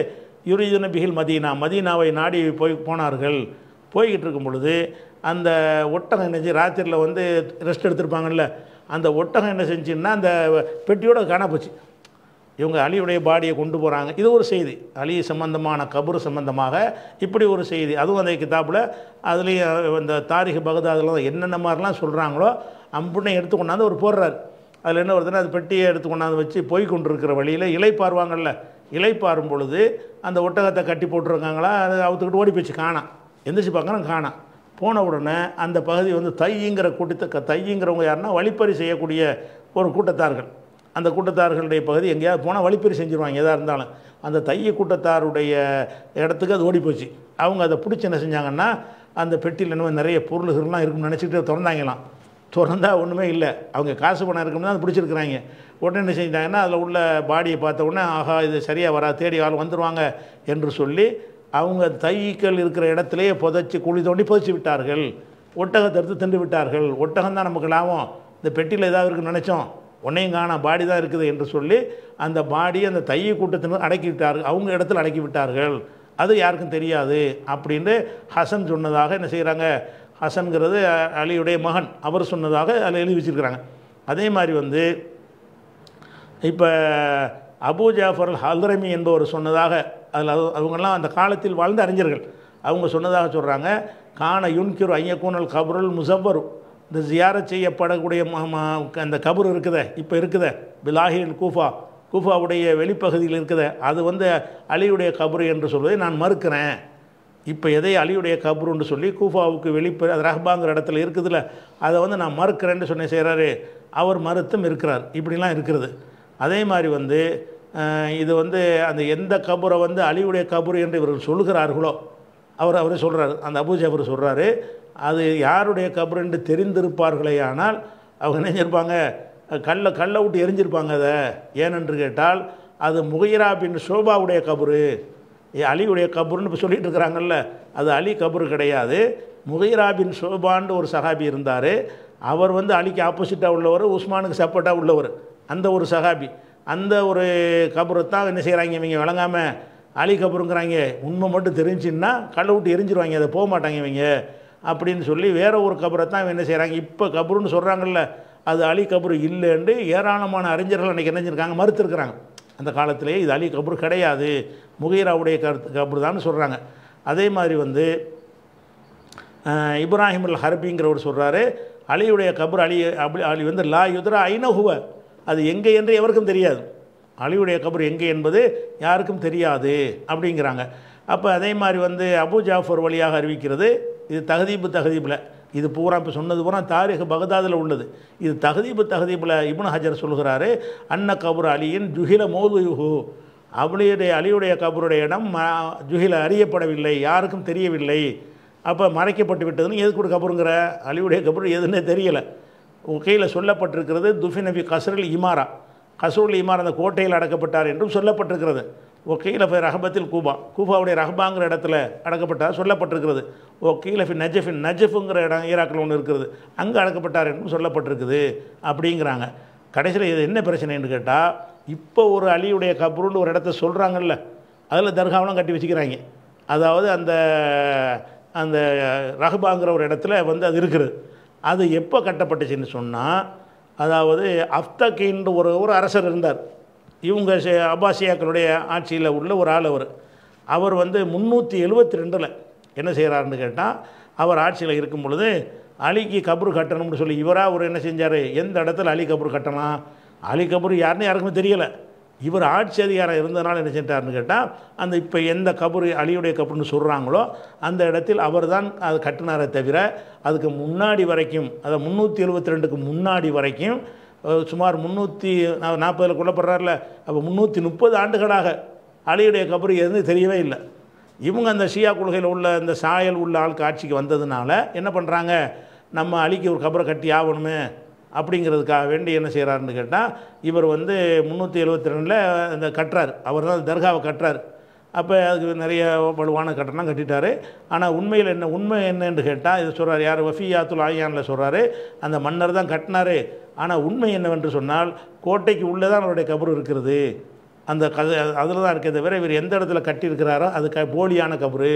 யுரிதுன பிகில் மதீனா மதீனாவை நாடி போய் போனார்கள் போய்கிட்டு இருக்கும் பொழுது அந்த ஒட்டகம் என்ன செஞ்சு ராத்திரியில் வந்து ரெஸ்ட் எடுத்திருப்பாங்கல்ல அந்த ஒட்டகம் என்ன செஞ்சுன்னா அந்த பெட்டியோட காண போச்சு இவங்க அலியுடைய பாடியை கொண்டு போகிறாங்க இது ஒரு செய்தி அலி சம்பந்தமான கபூர் சம்பந்தமாக இப்படி ஒரு செய்தி அதுவும் அந்த கிதாப்பில் அதுலேயும் இந்த தாரிக பகதாதில் என்னென்ன மாதிரிலாம் சொல்கிறாங்களோ அம்புண்ணை எடுத்து கொண்டாந்து ஒரு போடுறார் அதில் என்ன வருதுன்னா அது பெட்டியை எடுத்து கொண்டாந்து வச்சு போய் கொண்டிருக்கிற வழியில் இலை பாருவாங்கள்ல இலை பாரும் பொழுது அந்த ஒட்டகத்தை கட்டி போட்டிருக்காங்களா அதை அவுத்துக்கிட்டு ஓடி போச்சு காணாம் எந்திரிச்சு பார்க்கணும் காணாம் போன உடனே அந்த பகுதி வந்து தையிங்கிற கூட்டத்தை தையிங்கிறவங்க யாருன்னா வழிப்பறி செய்யக்கூடிய ஒரு கூட்டத்தார்கள் அந்த கூட்டத்தார்களுடைய பகுதி எங்கேயாவது போனால் வழிப்பறி செஞ்சுருவாங்க எதாக இருந்தாலும் அந்த தைய கூட்டத்தாருடைய இடத்துக்கு அது ஓடி போச்சு அவங்க அதை பிடிச்சி என்ன செஞ்சாங்கன்னா அந்த பெட்டியில் என்னமோ நிறைய பொருள்கள்லாம் இருக்கும்னு நினச்சிக்கிட்டு திறந்தாங்களாம் திறந்தால் ஒன்றுமே இல்லை அவங்க காசு பணம் இருக்கும்னு அது பிடிச்சிருக்கிறாங்க உடனே என்ன செஞ்சிட்டாங்கன்னா அதில் உள்ள பாடியை பார்த்த உடனே ஆஹா இது சரியாக வரா தேடி ஆள் வந்துடுவாங்க என்று சொல்லி அவங்க தைக்கள் இருக்கிற இடத்துலையே புதைச்சி குழி தோண்டி புதைச்சி விட்டார்கள் ஒட்டகத்தை எடுத்து தின்று விட்டார்கள் ஒட்டகம் தான் நமக்கு லாபம் இந்த பெட்டியில் ஏதாவது இருக்குன்னு நினச்சோம் உன்னையும் காணா பாடி தான் இருக்குது என்று சொல்லி அந்த பாடி அந்த தையை கூட்டத்தினர் அடக்கி விட்டார்கள் அவங்க இடத்துல அடக்கி விட்டார்கள் அது யாருக்கும் தெரியாது அப்படின்னு ஹசன் சொன்னதாக என்ன செய்கிறாங்க ஹசன்கிறது அலியுடைய மகன் அவர் சொன்னதாக அதில் எழுதி வச்சுருக்கிறாங்க அதே மாதிரி வந்து இப்போ அபு ஜாஃபர் ஹல்ரமி என்பவர் சொன்னதாக அதில் அவங்கெல்லாம் அந்த காலத்தில் வாழ்ந்த அறிஞர்கள் அவங்க சொன்னதாக சொல்கிறாங்க காண யுன்கிரு ஐயக்கூனல் கபருல் முசவ்வரும் இந்த ஜியார செய்யப்படக்கூடிய அந்த கபர் இருக்குத இப்போ இருக்குத பிலாஹின் கூஃபா கூஃபாவுடைய வெளிப்பகுதியில் இருக்குத அது வந்து அலியுடைய கபரு என்று சொல்வதை நான் மறுக்கிறேன் இப்போ எதை அலியுடைய கபருன்னு சொல்லி கூஃபாவுக்கு வெளிப்ப அது ரஹ்பாங்கிற இடத்துல இருக்குதுல்ல அதை வந்து நான் மறுக்கிறேன்னு சொன்னேன் செய்கிறாரு அவர் மறுத்தும் இருக்கிறார் இப்படிலாம் இருக்கிறது அதே மாதிரி வந்து இது வந்து அந்த எந்த கபரை வந்து அலியுடைய கபுரு என்று இவர்கள் சொல்கிறார்களோ அவர் அவரே சொல்கிறார் அந்த அபூஜ் அவர் சொல்கிறாரு அது யாருடைய கபருண்டு தெரிந்திருப்பார்களே ஆனால் அவங்க என்ன கல்லை கல்லை விட்டு எரிஞ்சிருப்பாங்க அதை ஏனென்று கேட்டால் அது முகைரா பின் ஷோபாவுடைய கபரு அலியுடைய கபருன்னு இப்போ சொல்லிட்டு இருக்கிறாங்கல்ல அது அலி கபரு கிடையாது முகைரா பின் ஷோபான்னு ஒரு சகாபி இருந்தார் அவர் வந்து அலிக்கு ஆப்போசிட்டாக உள்ளவர் உஸ்மானுக்கு சப்போர்ட்டாக உள்ளவர் அந்த ஒரு சகாபி அந்த ஒரு கபரை தான் என்ன செய்கிறாங்க இவங்க விளங்காமல் அலி கபருங்கிறாங்க உண்மை மட்டும் தெரிஞ்சுன்னா கல்லை விட்டு எரிஞ்சிருவாங்க அதை போக மாட்டாங்க இவங்க அப்படின்னு சொல்லி வேறு ஒரு கபரை தான் என்ன செய்கிறாங்க இப்போ கபருன்னு சொல்கிறாங்கல்ல அது அலி கபரு இல்லைன்னு ஏராளமான அறிஞர்கள் அன்றைக்கி என்ன செஞ்சுருக்காங்க மறுத்துருக்குறாங்க அந்த காலத்திலேயே இது அலி கபூர் கிடையாது முகீராவுடைய கருத்து கபூர் தான்னு சொல்கிறாங்க அதே மாதிரி வந்து இப்ராஹிம் அல் ஹர்பிங்கிறவர் சொல்கிறாரு அலியுடைய கபூர் அலி அப்படி அலி வந்து லா யுத்ரா ஐநகுவ அது எங்கே என்று எவருக்கும் தெரியாது அலியுடைய கபூர் எங்கே என்பது யாருக்கும் தெரியாது அப்படிங்கிறாங்க அப்போ அதே மாதிரி வந்து அபு ஜாஃபர் வழியாக அறிவிக்கிறது இது தகதீப்பு தகதீப்பில் இது பூரா இப்போ சொன்னது பூரா தாரிக் பகதாதில் உள்ளது இது தகதீப்பு தகதீப்பில் இப்னு ஹஜர் சொல்கிறாரு அன்ன கபூர் அலியின் ஜுஹில மோதுயுஹு அவளுடைய அலியுடைய கபருடைய இடம் ஜுஹில அறியப்படவில்லை யாருக்கும் தெரியவில்லை அப்போ மறைக்கப்பட்டு விட்டதுன்னு எதுக்கு ஒரு கபருங்கிற அலியுடைய கபரு எதுன்னே தெரியலை உகையில் சொல்லப்பட்டிருக்கிறது துஃபி நபி கசருல் இமாரா கசருல் இமாரா அந்த கோட்டையில் அடக்கப்பட்டார் என்றும் சொல்லப்பட்டிருக்கிறது ஒக்கீலஃபை ரஹபத்தில் கூபா கூபாவுடைய ரஹபாங்கிற இடத்துல அடக்கப்பட்டார் சொல்லப்பட்டிருக்கிறது ஒக்கீலஃபி நஜஃபின் நஜஃபுங்கிற இடம் ஈராக்கில் ஒன்று இருக்கிறது அங்கே அடக்கப்பட்டார் என்றும் சொல்லப்பட்டிருக்குது அப்படிங்கிறாங்க கடைசியில் இது என்ன பிரச்சனைன்னு கேட்டால் இப்போ ஒரு அலியுடைய கபருன்னு ஒரு இடத்த சொல்கிறாங்கல்ல அதில் தர்காவெலாம் கட்டி வச்சுக்கிறாங்க அதாவது அந்த அந்த ரஹ்பாங்கிற ஒரு இடத்துல வந்து அது இருக்குது அது எப்போ கட்டப்பட்டுச்சுன்னு சொன்னால் அதாவது அஃப்தகின்ற ஒரு ஒரு அரசர் இருந்தார் இவங்க அப்பாசியாக்களுடைய ஆட்சியில் உள்ள ஒரு ஆள் அவர் அவர் வந்து முந்நூற்றி எழுபத்தி ரெண்டில் என்ன செய்கிறாருன்னு கேட்டால் அவர் ஆட்சியில் இருக்கும் பொழுது அலிக்கு கபுர் கட்டணும்னு சொல்லி இவராக அவர் என்ன செஞ்சார் எந்த இடத்துல அலி கபுர் கட்டலாம் அலி கபூர் யாருன்னு யாருக்குமே தெரியலை இவர் ஆட்சி அதிகாரம் இருந்ததுனால என்ன செஞ்சார்னு கேட்டால் அந்த இப்போ எந்த கபூர் அலியுடைய கபுர்னு சொல்கிறாங்களோ அந்த இடத்தில் அவர் தான் அது கட்டினாரே தவிர அதுக்கு முன்னாடி வரைக்கும் அதை முந்நூற்றி எழுபத்தி ரெண்டுக்கு முன்னாடி வரைக்கும் சுமார் முந்நூற்றி நாற்பதில் கொல்லப்படுறாருல அப்போ முந்நூற்றி முப்பது ஆண்டுகளாக அலியுடைய கபரு எதுவும் தெரியவே இல்லை இவங்க அந்த ஷியா கொள்கையில் உள்ள இந்த சாயல் உள்ள ஆள் காட்சிக்கு வந்ததுனால என்ன பண்ணுறாங்க நம்ம அலிக்கு ஒரு கபரை கட்டி ஆகணுமே அப்படிங்கிறதுக்காக வேண்டி என்ன செய்கிறாருன்னு கேட்டால் இவர் வந்து முந்நூற்றி எழுபத்தி ரெண்டில் இந்த கட்டுறார் அவர் தான் தர்காவை கட்டுறார் அப்போ அதுக்கு நிறைய வலுவான கட்டணம் கட்டிட்டார் ஆனால் உண்மையில் என்ன உண்மை என்னன்னு கேட்டால் இதை சொல்கிறார் யார் வஃபியாத்துல் ஆயானில் சொல்கிறாரு அந்த மன்னர் தான் கட்டினார் ஆனால் உண்மை என்னவென்று சொன்னால் கோட்டைக்கு உள்ளே தான் அவருடைய கபர் இருக்கிறது அந்த க அதில் தான் இருக்க தவிர இவர் எந்த இடத்துல கட்டியிருக்கிறாரோ அது க போலியான கபரு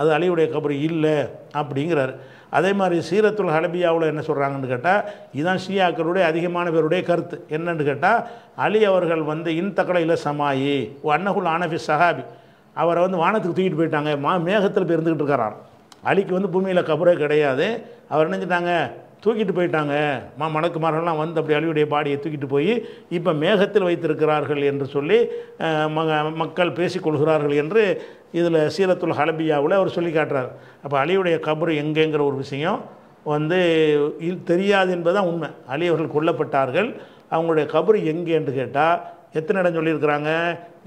அது அலியுடைய கபரு இல்லை அப்படிங்கிறார் அதே மாதிரி சீரத்துல் ஹலபியாவில் என்ன சொல்கிறாங்கன்னு கேட்டால் இதுதான் ஷியாக்களுடைய அதிகமான பேருடைய கருத்து என்னன்னு கேட்டால் அலி அவர்கள் வந்து இன்தக்கலையில் சமாயி அன்னகுல் ஆனஃபி சஹாபி அவரை வந்து வானத்துக்கு தூக்கிட்டு போயிட்டாங்க மா மேகத்தில் போய் இருந்துக்கிட்டு இருக்கிறார் அலிக்கு வந்து பூமியில் கபரே கிடையாது அவர் என்னஞ்சிட்டாங்க தூக்கிட்டு போயிட்டாங்க மா மணக்குமாரெல்லாம் வந்து அப்படி அழிவுடைய பாடியை தூக்கிட்டு போய் இப்போ மேகத்தில் வைத்திருக்கிறார்கள் என்று சொல்லி மக மக்கள் பேசிக்கொள்கிறார்கள் என்று இதில் சீரத்துல் ஹலபியாவில் அவர் சொல்லி காட்டுறார் அப்போ அழியுடைய கபரு எங்கேங்கிற ஒரு விஷயம் வந்து தெரியாது என்பதுதான் உண்மை அழியவர்கள் கொல்லப்பட்டார்கள் அவங்களுடைய கபரு எங்கே என்று கேட்டால் எத்தனை இடம் சொல்லியிருக்கிறாங்க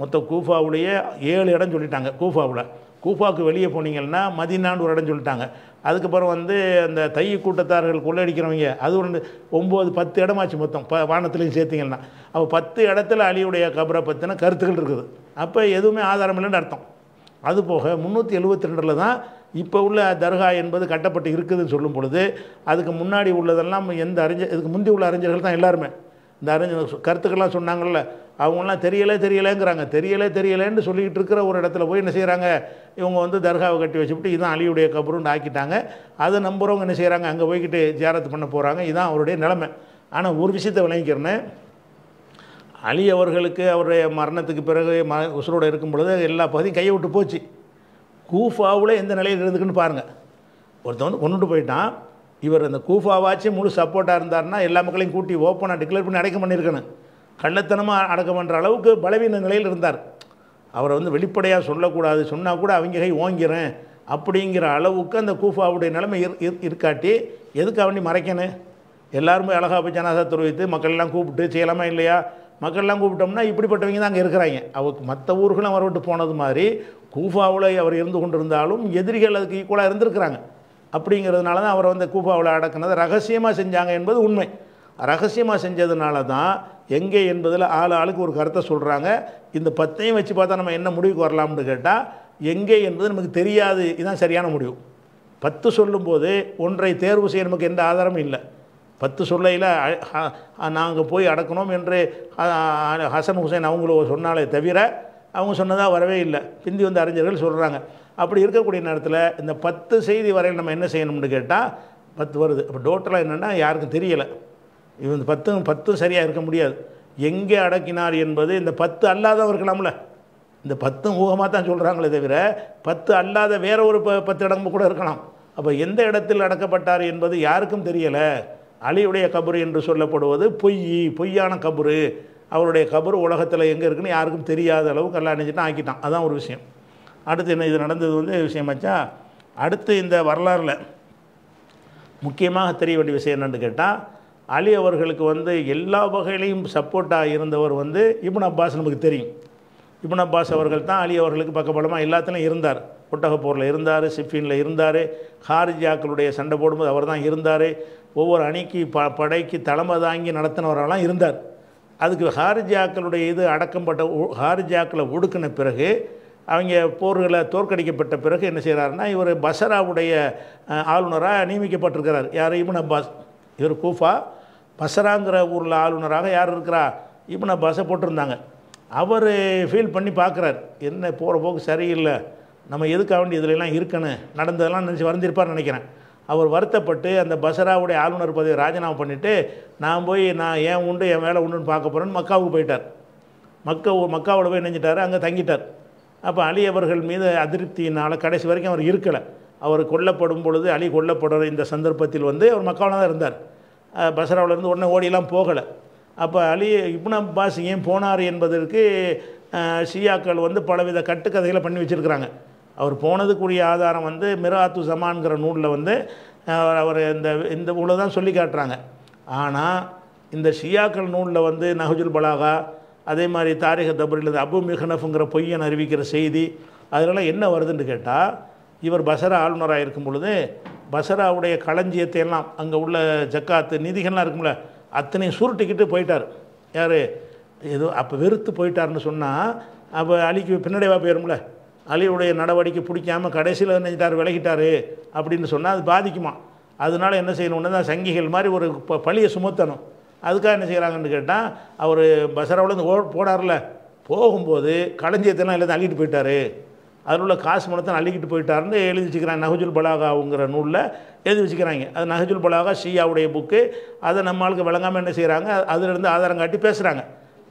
மொத்தம் கூஃபாவுலேயே ஏழு இடம் சொல்லிட்டாங்க கூஃபாவில் கூஃபாவுக்கு வெளியே போனீங்கன்னா மதினான்னு ஒரு இடம் சொல்லிட்டாங்க அதுக்கப்புறம் வந்து அந்த தை கூட்டத்தார்கள் கொள்ளடிக்கிறவங்க அது ஒன்று ஒம்பது பத்து இடமாச்சு மொத்தம் ப வானத்துலேயும் சேர்த்திங்கன்னா அப்போ பத்து இடத்துல அலியுடைய கபரை பற்றின கருத்துக்கள் இருக்குது அப்போ எதுவுமே ஆதாரம் இல்லைன்னு அர்த்தம் அது போக முந்நூற்றி எழுபத்தி ரெண்டில் தான் இப்போ உள்ள தர்கா என்பது கட்டப்பட்டு இருக்குதுன்னு சொல்லும் பொழுது அதுக்கு முன்னாடி உள்ளதெல்லாம் எந்த அறிஞர் இதுக்கு முந்தி உள்ள அறிஞர்கள் தான் எல்லாருமே இந்த அறிஞர் கருத்துக்கள்லாம் சொன்னாங்கள்ல அவங்களாம் தெரியலே தெரியலேங்கிறாங்க தெரியலே தெரியலேன்னு சொல்லிக்கிட்டு இருக்கிற ஒரு இடத்துல போய் என்ன செய்கிறாங்க இவங்க வந்து தர்காவை கட்டி வச்சுவிட்டு இதுதான் அழியுடைய கபருன்னு ஆக்கிட்டாங்க அதை நம்புகிறவங்க என்ன செய்கிறாங்க அங்கே போய்கிட்டு ஜியாரத்து பண்ண போகிறாங்க இதுதான் அவருடைய நிலைமை ஆனால் ஒரு விஷயத்தை விளங்கிக்கிறேன்னு அலி அவர்களுக்கு அவருடைய மரணத்துக்கு பிறகு ம உசுரோடு இருக்கும் பொழுது எல்லா பகுதியும் கையை விட்டு போச்சு கூஃபாவில் எந்த நிலையில் இருந்துக்குன்னு பாருங்கள் ஒருத்தன் வந்து கொண்டுட்டு போயிட்டான் இவர் அந்த கூஃபாவாச்சும் முழு சப்போர்ட்டாக இருந்தார்னா எல்லா மக்களையும் கூட்டி ஓப்பனாக டிக்ளேர் பண்ணி அடைக்கம் பண்ணியிருக்கணும் கள்ளத்தனமாக அடக்கம் பண்ணுற அளவுக்கு பலவீன நிலையில் இருந்தார் அவரை வந்து வெளிப்படையாக சொல்லக்கூடாது சொன்னால் கூட அவங்க கை ஓங்கிறேன் அப்படிங்கிற அளவுக்கு அந்த கூஃபாவுடைய நிலைமை இருக்காட்டி எதுக்கு அவனி மறைக்கணும் எல்லாருமே அழகாக போய் ஜனாதா தெரிவித்து மக்கள்லாம் கூப்பிட்டு செய்யலாமா இல்லையா மக்கள்லாம் கூப்பிட்டோம்னா இப்படிப்பட்டவங்க தான் அங்கே இருக்கிறாங்க அவருக்கு மற்ற ஊர்களும் அவரை விட்டு போனது மாதிரி கூஃபாவில் அவர் இருந்து கொண்டிருந்தாலும் எதிரிகள் அதுக்கு ஈக்குவலாக இருந்திருக்கிறாங்க அப்படிங்கிறதுனால தான் அவரை வந்து கூஃபாவில் அடக்குனது ரகசியமாக செஞ்சாங்க என்பது உண்மை ரகசியமாக செஞ்சதுனால தான் எங்கே என்பதில் ஆள் ஆளுக்கு ஒரு கருத்தை சொல்கிறாங்க இந்த பத்தையும் வச்சு பார்த்தா நம்ம என்ன முடிவுக்கு வரலாம்னு கேட்டால் எங்கே என்பது நமக்கு தெரியாது இதுதான் சரியான முடிவு பத்து சொல்லும்போது ஒன்றை தேர்வு செய்ய நமக்கு எந்த ஆதாரமும் இல்லை பத்து சொல்லையில் நாங்கள் போய் அடக்கணும் என்று ஹசன் ஹுசைன் அவங்கள சொன்னாலே தவிர அவங்க சொன்னதாக வரவே இல்லை பிந்தி வந்து அறிஞர்கள் சொல்கிறாங்க அப்படி இருக்கக்கூடிய நேரத்தில் இந்த பத்து செய்தி வரையில் நம்ம என்ன செய்யணும்னு கேட்டால் பத்து வருது இப்போ டோட்டலாக என்னென்னா யாருக்கும் தெரியலை இந்த பத்தும் பத்தும் சரியாக இருக்க முடியாது எங்கே அடக்கினார் என்பது இந்த பத்து அல்லாதவர்கள் நம்மள இந்த பத்தும் ஊகமாக தான் சொல்கிறாங்களே தவிர பத்து அல்லாத வேற ஒரு ப பத்து இடமும் கூட இருக்கலாம் அப்போ எந்த இடத்தில் அடக்கப்பட்டார் என்பது யாருக்கும் தெரியலை அலியுடைய கபரு என்று சொல்லப்படுவது பொய் பொய்யான கபரு அவருடைய கபரு உலகத்தில் எங்கே இருக்குன்னு யாருக்கும் தெரியாத அளவு எல்லாம் ஆக்கிட்டான் அதான் ஒரு விஷயம் அடுத்து என்ன இது நடந்தது வந்து விஷயமாச்சா அடுத்து இந்த வரலாறில் முக்கியமாக தெரிய வேண்டிய விஷயம் என்னென்னு கேட்டால் அலி அவர்களுக்கு வந்து எல்லா வகையிலையும் சப்போர்ட்டாக இருந்தவர் வந்து இப்னு அப்பாஸ் நமக்கு தெரியும் இப்னு அப்பாஸ் அவர்கள் தான் அலி அவர்களுக்கு பக்கபலமாக எல்லாத்துலேயும் இருந்தார் ஒட்டகப்பூரில் இருந்தார் சிஃபினில் இருந்தார் ஹாரிஜாக்களுடைய சண்டை போடும்போது அவர் தான் இருந்தார் ஒவ்வொரு அணிக்கு ப படைக்கு தலைமை தாங்கி நடத்தினவரெல்லாம் இருந்தார் அதுக்கு ஹாரிஜாக்களுடைய இது அடக்கப்பட்ட ஹாரிஜாக்களை ஒடுக்கின பிறகு அவங்க போர்களை தோற்கடிக்கப்பட்ட பிறகு என்ன செய்கிறாருன்னா இவர் பசராவுடைய ஆளுநராக நியமிக்கப்பட்டிருக்கிறார் யார் இபன் அப்பாஸ் இவர் கூஃபா பசராங்கிற ஊரில் ஆளுநராக யார் இருக்கிறா இப்போ நான் பஸ்ஸை போட்டிருந்தாங்க அவர் ஃபீல் பண்ணி பார்க்குறார் என்ன போகிற போக்கு சரியில்லை நம்ம எதுக்காக வேண்டிய இதிலெல்லாம் இருக்கணும் நடந்ததெல்லாம் நினச்சி வருந்திருப்பார்னு நினைக்கிறேன் அவர் வருத்தப்பட்டு அந்த பசராவுடைய ஆளுநர் பதவி ராஜினாமா பண்ணிவிட்டு நான் போய் நான் ஏன் உண்டு என் வேலை உண்டுன்னு பார்க்க போகிறேன்னு மக்காவுக்கு போயிட்டார் மக்கா மக்காவோட போய் நினைஞ்சிட்டார் அங்கே தங்கிட்டார் அப்போ அலி அவர்கள் மீது அதிருப்தியினால் கடைசி வரைக்கும் அவர் இருக்கலை அவர் கொல்லப்படும் பொழுது அலி கொல்லப்படுற இந்த சந்தர்ப்பத்தில் வந்து அவர் மக்காவில் தான் இருந்தார் பசராவிலேருந்து உடனே ஓடியெல்லாம் போகலை அப்போ அலி இப்னா அப்பாஸ் ஏன் போனார் என்பதற்கு ஷியாக்கள் வந்து பலவித கட்டுக்கதைகளை பண்ணி வச்சுருக்கிறாங்க அவர் போனதுக்குரிய ஆதாரம் வந்து மிராத்து சமான்கிற நூலில் வந்து அவர் இந்த இந்த இவ்வளோ தான் சொல்லி காட்டுறாங்க ஆனால் இந்த ஷியாக்கள் நூலில் வந்து நஹஜுல் பலாகா அதே மாதிரி தாரிக தபுரில் அபு மிஹனஃபுங்கிற பொய்யன் அறிவிக்கிற செய்தி அதனால் என்ன வருதுன்னு கேட்டால் இவர் பசர ஆளுநராக இருக்கும் பொழுது பசராவுடைய களஞ்சியத்தை எல்லாம் அங்கே உள்ள ஜக்காத்து நிதிகள்லாம் இருக்கும்ல அத்தனையும் சுருட்டிக்கிட்டு போயிட்டார் யார் ஏதோ அப்போ வெறுத்து போயிட்டார்னு சொன்னால் அப்போ அலிக்கு பின்னடைவாக போயிடும்ல அலியுடைய நடவடிக்கை பிடிக்காமல் கடைசியில் நினைச்சிட்டார் விலகிட்டார் அப்படின்னு சொன்னால் அது பாதிக்குமா அதனால் என்ன செய்யணும்னு தான் சங்கிகள் மாதிரி ஒரு ப பழியை சுமத்தணும் அதுக்காக என்ன செய்கிறாங்கன்னு கேட்டால் அவர் பசராவில் ஓ போடார்ல போகும்போது களஞ்சியத்தெல்லாம் எல்லாத்தையும் அழிட்டு போயிட்டார் அதில் உள்ள காசு மனத்தை அள்ளிக்கிட்டு போயிட்டார்னு எழுதி வச்சுக்கிறாங்க நஹஜுல் பலாகாங்கிற நூலில் எழுதி வச்சுக்கிறாங்க அது நகஜுல் பலாகா ஷியாவுடைய புக்கு அதை நம்ம ஆளுக்கு விளங்காமல் என்ன செய்கிறாங்க அதிலிருந்து ஆதாரம் காட்டி பேசுகிறாங்க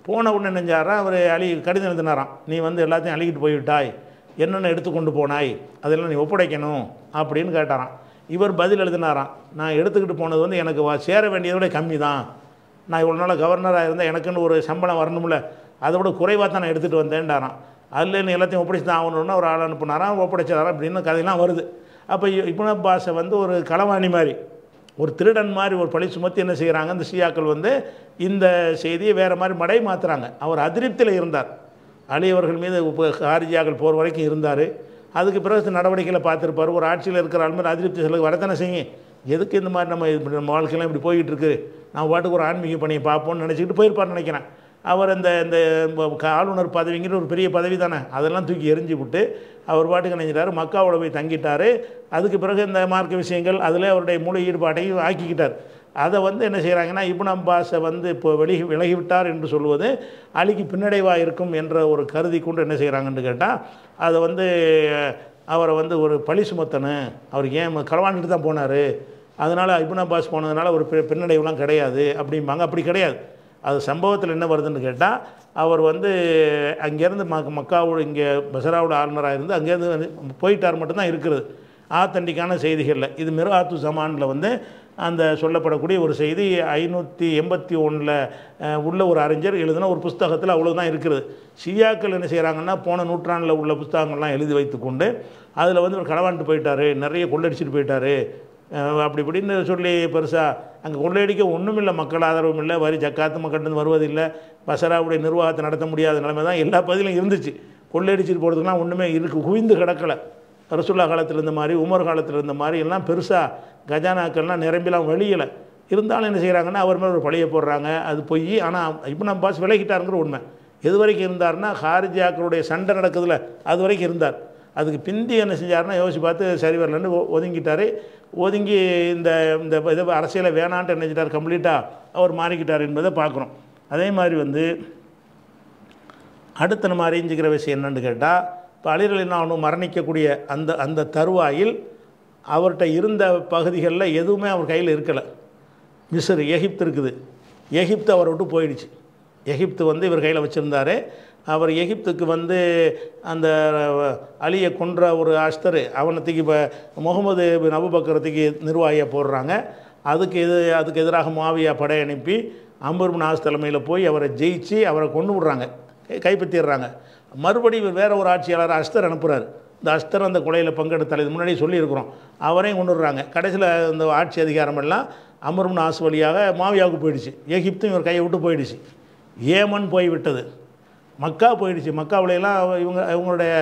போன உடனே நெஞ்சாராம் அவர் அழி கடிதம் எழுதினாராம் நீ வந்து எல்லாத்தையும் அழுகிட்டு போய்விட்டாய் என்னென்ன எடுத்துக்கொண்டு போனாய் அதெல்லாம் நீ ஒப்படைக்கணும் அப்படின்னு கேட்டாராம் இவர் பதில் எழுதினாராம் நான் எடுத்துக்கிட்டு போனது வந்து எனக்கு சேர வேண்டியதை விட கம்மி தான் நான் இவ்வளோ நாள் கவர்னராக இருந்தால் எனக்குன்னு ஒரு சம்பளம் வரணும்ல அதை விட குறைவாக தான் நான் எடுத்துகிட்டு வந்தேன்டாரான் அதுலேருந்து எல்லாத்தையும் ஒப்படைச்சு தான் ஆகணும்னா ஒரு ஆள் அனுப்புனாராம் ஒப்படைச்சாரா அப்படின்னு கதையெல்லாம் வருது அப்போ இப்போ பாஷை வந்து ஒரு களவாணி மாதிரி ஒரு திருடன் மாதிரி ஒரு பழி சுமத்தி என்ன செய்கிறாங்க அந்த சியாக்கள் வந்து இந்த செய்தியை வேறு மாதிரி மடை மாற்றுறாங்க அவர் அதிருப்தியில் இருந்தார் அலியவர்கள் மீது ஹாரிஜியாக்கள் போகிற வரைக்கும் இருந்தார் அதுக்கு பிறகு நடவடிக்கைகளை பார்த்துருப்பார் ஒரு ஆட்சியில் இருக்கிற ஆள் மாதிரி அதிருப்தி செலவு வரத்தானே செய்யும் எதுக்கு இந்த மாதிரி நம்ம நம்ம வாழ்க்கையெல்லாம் இப்படி போய்கிட்டு இருக்குது நான் பாட்டுக்கு ஒரு ஆன்மீக பணியை பார்ப்போம்னு நினச்சிக்கிட்டு போயிருப்பார்னு நினைக்கிறேன் அவர் அந்த இந்த ஆளுநர் பதவிங்கிற ஒரு பெரிய பதவி தானே அதெல்லாம் தூக்கி எரிஞ்சு விட்டு அவர் பாட்டுக்கு நினைஞ்சிட்டார் மக்காவோட போய் தங்கிட்டார் அதுக்கு பிறகு இந்த மார்க்க விஷயங்கள் அதில் அவருடைய முழு ஈடுபாட்டையும் ஆக்கிக்கிட்டார் அதை வந்து என்ன செய்கிறாங்கன்னா இபுன் அம்பாஸை வந்து இப்போ வெளி விலகிவிட்டார் என்று சொல்வது அழிக்கு பின்னடைவாக இருக்கும் என்ற ஒரு கருதி கொண்டு என்ன செய்கிறாங்கன்னு கேட்டால் அதை வந்து அவரை வந்து ஒரு பழி சுமத்தனு அவர் ஏன் களவாண்டுட்டு தான் போனார் அதனால் இபுன் அப்பாஸ் போனதுனால ஒரு பின்னடைவுலாம் கிடையாது அப்படிம்பாங்க அப்படி கிடையாது அது சம்பவத்தில் என்ன வருதுன்னு கேட்டால் அவர் வந்து அங்கேருந்து மக் மக்காவோட இங்கே பசராவோட ஆளுநராக இருந்து அங்கேருந்து போயிட்டார் மட்டும்தான் இருக்கிறது ஆத்தண்டிக்கான செய்திகளில் இது ஆத்து ஜமானில் வந்து அந்த சொல்லப்படக்கூடிய ஒரு செய்தி ஐநூற்றி எண்பத்தி ஒன்றில் உள்ள ஒரு அறிஞர் எழுதின ஒரு புஸ்தகத்தில் அவ்வளோதான் இருக்கிறது ஷியாக்கள் என்ன செய்கிறாங்கன்னா போன நூற்றாண்டில் உள்ள புஸ்தகங்கள்லாம் எழுதி வைத்துக்கொண்டு அதில் வந்து ஒரு களவாண்டு போயிட்டார் நிறைய கொள்ளடிச்சிட்டு போயிட்டார் அப்படி இப்படின்னு சொல்லி பெருசாக அங்கே கொள்ளையடிக்க ஒன்றும் இல்லை மக்கள் ஆதரவும் இல்லை வரி ஜக்காத்து மக்கள்கிட்ட வருவதில்லை பசராவுடைய நிர்வாகத்தை நடத்த முடியாத நிலைமை தான் எல்லா பகுதியிலும் இருந்துச்சு கொள்ளையடிச்சிட்டு போகிறதுக்குலாம் ஒன்றுமே இருக்கு குவிந்து கிடக்கலை ரசுல்லா காலத்தில் இருந்த மாதிரி உமர் காலத்தில் இருந்த மாதிரி எல்லாம் பெருசாக கஜானாக்கள்லாம் நிரம்பிலாம் வழியலை இருந்தாலும் என்ன செய்கிறாங்கன்னா அவர் மேலே ஒரு பழைய போடுறாங்க அது பொய் ஆனால் இப்போ நம்ம பாஸ் விலகிட்டாருங்கிற உண்மை எது வரைக்கும் இருந்தார்னா ஹாரிஜாக்களுடைய சண்டை நடக்குதுல அது வரைக்கும் இருந்தார் அதுக்கு பிந்தி என்ன செஞ்சாருன்னா யோசிச்சு பார்த்து சரி வரலன்னு ஒதுங்கிட்டார் ஒதுங்கி இந்த இந்த இதை அரசியலை வேணான்ட்டு என்ன கம்ப்ளீட்டாக அவர் மாறிக்கிட்டார் என்பதை பார்க்குறோம் அதே மாதிரி வந்து அடுத்த நம்ம அறிஞ்சிக்கிற விஷயம் என்னென்னு கேட்டால் இப்போ அலிரலினாவனும் மரணிக்கக்கூடிய அந்த அந்த தருவாயில் அவர்கிட்ட இருந்த பகுதிகளில் எதுவுமே அவர் கையில் இருக்கலை மிஸ்ரு எகிப்து இருக்குது எகிப்து அவரை விட்டு போயிடுச்சு எகிப்து வந்து இவர் கையில் வச்சுருந்தாரு அவர் எகிப்துக்கு வந்து அந்த அலியை கொன்ற ஒரு அஷ்தர் அவனத்துக்கு இப்போ முகமது நபுபக்கரத்துக்கு அபுபக்கரத்துக்கு நிர்வாகியாக போடுறாங்க அதுக்கு எது அதுக்கு எதிராக மாவியா படை அனுப்பி அம்பர் ஆஸ் தலைமையில் போய் அவரை ஜெயிச்சு அவரை கொண்டு விடுறாங்க கைப்பற்றிடுறாங்க மறுபடியும் வேறு ஒரு ஆட்சியாளர் அஷ்தர் அனுப்புகிறார் இந்த அஸ்தர் அந்த கொலையில் பங்கெடுத்தலை இது முன்னாடி சொல்லியிருக்கிறோம் அவரையும் கொண்டு கொண்டுடுறாங்க கடைசியில் இந்த ஆட்சி அதிகாரம் எல்லாம் அமர்மன் ஆசு வழியாக மாவியாவுக்கு போயிடுச்சு எகிப்தும் இவர் கையை விட்டு போயிடுச்சு ஏமன் போய்விட்டது மக்கா போயிடுச்சு மக்காவிலையெல்லாம் இவங்க இவங்களுடைய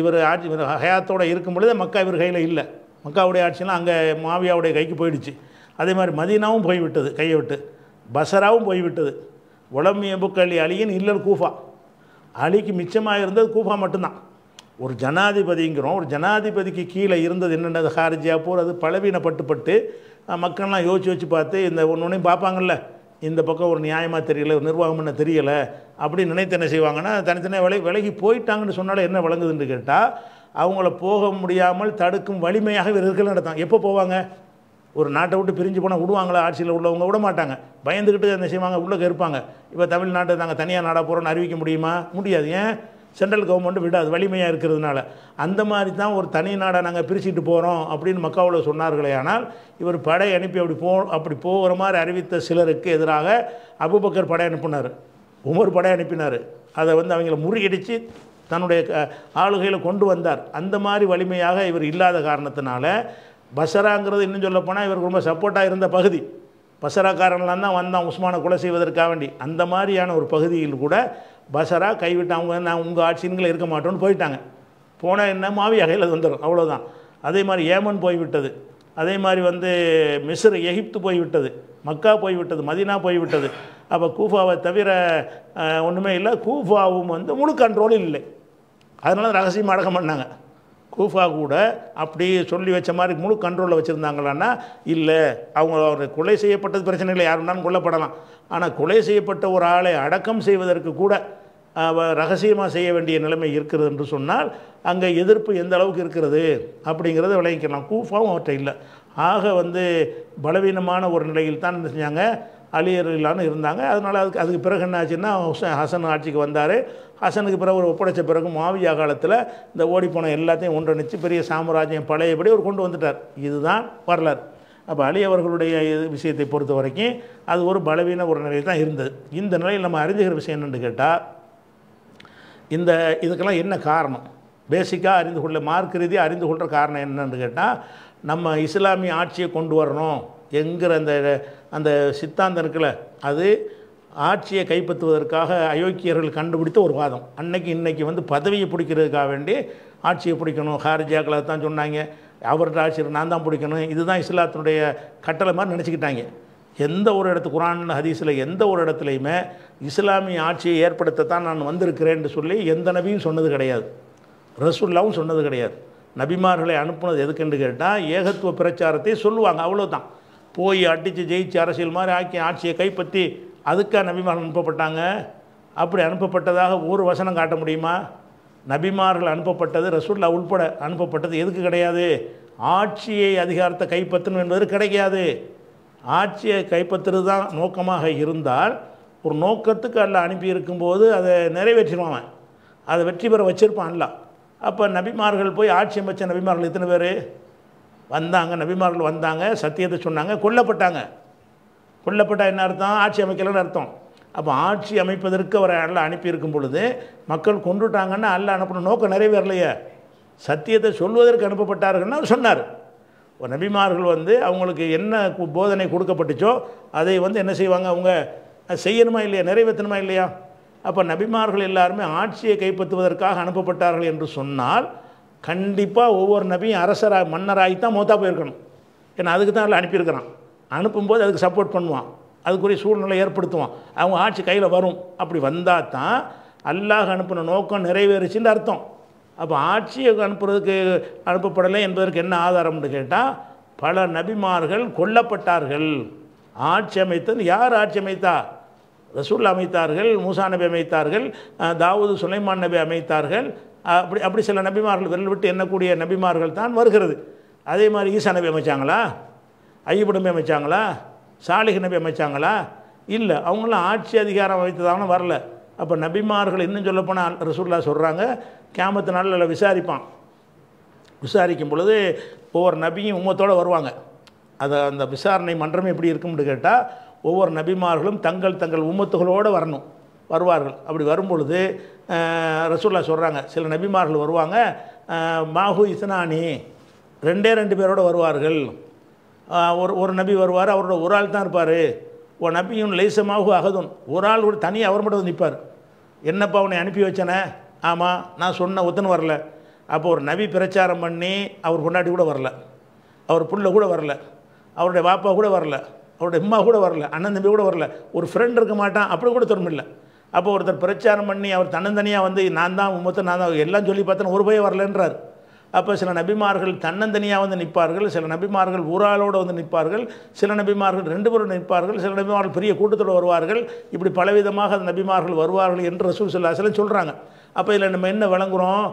இவர் ஆட்சி ஹயாத்தோடு இருக்கும் பொழுது மக்கா இவர் கையில் இல்லை மக்காவுடைய ஆட்சியெல்லாம் அங்கே மாவியாவுடைய கைக்கு போயிடுச்சு அதே மாதிரி மதீனாவும் போய்விட்டது கையை விட்டு பசராவும் போய்விட்டது உளமிய புக்களி அலியின் இல்லல் கூஃபா அலிக்கு மிச்சமாக இருந்தது கூஃபா மட்டும்தான் ஒரு ஜனாதிபதிங்கிறோம் ஒரு ஜனாதிபதிக்கு கீழே இருந்தது என்னென்னது ஹாரிஜியா போர் அது பலவீனப்பட்டுப்பட்டு மக்கள்லாம் யோசிச்சு வச்சு பார்த்து இந்த ஒன்று ஒன்றையும் பார்ப்பாங்கள்ல இந்த பக்கம் ஒரு நியாயமாக தெரியலை ஒரு நிர்வாகம் என்ன தெரியலை அப்படின்னு நினைத்து என்ன செய்வாங்கன்னா தனித்தனியாக விலை விலகி போயிட்டாங்கன்னு சொன்னாலே என்ன வழங்குதுன்னு கேட்டால் அவங்கள போக முடியாமல் தடுக்கும் வலிமையாக இவர்கள் நடத்தாங்க எப்போ போவாங்க ஒரு நாட்டை விட்டு பிரிஞ்சு போனால் விடுவாங்களா ஆட்சியில் உள்ளவங்க விட மாட்டாங்க பயந்துக்கிட்டு என்ன செய்வாங்க உள்ளே இருப்பாங்க இப்போ தமிழ்நாட்டை நாங்கள் தனியாக நாடாக போகிறோன்னு அறிவிக்க முடியுமா முடியாது ஏன் சென்ட்ரல் கவர்மெண்ட்டு விடாது வலிமையாக இருக்கிறதுனால அந்த மாதிரி தான் ஒரு தனி நாடாக நாங்கள் பிரிச்சுட்டு போகிறோம் அப்படின்னு மக்காவில் சொன்னார்களே ஆனால் இவர் படை அனுப்பி அப்படி போ அப்படி போகிற மாதிரி அறிவித்த சிலருக்கு எதிராக அபுபக்கர் படை அனுப்பினார் உமர் படை அனுப்பினார் அதை வந்து அவங்கள முறியடித்து தன்னுடைய ஆளுகையில் கொண்டு வந்தார் அந்த மாதிரி வலிமையாக இவர் இல்லாத காரணத்தினால பசராங்கிறது இன்னும் சொல்லப்போனால் இவருக்கு ரொம்ப சப்போர்ட்டாக இருந்த பகுதி பசராக்காரன்லாம் தான் வந்தான் உஸ்மானை கொலை செய்வதற்காக வேண்டி அந்த மாதிரியான ஒரு பகுதியில் கூட பசராக கைவிட்டு அவங்க நான் உங்கள் ஆட்சின்களை இருக்க மாட்டோன்னு போயிட்டாங்க போனால் என்ன மாவி அகையில் வந்துடும் அவ்வளோதான் அதே மாதிரி ஏமன் போய்விட்டது அதே மாதிரி வந்து மிஸ்ரு எகிப்து போய்விட்டது மக்கா போய்விட்டது மதினா போய்விட்டது அப்போ கூஃபாவை தவிர ஒன்றுமே இல்லை கூஃபாவும் வந்து முழு கண்ட்ரோலும் இல்லை அதனால ரகசியம் அடக்கம் பண்ணாங்க கூஃபா கூட அப்படி சொல்லி வச்ச மாதிரி முழு கண்ட்ரோலில் வச்சுருந்தாங்களான்னா இல்லை அவங்க அவர் கொலை செய்யப்பட்டது பிரச்சனை இல்லை யாருனாலும் கொல்லப்படலாம் ஆனால் கொலை செய்யப்பட்ட ஒரு ஆளை அடக்கம் செய்வதற்கு கூட ரகசியமாக செய்ய வேண்டிய நிலைமை இருக்கிறது என்று சொன்னால் அங்கே எதிர்ப்பு எந்த அளவுக்கு இருக்கிறது அப்படிங்கிறத விளைவிக்கலாம் கூஃபாவும் அவற்றை இல்லை ஆக வந்து பலவீனமான ஒரு நிலையில் தான் செஞ்சாங்க அலியர்களான்னு இருந்தாங்க அதனால் அதுக்கு அதுக்கு பிறகு என்ன ஆச்சுன்னா ஹசன் ஆட்சிக்கு வந்தார் அசனுக்கு பிறகு ஒரு ஒப்படைச்ச பிறகு மாவியா காலத்தில் இந்த ஓடிப்போன எல்லாத்தையும் ஒன்றிணைச்சு பெரிய சாம்ராஜ்யம் பழையபடி அவர் கொண்டு வந்துட்டார் இதுதான் வரலாறு அப்போ அலி அவர்களுடைய விஷயத்தை பொறுத்த வரைக்கும் அது ஒரு பலவீன ஒரு நிலையில் தான் இருந்தது இந்த நிலையில் நம்ம அறிஞ்சுகிற விஷயம் என்னென்னு கேட்டால் இந்த இதுக்கெல்லாம் என்ன காரணம் பேசிக்காக அறிந்து கொள்ள மார்க் ரீதியாக அறிந்து கொள்கிற காரணம் என்னென்னு கேட்டால் நம்ம இஸ்லாமிய ஆட்சியை கொண்டு வரணும் எங்கிற அந்த அந்த சித்தாந்தம் இருக்குல்ல அது ஆட்சியை கைப்பற்றுவதற்காக அயோக்கியர்கள் கண்டுபிடித்த ஒரு வாதம் அன்னைக்கு இன்றைக்கி வந்து பதவியை பிடிக்கிறதுக்காக வேண்டி ஆட்சியை பிடிக்கணும் ஹாரிஜாக்களை தான் சொன்னாங்க அவர்கிட்ட ஆட்சியர் நான் தான் பிடிக்கணும் இதுதான் இஸ்லாத்தினுடைய கட்டளை மாதிரி நினச்சிக்கிட்டாங்க எந்த ஒரு இடத்து குரான் ஹதீஸில் எந்த ஒரு இடத்துலையுமே இஸ்லாமிய ஆட்சியை ஏற்படுத்தத்தான் நான் வந்திருக்கிறேன்னு சொல்லி எந்த நபியும் சொன்னது கிடையாது ரசுல்லாவும் சொன்னது கிடையாது நபிமார்களை அனுப்புனது எதுக்குன்னு கேட்டால் ஏகத்துவ பிரச்சாரத்தை சொல்லுவாங்க அவ்வளோதான் போய் அடித்து ஜெயிச்சு அரசியல் மாதிரி ஆக்கி ஆட்சியை கைப்பற்றி அதுக்காக நபிமார்கள் அனுப்பப்பட்டாங்க அப்படி அனுப்பப்பட்டதாக ஒரு வசனம் காட்ட முடியுமா நபிமார்கள் அனுப்பப்பட்டது ரசூல்லா உள்பட அனுப்பப்பட்டது எதுக்கு கிடையாது ஆட்சியை அதிகாரத்தை கைப்பற்றணும் என்பது கிடைக்காது ஆட்சியை கைப்பற்றுறது தான் நோக்கமாக இருந்தால் ஒரு நோக்கத்துக்கு அல்ல அனுப்பியிருக்கும்போது அதை நிறைவேற்றிடுவான் அதை வெற்றி பெற வச்சிருப்பான் அல்ல அப்போ நபிமார்கள் போய் ஆட்சி அமைச்ச நபிமார்கள் எத்தனை பேர் வந்தாங்க நபிமார்கள் வந்தாங்க சத்தியத்தை சொன்னாங்க கொல்லப்பட்டாங்க கொல்லப்பட்டால் என்ன அர்த்தம் ஆட்சி அமைக்கலன்னு அர்த்தம் அப்போ ஆட்சி அமைப்பதற்கு அவரை அல்ல அனுப்பியிருக்கும் பொழுது மக்கள் கொண்டுட்டாங்கன்னா அல்ல அனுப்பணும் நோக்கம் நிறைவேறலையே சத்தியத்தை சொல்வதற்கு அனுப்பப்பட்டார்கள்னு அவர் சொன்னார் நபிமார்கள் வந்து அவங்களுக்கு என்ன போதனை கொடுக்கப்பட்டுச்சோ அதை வந்து என்ன செய்வாங்க அவங்க செய்யணுமா இல்லையா நிறைவேற்றணுமா இல்லையா அப்போ நபிமார்கள் எல்லாருமே ஆட்சியை கைப்பற்றுவதற்காக அனுப்பப்பட்டார்கள் என்று சொன்னால் கண்டிப்பாக ஒவ்வொரு நபியும் அரசராக மன்னராகி தான் மூத்தா போயிருக்கணும் ஏன்னா அதுக்கு தான் அதில் அனுப்பியிருக்கிறான் அனுப்பும்போது அதுக்கு சப்போர்ட் பண்ணுவான் அதுக்குரிய சூழ்நிலை ஏற்படுத்துவான் அவங்க ஆட்சி கையில் வரும் அப்படி வந்தால் தான் அல்லாஹ் அனுப்பின நோக்கம் நிறைவேறுச்சுன்னு அர்த்தம் அப்போ ஆட்சியை அனுப்புறதுக்கு அனுப்பப்படலை என்பதற்கு என்ன ஆதாரம்னு கேட்டால் பல நபிமார்கள் கொல்லப்பட்டார்கள் ஆட்சி அமைத்தது யார் ஆட்சி அமைத்தா ரசூல் அமைத்தார்கள் மூசா நபி அமைத்தார்கள் தாவூது சுலைமான் நபி அமைத்தார்கள் அப்படி அப்படி சில நபிமார்கள் விரல் விட்டு எண்ணக்கூடிய நபிமார்கள் தான் வருகிறது அதே மாதிரி ஈசா நபி அமைச்சாங்களா ஐயப்படமே அமைச்சாங்களா சாலிக நபி அமைச்சாங்களா இல்லை அவங்களாம் ஆட்சி அதிகாரம் வைத்ததாலும் வரல அப்போ நபிமார்கள் இன்னும் சொல்லப்போனால் ரசூல்லா சொல்கிறாங்க கேமத்து நாளில் விசாரிப்பான் விசாரிக்கும் பொழுது ஒவ்வொரு நபியும் உம்மத்தோடு வருவாங்க அதை அந்த விசாரணை மன்றம் எப்படி இருக்கும்னு கேட்டால் ஒவ்வொரு நபிமார்களும் தங்கள் தங்கள் உம்மத்துகளோடு வரணும் வருவார்கள் அப்படி வரும்பொழுது ரசூல்லா சொல்கிறாங்க சில நபிமார்கள் வருவாங்க மாஹு இசனானி ரெண்டே ரெண்டு பேரோடு வருவார்கள் ஒரு ஒரு நபி வருவார் அவரோட ஒரு ஆள் தான் இருப்பார் ஓ நபியும் லேசமாக அகதும் ஒரு ஆள் கூட தனியாக அவர் மட்டும் நிற்பார் என்னப்பா உன்னை அனுப்பி வச்சனே ஆமாம் நான் சொன்ன ஒத்துன்னு வரல அப்போ ஒரு நபி பிரச்சாரம் பண்ணி அவர் கொண்டாடி கூட வரல அவர் புள்ள கூட வரல அவருடைய பாப்பா கூட வரல அவருடைய அம்மா கூட வரல அண்ணன் தம்பி கூட வரல ஒரு ஃப்ரெண்ட் இருக்க மாட்டான் அப்படி கூட இல்லை அப்போ ஒருத்தர் பிரச்சாரம் பண்ணி அவர் தன்னந்தனியாக வந்து நான் தான் மொத்தம் நான் தான் எல்லாம் சொல்லி பார்த்தேன்னு ஒரு போய் வரலன்றார் அப்போ சில நபிமார்கள் தன்னந்தனியாக வந்து நிற்பார்கள் சில நபிமார்கள் ஊராளோடு வந்து நிற்பார்கள் சில நபிமார்கள் ரெண்டு பேரும் நிற்பார்கள் சில நபிமார்கள் பெரிய கூட்டத்தோடு வருவார்கள் இப்படி பலவிதமாக அந்த நபிமார்கள் வருவார்கள் என்று ரசூல் சில சொல்கிறாங்க அப்போ இதில் நம்ம என்ன வழங்குகிறோம்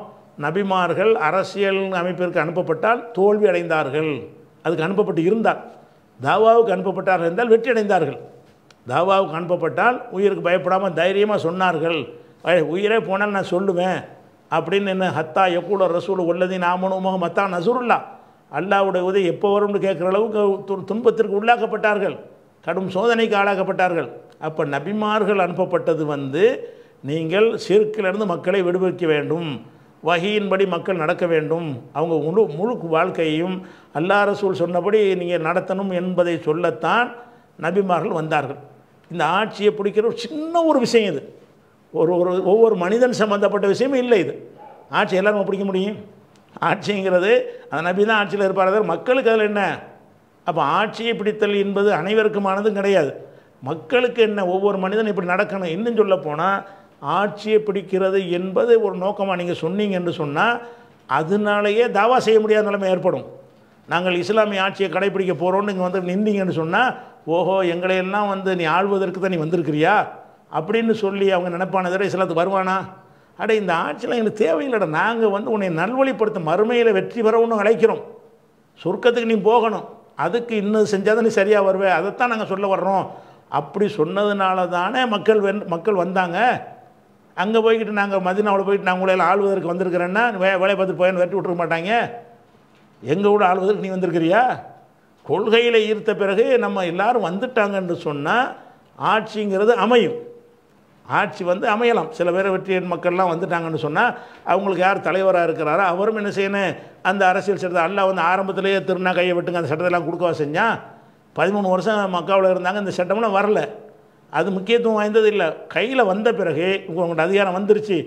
நபிமார்கள் அரசியல் அமைப்பிற்கு அனுப்பப்பட்டால் தோல்வி அடைந்தார்கள் அதுக்கு அனுப்பப்பட்டு இருந்தார் தாவாவுக்கு அனுப்பப்பட்டார்கள் என்றால் வெற்றி அடைந்தார்கள் தாவாவுக்கு அனுப்பப்பட்டால் உயிருக்கு பயப்படாமல் தைரியமாக சொன்னார்கள் உயிரே போனால் நான் சொல்லுவேன் அப்படின்னு என்ன ஹத்தா எக்கூட ரசூல் உள்ளதி நாமனுமாக மத்தா நசூருல்லா அல்லாவுடைய உதவி எப்போ வரும்னு கேட்குற அளவுக்கு துன்பத்திற்கு உள்ளாக்கப்பட்டார்கள் கடும் சோதனைக்கு ஆளாக்கப்பட்டார்கள் அப்போ நபிமார்கள் அனுப்பப்பட்டது வந்து நீங்கள் சிறுக்கிலிருந்து மக்களை விடுவிக்க வேண்டும் வகையின்படி மக்கள் நடக்க வேண்டும் அவங்க முழு முழு வாழ்க்கையையும் அல்லா ரசூல் சொன்னபடி நீங்கள் நடத்தணும் என்பதை சொல்லத்தான் நபிமார்கள் வந்தார்கள் இந்த ஆட்சியை பிடிக்கிற ஒரு சின்ன ஒரு விஷயம் இது ஒரு ஒரு ஒவ்வொரு மனிதன் சம்மந்தப்பட்ட விஷயமும் இல்லை இது ஆட்சி எல்லாருமே பிடிக்க முடியும் ஆட்சிங்கிறது அந்த நபி தான் ஆட்சியில் இருப்பார் மக்களுக்கு அதில் என்ன அப்போ ஆட்சியை பிடித்தல் என்பது அனைவருக்குமானதும் கிடையாது மக்களுக்கு என்ன ஒவ்வொரு மனிதன் இப்படி நடக்கணும் இன்னும் சொல்ல போனால் ஆட்சியை பிடிக்கிறது என்பது ஒரு நோக்கமாக நீங்கள் சொன்னீங்க என்று சொன்னால் அதனாலேயே தாவா செய்ய முடியாத நிலைமை ஏற்படும் நாங்கள் இஸ்லாமிய ஆட்சியை கடைபிடிக்க போகிறோம்னு இங்கே வந்து நின்றீங்கன்னு சொன்னால் ஓஹோ எங்களையெல்லாம் வந்து நீ ஆள்வதற்கு தான் நீ வந்திருக்கிறியா அப்படின்னு சொல்லி அவங்க நினைப்பான தடவை இஸ்லாத்துக்கு வருவானா அட இந்த ஆட்சியில் எங்களுக்கு தேவையில்லைடா நாங்கள் வந்து உன்னை நல்வழிப்படுத்த மறுமையில் வெற்றி பெற ஒன்று அழைக்கிறோம் சொர்க்கத்துக்கு நீ போகணும் அதுக்கு இன்னும் செஞ்சால் தான் நீ சரியாக வருவே அதைத்தான் நாங்கள் சொல்ல வர்றோம் அப்படி சொன்னதுனால தானே மக்கள் வென் மக்கள் வந்தாங்க அங்கே போய்கிட்டு நாங்கள் மதினாவில் போயிட்டு நாங்கள் உங்களையில் ஆள்வதற்கு வந்திருக்கிறேன்னா வே வேலை பார்த்துட்டு போயன்னு வெட்டி விட்டுருக்க மாட்டாங்க எங்கள் கூட ஆளுவதற்கு நீ வந்திருக்கிறியா கொள்கையில் ஈர்த்த பிறகு நம்ம எல்லோரும் வந்துட்டாங்கன்னு சொன்னால் ஆட்சிங்கிறது அமையும் ஆட்சி வந்து அமையலாம் சில பேர் வெற்றிய மக்கள்லாம் வந்துட்டாங்கன்னு சொன்னால் அவங்களுக்கு யார் தலைவராக இருக்கிறாரோ அவரும் என்ன செய்யணும் அந்த அரசியல் சட்டத்தை அல்ல வந்து ஆரம்பத்திலேயே திருநா கையை விட்டுங்க அந்த சட்டத்தெல்லாம் கொடுக்கவா செஞ்சால் பதிமூணு வருஷம் மக்காவில் இருந்தாங்க இந்த சட்டம்லாம் வரல அது முக்கியத்துவம் வாய்ந்தது இல்லை கையில் வந்த பிறகு உங்கள்கிட்ட அதிகாரம் வந்துருச்சு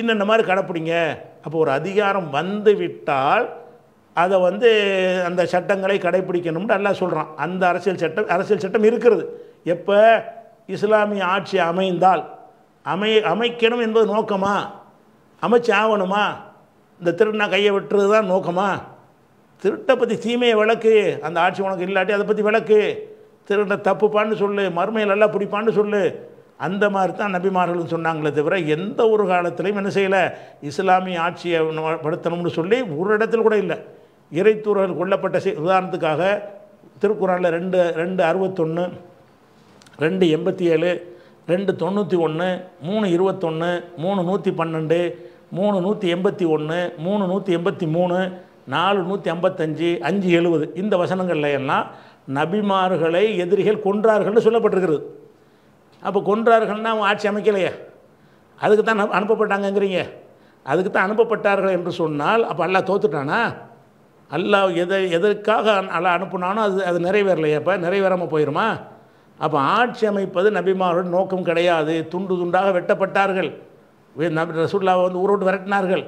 இன்னென்ன மாதிரி கடைப்பிடிங்க அப்போ ஒரு அதிகாரம் வந்து விட்டால் அதை வந்து அந்த சட்டங்களை கடைப்பிடிக்கணும்னு எல்லாம் சொல்கிறான் அந்த அரசியல் சட்டம் அரசியல் சட்டம் இருக்கிறது எப்போ இஸ்லாமிய ஆட்சி அமைந்தால் அமை அமைக்கணும் என்பது நோக்கமா அமைச்சு ஆகணுமா இந்த திருட்டுனா கையை விட்டுறது தான் நோக்கமா திருட்டை பற்றி தீமையை விளக்கு அந்த ஆட்சி உனக்கு இல்லாட்டி அதை பற்றி விளக்கு திருட்டை தப்புப்பான்னு சொல்லு மருமையில் நல்லா பிடிப்பான்னு சொல்லு அந்த மாதிரி தான் நபிமார்களும் சொன்னாங்களே தவிர எந்த ஒரு காலத்திலையும் என்ன செய்யலை இஸ்லாமிய ஆட்சியை படுத்தணும்னு சொல்லி ஒரு இடத்துல கூட இல்லை இறைத்தூர்கள் கொல்லப்பட்ட உதாரணத்துக்காக திருக்குறளில் ரெண்டு ரெண்டு அறுபத்தொன்று ரெண்டு எண்பத்தி ஏழு ரெண்டு தொண்ணூற்றி ஒன்று மூணு இருபத்தொன்று மூணு நூற்றி பன்னெண்டு மூணு நூற்றி எண்பத்தி ஒன்று மூணு நூற்றி எண்பத்தி மூணு நாலு நூற்றி ஐம்பத்தஞ்சு அஞ்சு எழுபது இந்த வசனங்களில் எல்லாம் நபிமார்களை எதிரிகள் கொன்றார்கள்னு சொல்லப்பட்டிருக்கிறது அப்போ கொன்றார்கள்னா அவங்க ஆட்சி அமைக்கலையே அதுக்கு தான் அனுப்பப்பட்டாங்கங்கிறீங்க அதுக்கு தான் அனுப்பப்பட்டார்கள் என்று சொன்னால் அப்போ அல்லா தோத்துட்டானா அல்லாஹ் எதை எதற்காக அல்லா அனுப்புனானோ அது அது நிறைவேறலையே அப்போ நிறைவேறாமல் போயிடுமா அப்போ ஆட்சி அமைப்பது நபிமாரோட நோக்கம் கிடையாது துண்டு துண்டாக வெட்டப்பட்டார்கள் ரசுல்லாவை வந்து ஊரோட்டு விரட்டினார்கள்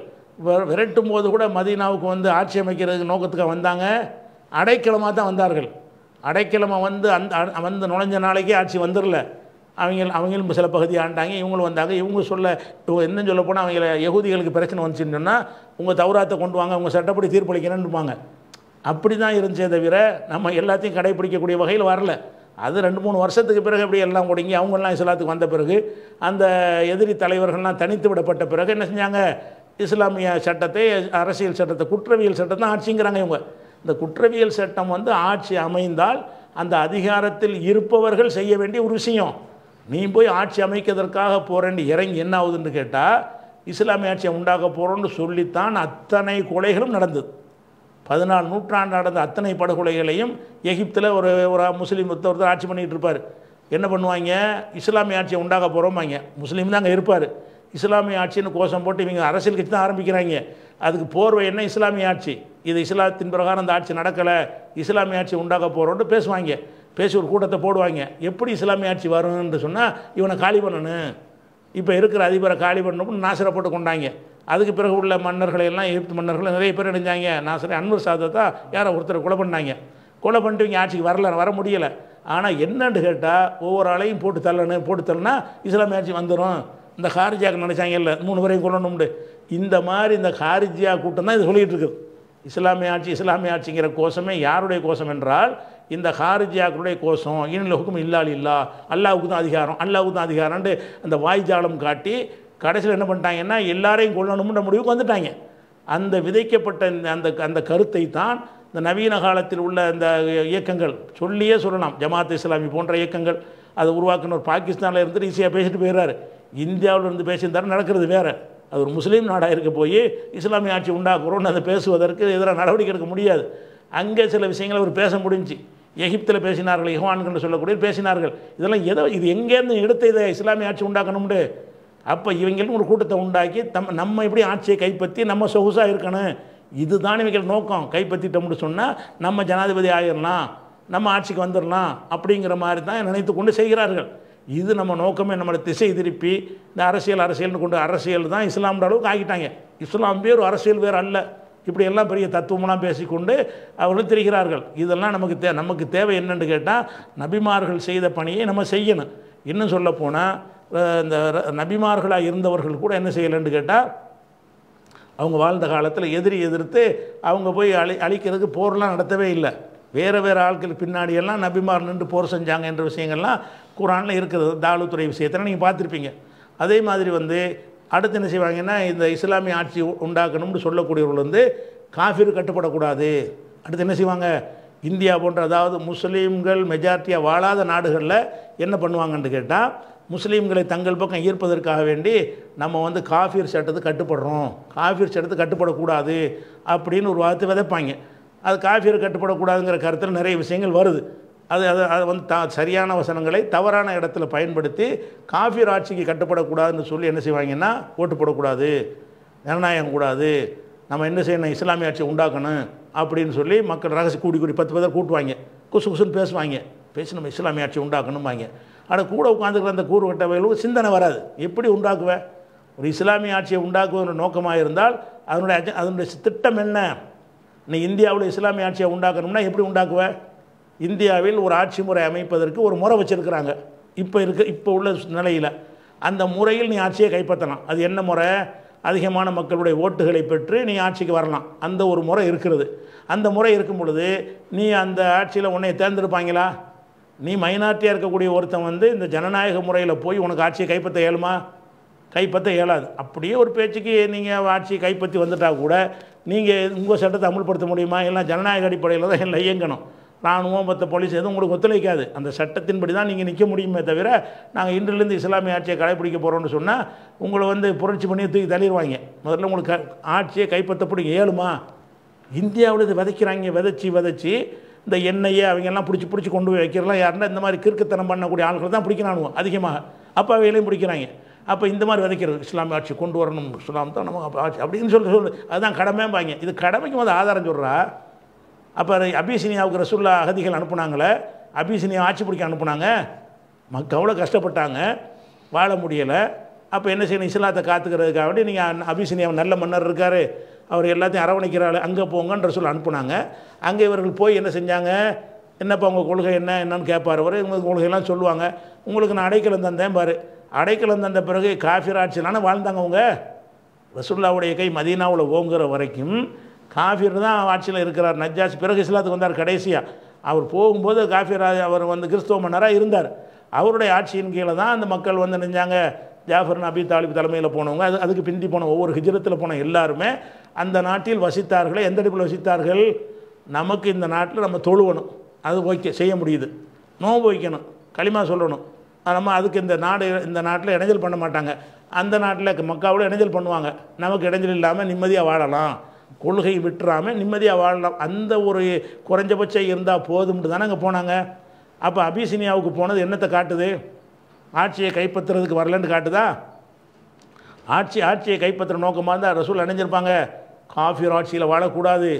விரட்டும் போது கூட மதீனாவுக்கு வந்து ஆட்சி அமைக்கிறதுக்கு நோக்கத்துக்கு வந்தாங்க அடைக்கலமாக தான் வந்தார்கள் அடைக்கலமாக வந்து அந்த வந்து நுழைஞ்ச நாளைக்கே ஆட்சி வந்துடல அவங்க அவங்களும் சில பகுதி ஆண்டாங்க இவங்களும் வந்தாங்க இவங்க சொல்ல இவங்க என்ன சொல்ல போனால் அவங்கள எகுதிகளுக்கு பிரச்சனை வந்துச்சுன்னு சொன்னால் உங்கள் தௌராத்தை கொண்டு வாங்க உங்கள் சட்டப்படி தீர்ப்பளிக்கணும்னுப்பாங்க அப்படி தான் இருந்துச்சே தவிர நம்ம எல்லாத்தையும் கடைபிடிக்கக்கூடிய வகையில் வரல அது ரெண்டு மூணு வருஷத்துக்கு பிறகு எப்படி எல்லாம் கொடுங்கி அவங்கெல்லாம் இஸ்லாத்துக்கு வந்த பிறகு அந்த எதிரி தலைவர்கள்லாம் தனித்து விடப்பட்ட பிறகு என்ன செஞ்சாங்க இஸ்லாமிய சட்டத்தை அரசியல் சட்டத்தை குற்றவியல் சட்டத்தை ஆட்சிங்கிறாங்க இவங்க இந்த குற்றவியல் சட்டம் வந்து ஆட்சி அமைந்தால் அந்த அதிகாரத்தில் இருப்பவர்கள் செய்ய வேண்டிய ஒரு விஷயம் நீ போய் ஆட்சி அமைக்கிறதற்காக போகிறேன்னு இறங்கி என்ன ஆகுதுன்னு கேட்டால் இஸ்லாமிய ஆட்சியை உண்டாக்க போகிறோன்னு சொல்லித்தான் அத்தனை கொலைகளும் நடந்தது பதினாலு நூற்றாண்டு நடந்த அத்தனை படுகொலைகளையும் எகிப்தில் ஒரு ஒரு முஸ்லீம் ஒருத்தர் ஆட்சி பண்ணிகிட்டு இருப்பார் என்ன பண்ணுவாங்க இஸ்லாமிய ஆட்சியை உண்டாக போகிறோமாங்க முஸ்லீம் தான் அங்கே இருப்பார் இஸ்லாமிய ஆட்சின்னு கோஷம் போட்டு இவங்க அரசியல் கட்சி தான் ஆரம்பிக்கிறாங்க அதுக்கு போர்வை என்ன இஸ்லாமிய ஆட்சி இது இஸ்லாத்தின் பிரகாரம் அந்த ஆட்சி நடக்கலை இஸ்லாமிய ஆட்சி உண்டாக போகிறோன்ட்டு பேசுவாங்க பேசி ஒரு கூட்டத்தை போடுவாங்க எப்படி இஸ்லாமிய ஆட்சி வரும்னு சொன்னால் இவனை காலி பண்ணணும் இப்போ இருக்கிற அதிபரை காலி பண்ணணும்னு நாசிரப்பட்டு கொண்டாங்க அதுக்கு பிறகு உள்ள மன்னர்களை எல்லாம் எதிர்த்து மன்னர்கள் நிறைய பேர் இணைஞ்சாங்க நான் சரி அன்பர் சாதத்தை யாரோ ஒருத்தர் கொலை பண்ணாங்க கொலை பண்ணிட்டு இங்கே ஆட்சிக்கு வரல வர முடியலை ஆனால் என்னன்னு கேட்டால் ஒவ்வொரு ஆளையும் போட்டு தள்ளணும் போட்டு தள்ளனா இஸ்லாமிய ஆட்சி வந்துடும் இந்த ஹாரிஜியாக்கு நினச்சாங்க இல்லை மூணு பேரையும் கொள்ளணும்னு இந்த மாதிரி இந்த ஹாரிஜியா கூட்டம் தான் இது சொல்லிகிட்டு இருக்குது இஸ்லாமிய ஆட்சி இஸ்லாமிய ஆட்சிங்கிற கோஷமே யாருடைய கோஷம் என்றால் இந்த ஹாரிஜியாக்களுடைய கோஷம் இன்னும் ஹுக்கும் இல்லால் இல்லா அல்லாவுக்கு தான் அதிகாரம் அல்லாவுக்கு தான் அதிகாரம்ன்ட்டு அந்த வாய்ஜாலம் காட்டி கடைசியில் என்ன பண்ணிட்டாங்கன்னா எல்லாரையும் கொள்ளணும்ன்ற முடிவுக்கு வந்துட்டாங்க அந்த விதைக்கப்பட்ட அந்த அந்த கருத்தை தான் இந்த நவீன காலத்தில் உள்ள அந்த இயக்கங்கள் சொல்லியே சொல்லலாம் ஜமாத் இஸ்லாமி போன்ற இயக்கங்கள் அதை உருவாக்கினோர் பாகிஸ்தானில் இருந்துட்டு ஈஸியாக பேசிட்டு போயிடுறாரு இந்தியாவில் இருந்து பேசியிருந்தாரு நடக்கிறது வேறு அது ஒரு முஸ்லீம் நாடாக இருக்க போய் இஸ்லாமிய ஆட்சி உண்டாக்குறோம்னு அதை பேசுவதற்கு எதிராக நடவடிக்கை எடுக்க முடியாது அங்கே சில விஷயங்களை அவர் பேச முடிஞ்சு எகிப்தில் பேசினார்கள் யுவான்கள் சொல்லக்கூடிய பேசினார்கள் இதெல்லாம் எதோ இது எங்கேருந்து எடுத்த இதை இஸ்லாமிய ஆட்சி உண்டாக்கணும்னு அப்போ இவங்களும் ஒரு கூட்டத்தை உண்டாக்கி தம் நம்ம எப்படி ஆட்சியை கைப்பற்றி நம்ம சொகுசாக இருக்கணும் இதுதான் இவங்க நோக்கம் கைப்பற்றிட்டோம்னு சொன்னால் நம்ம ஜனாதிபதி ஆகிடலாம் நம்ம ஆட்சிக்கு வந்துடலாம் அப்படிங்கிற மாதிரி தான் நினைத்து கொண்டு செய்கிறார்கள் இது நம்ம நோக்கமே நம்மளை திசை திருப்பி இந்த அரசியல் அரசியல்னு கொண்டு அரசியல் தான் இஸ்லாம்ன்ற அளவுக்கு ஆகிட்டாங்க இஸ்லாம் பேர் அரசியல் பேர் அல்ல இப்படியெல்லாம் பெரிய தத்துவமெல்லாம் பேசிக்கொண்டு அவர்கள் திரிகிறார்கள் இதெல்லாம் நமக்கு தே நமக்கு தேவை என்னென்னு கேட்டால் நபிமார்கள் செய்த பணியை நம்ம செய்யணும் இன்னும் சொல்லப்போனால் இந்த நபிமார்களாக இருந்தவர்கள் கூட என்ன செய்யலைன்னு கேட்டால் அவங்க வாழ்ந்த காலத்தில் எதிரி எதிர்த்து அவங்க போய் அழி அழிக்கிறதுக்கு போர்லாம் நடத்தவே இல்லை வேறு வேறு ஆட்கள் பின்னாடியெல்லாம் நபிமார் நின்று போர் செஞ்சாங்க என்ற விஷயங்கள்லாம் குரானில் இருக்கிறது தாலுத்துறை விஷயத்தில் நீங்கள் பார்த்துருப்பீங்க அதே மாதிரி வந்து அடுத்து என்ன செய்வாங்கன்னா இந்த இஸ்லாமிய ஆட்சி உண்டாக்கணும்னு சொல்லக்கூடியவர்கள் வந்து காஃபிர் கட்டுப்படக்கூடாது அடுத்து என்ன செய்வாங்க இந்தியா போன்ற அதாவது முஸ்லீம்கள் மெஜாரிட்டியாக வாழாத நாடுகளில் என்ன பண்ணுவாங்கன்னு கேட்டால் முஸ்லீம்களை தங்கள் பக்கம் ஈர்ப்பதற்காக வேண்டி நம்ம வந்து காஃபீர் சட்டத்தை கட்டுப்படுறோம் காஃபீர் சட்டத்தை கட்டுப்படக்கூடாது அப்படின்னு ஒரு வார்த்தை விதைப்பாங்க அது காஃபீர் கட்டுப்படக்கூடாதுங்கிற கருத்தில் நிறைய விஷயங்கள் வருது அது அது அது வந்து த சரியான வசனங்களை தவறான இடத்துல பயன்படுத்தி காஃபீர் ஆட்சிக்கு கட்டுப்படக்கூடாதுன்னு சொல்லி என்ன செய்வாங்கன்னா ஓட்டு போடக்கூடாது ஜனநாயகம் கூடாது நம்ம என்ன செய்யணும் இஸ்லாமிய ஆட்சி உண்டாக்கணும் அப்படின்னு சொல்லி மக்கள் ரகசிய கூடி கூடி பத்து பேர் கூட்டுவாங்க குசு குசுன்னு பேசுவாங்க பேசி நம்ம இஸ்லாமிய ஆட்சி உண்டாக்கணும்பாங்க ஆனால் கூட உட்காந்துக்கிற அந்த கூறுகட்டவைகளுக்கு சிந்தனை வராது எப்படி உண்டாக்குவேன் ஒரு இஸ்லாமிய ஆட்சியை உண்டாக்குவதுன்ற நோக்கமாக இருந்தால் அதனுடைய அதனுடைய திட்டம் என்ன நீ இந்தியாவில் இஸ்லாமிய ஆட்சியை உண்டாக்கணும்னா எப்படி உண்டாக்குவேன் இந்தியாவில் ஒரு ஆட்சி முறை அமைப்பதற்கு ஒரு முறை வச்சுருக்கிறாங்க இப்போ இருக்க இப்போ உள்ள நிலையில் அந்த முறையில் நீ ஆட்சியை கைப்பற்றலாம் அது என்ன முறை அதிகமான மக்களுடைய ஓட்டுகளை பெற்று நீ ஆட்சிக்கு வரலாம் அந்த ஒரு முறை இருக்கிறது அந்த முறை இருக்கும் பொழுது நீ அந்த ஆட்சியில் உன்னை தேர்ந்தெடுப்பாங்களா நீ மைனாரிட்டியாக இருக்கக்கூடிய ஒருத்தன் வந்து இந்த ஜனநாயக முறையில் போய் உனக்கு ஆட்சியை கைப்பற்ற இயலுமா கைப்பற்ற இயலாது அப்படியே ஒரு பேச்சுக்கு நீங்கள் ஆட்சியை கைப்பற்றி வந்துட்டால் கூட நீங்கள் உங்கள் சட்டத்தை அமல்படுத்த முடியுமா எல்லாம் ஜனநாயக அடிப்படையில் தான் எல்லாம் இயங்கணும் இராணுவம் மற்ற போலீஸ் எதுவும் உங்களுக்கு ஒத்துழைக்காது அந்த சட்டத்தின்படி தான் நீங்கள் நிற்க முடியுமே தவிர நாங்கள் இன்றிலிருந்து இஸ்லாமிய ஆட்சியை கடைப்பிடிக்க போகிறோம்னு சொன்னால் உங்களை வந்து புரட்சி பண்ணி தூக்கி தள்ளிடுவாங்க முதல்ல உங்களுக்கு ஆட்சியை கைப்பற்றப்படி ஏழுமா இந்தியாவில் இது விதைக்கிறாங்க விதைச்சி விதைச்சி இந்த எண்ணெயை அவங்க எல்லாம் பிடிச்சி பிடிச்சி கொண்டு போய் வைக்கிறலாம் யாருன்னா இந்த மாதிரி கிறுக்குத்தனம் பண்ணக்கூடிய ஆள்கள் தான் பிடிக்கணும் அதிகமாக அப்போ அவங்களையும் பிடிக்கிறாங்க அப்போ இந்த மாதிரி விதைக்கிறது இஸ்லாமிய ஆட்சி கொண்டு வரணும் இஸ்லாம் தான் நம்ம ஆட்சி அப்படின்னு சொல்லி சொல்லு அதுதான் பாங்க இது கடமைக்கும் வந்து ஆதாரம் சொல்கிறா அப்போ அபிசினியாவுக்கு ரசுல்லா அகதிகள் அனுப்புனாங்களே அபிசினியா ஆட்சி பிடிக்க அனுப்புனாங்க மக்கள் அவ்வளோ கஷ்டப்பட்டாங்க வாழ முடியலை அப்போ என்ன செய்யணும் இஸ்லாத்தை காத்துக்கிறதுக்காக வேண்டி நீங்கள் அபிசினியா நல்ல மன்னர் இருக்கார் அவர் எல்லாத்தையும் அரவணைக்கிறாள் அங்கே போங்கன்ற சொல்லி அனுப்புனாங்க அங்கே இவர்கள் போய் என்ன செஞ்சாங்க என்னப்பா உங்கள் கொள்கை என்ன என்னன்னு கேட்பார் அவர் உங்கள் கொள்கையெல்லாம் சொல்லுவாங்க உங்களுக்கு நான் அடைக்கலம் தந்தேன் பாரு அடைக்கலம் தந்த பிறகு காஃபிர் ஆட்சியிலான வாழ்ந்தாங்க அவங்க ரசுல்லாவுடைய கை மதீனாவில் ஓங்குற வரைக்கும் காஃபிர் தான் ஆட்சியில் இருக்கிறார் நஜாஸ் பிறகு இஸ்லாத்துக்கு வந்தார் கடைசியாக அவர் போகும்போது காஃபிர் அவர் வந்து கிறிஸ்துவ மன்னராக இருந்தார் அவருடைய ஆட்சியின் கீழே தான் அந்த மக்கள் வந்து நினைஞ்சாங்க ஜாஃபர் நபி தாலிப் தலைமையில் போனவங்க அது அதுக்கு பிந்தி போன ஒவ்வொரு ஹிஜரத்தில் போன எல்லாருமே அந்த நாட்டில் வசித்தார்களே எந்த இடத்துல வசித்தார்கள் நமக்கு இந்த நாட்டில் நம்ம தொழுவணும் அது ஓகே செய்ய முடியுது நோன்பு வைக்கணும் களிமா சொல்லணும் நம்ம அதுக்கு இந்த நாடு இந்த நாட்டில் இடைஞ்சல் பண்ண மாட்டாங்க அந்த நாட்டில் மக்காவோட இடைஞ்சல் பண்ணுவாங்க நமக்கு இடைஞ்சல் இல்லாமல் நிம்மதியாக வாழலாம் கொள்கை விட்டுறாமல் நிம்மதியாக வாழலாம் அந்த ஒரு குறைஞ்சபட்சம் இருந்தால் போதும்ட்டு தானே அங்கே போனாங்க அப்போ அபிசினியாவுக்கு போனது என்னத்தை காட்டுது ஆட்சியை கைப்பற்றுறதுக்கு வரலன்னு காட்டுதா ஆட்சி ஆட்சியை கைப்பற்றுற நோக்கமாக இருந்தால் ரசூல் அணிஞ்சிருப்பாங்க காஃபியர் ஆட்சியில் வாழக்கூடாது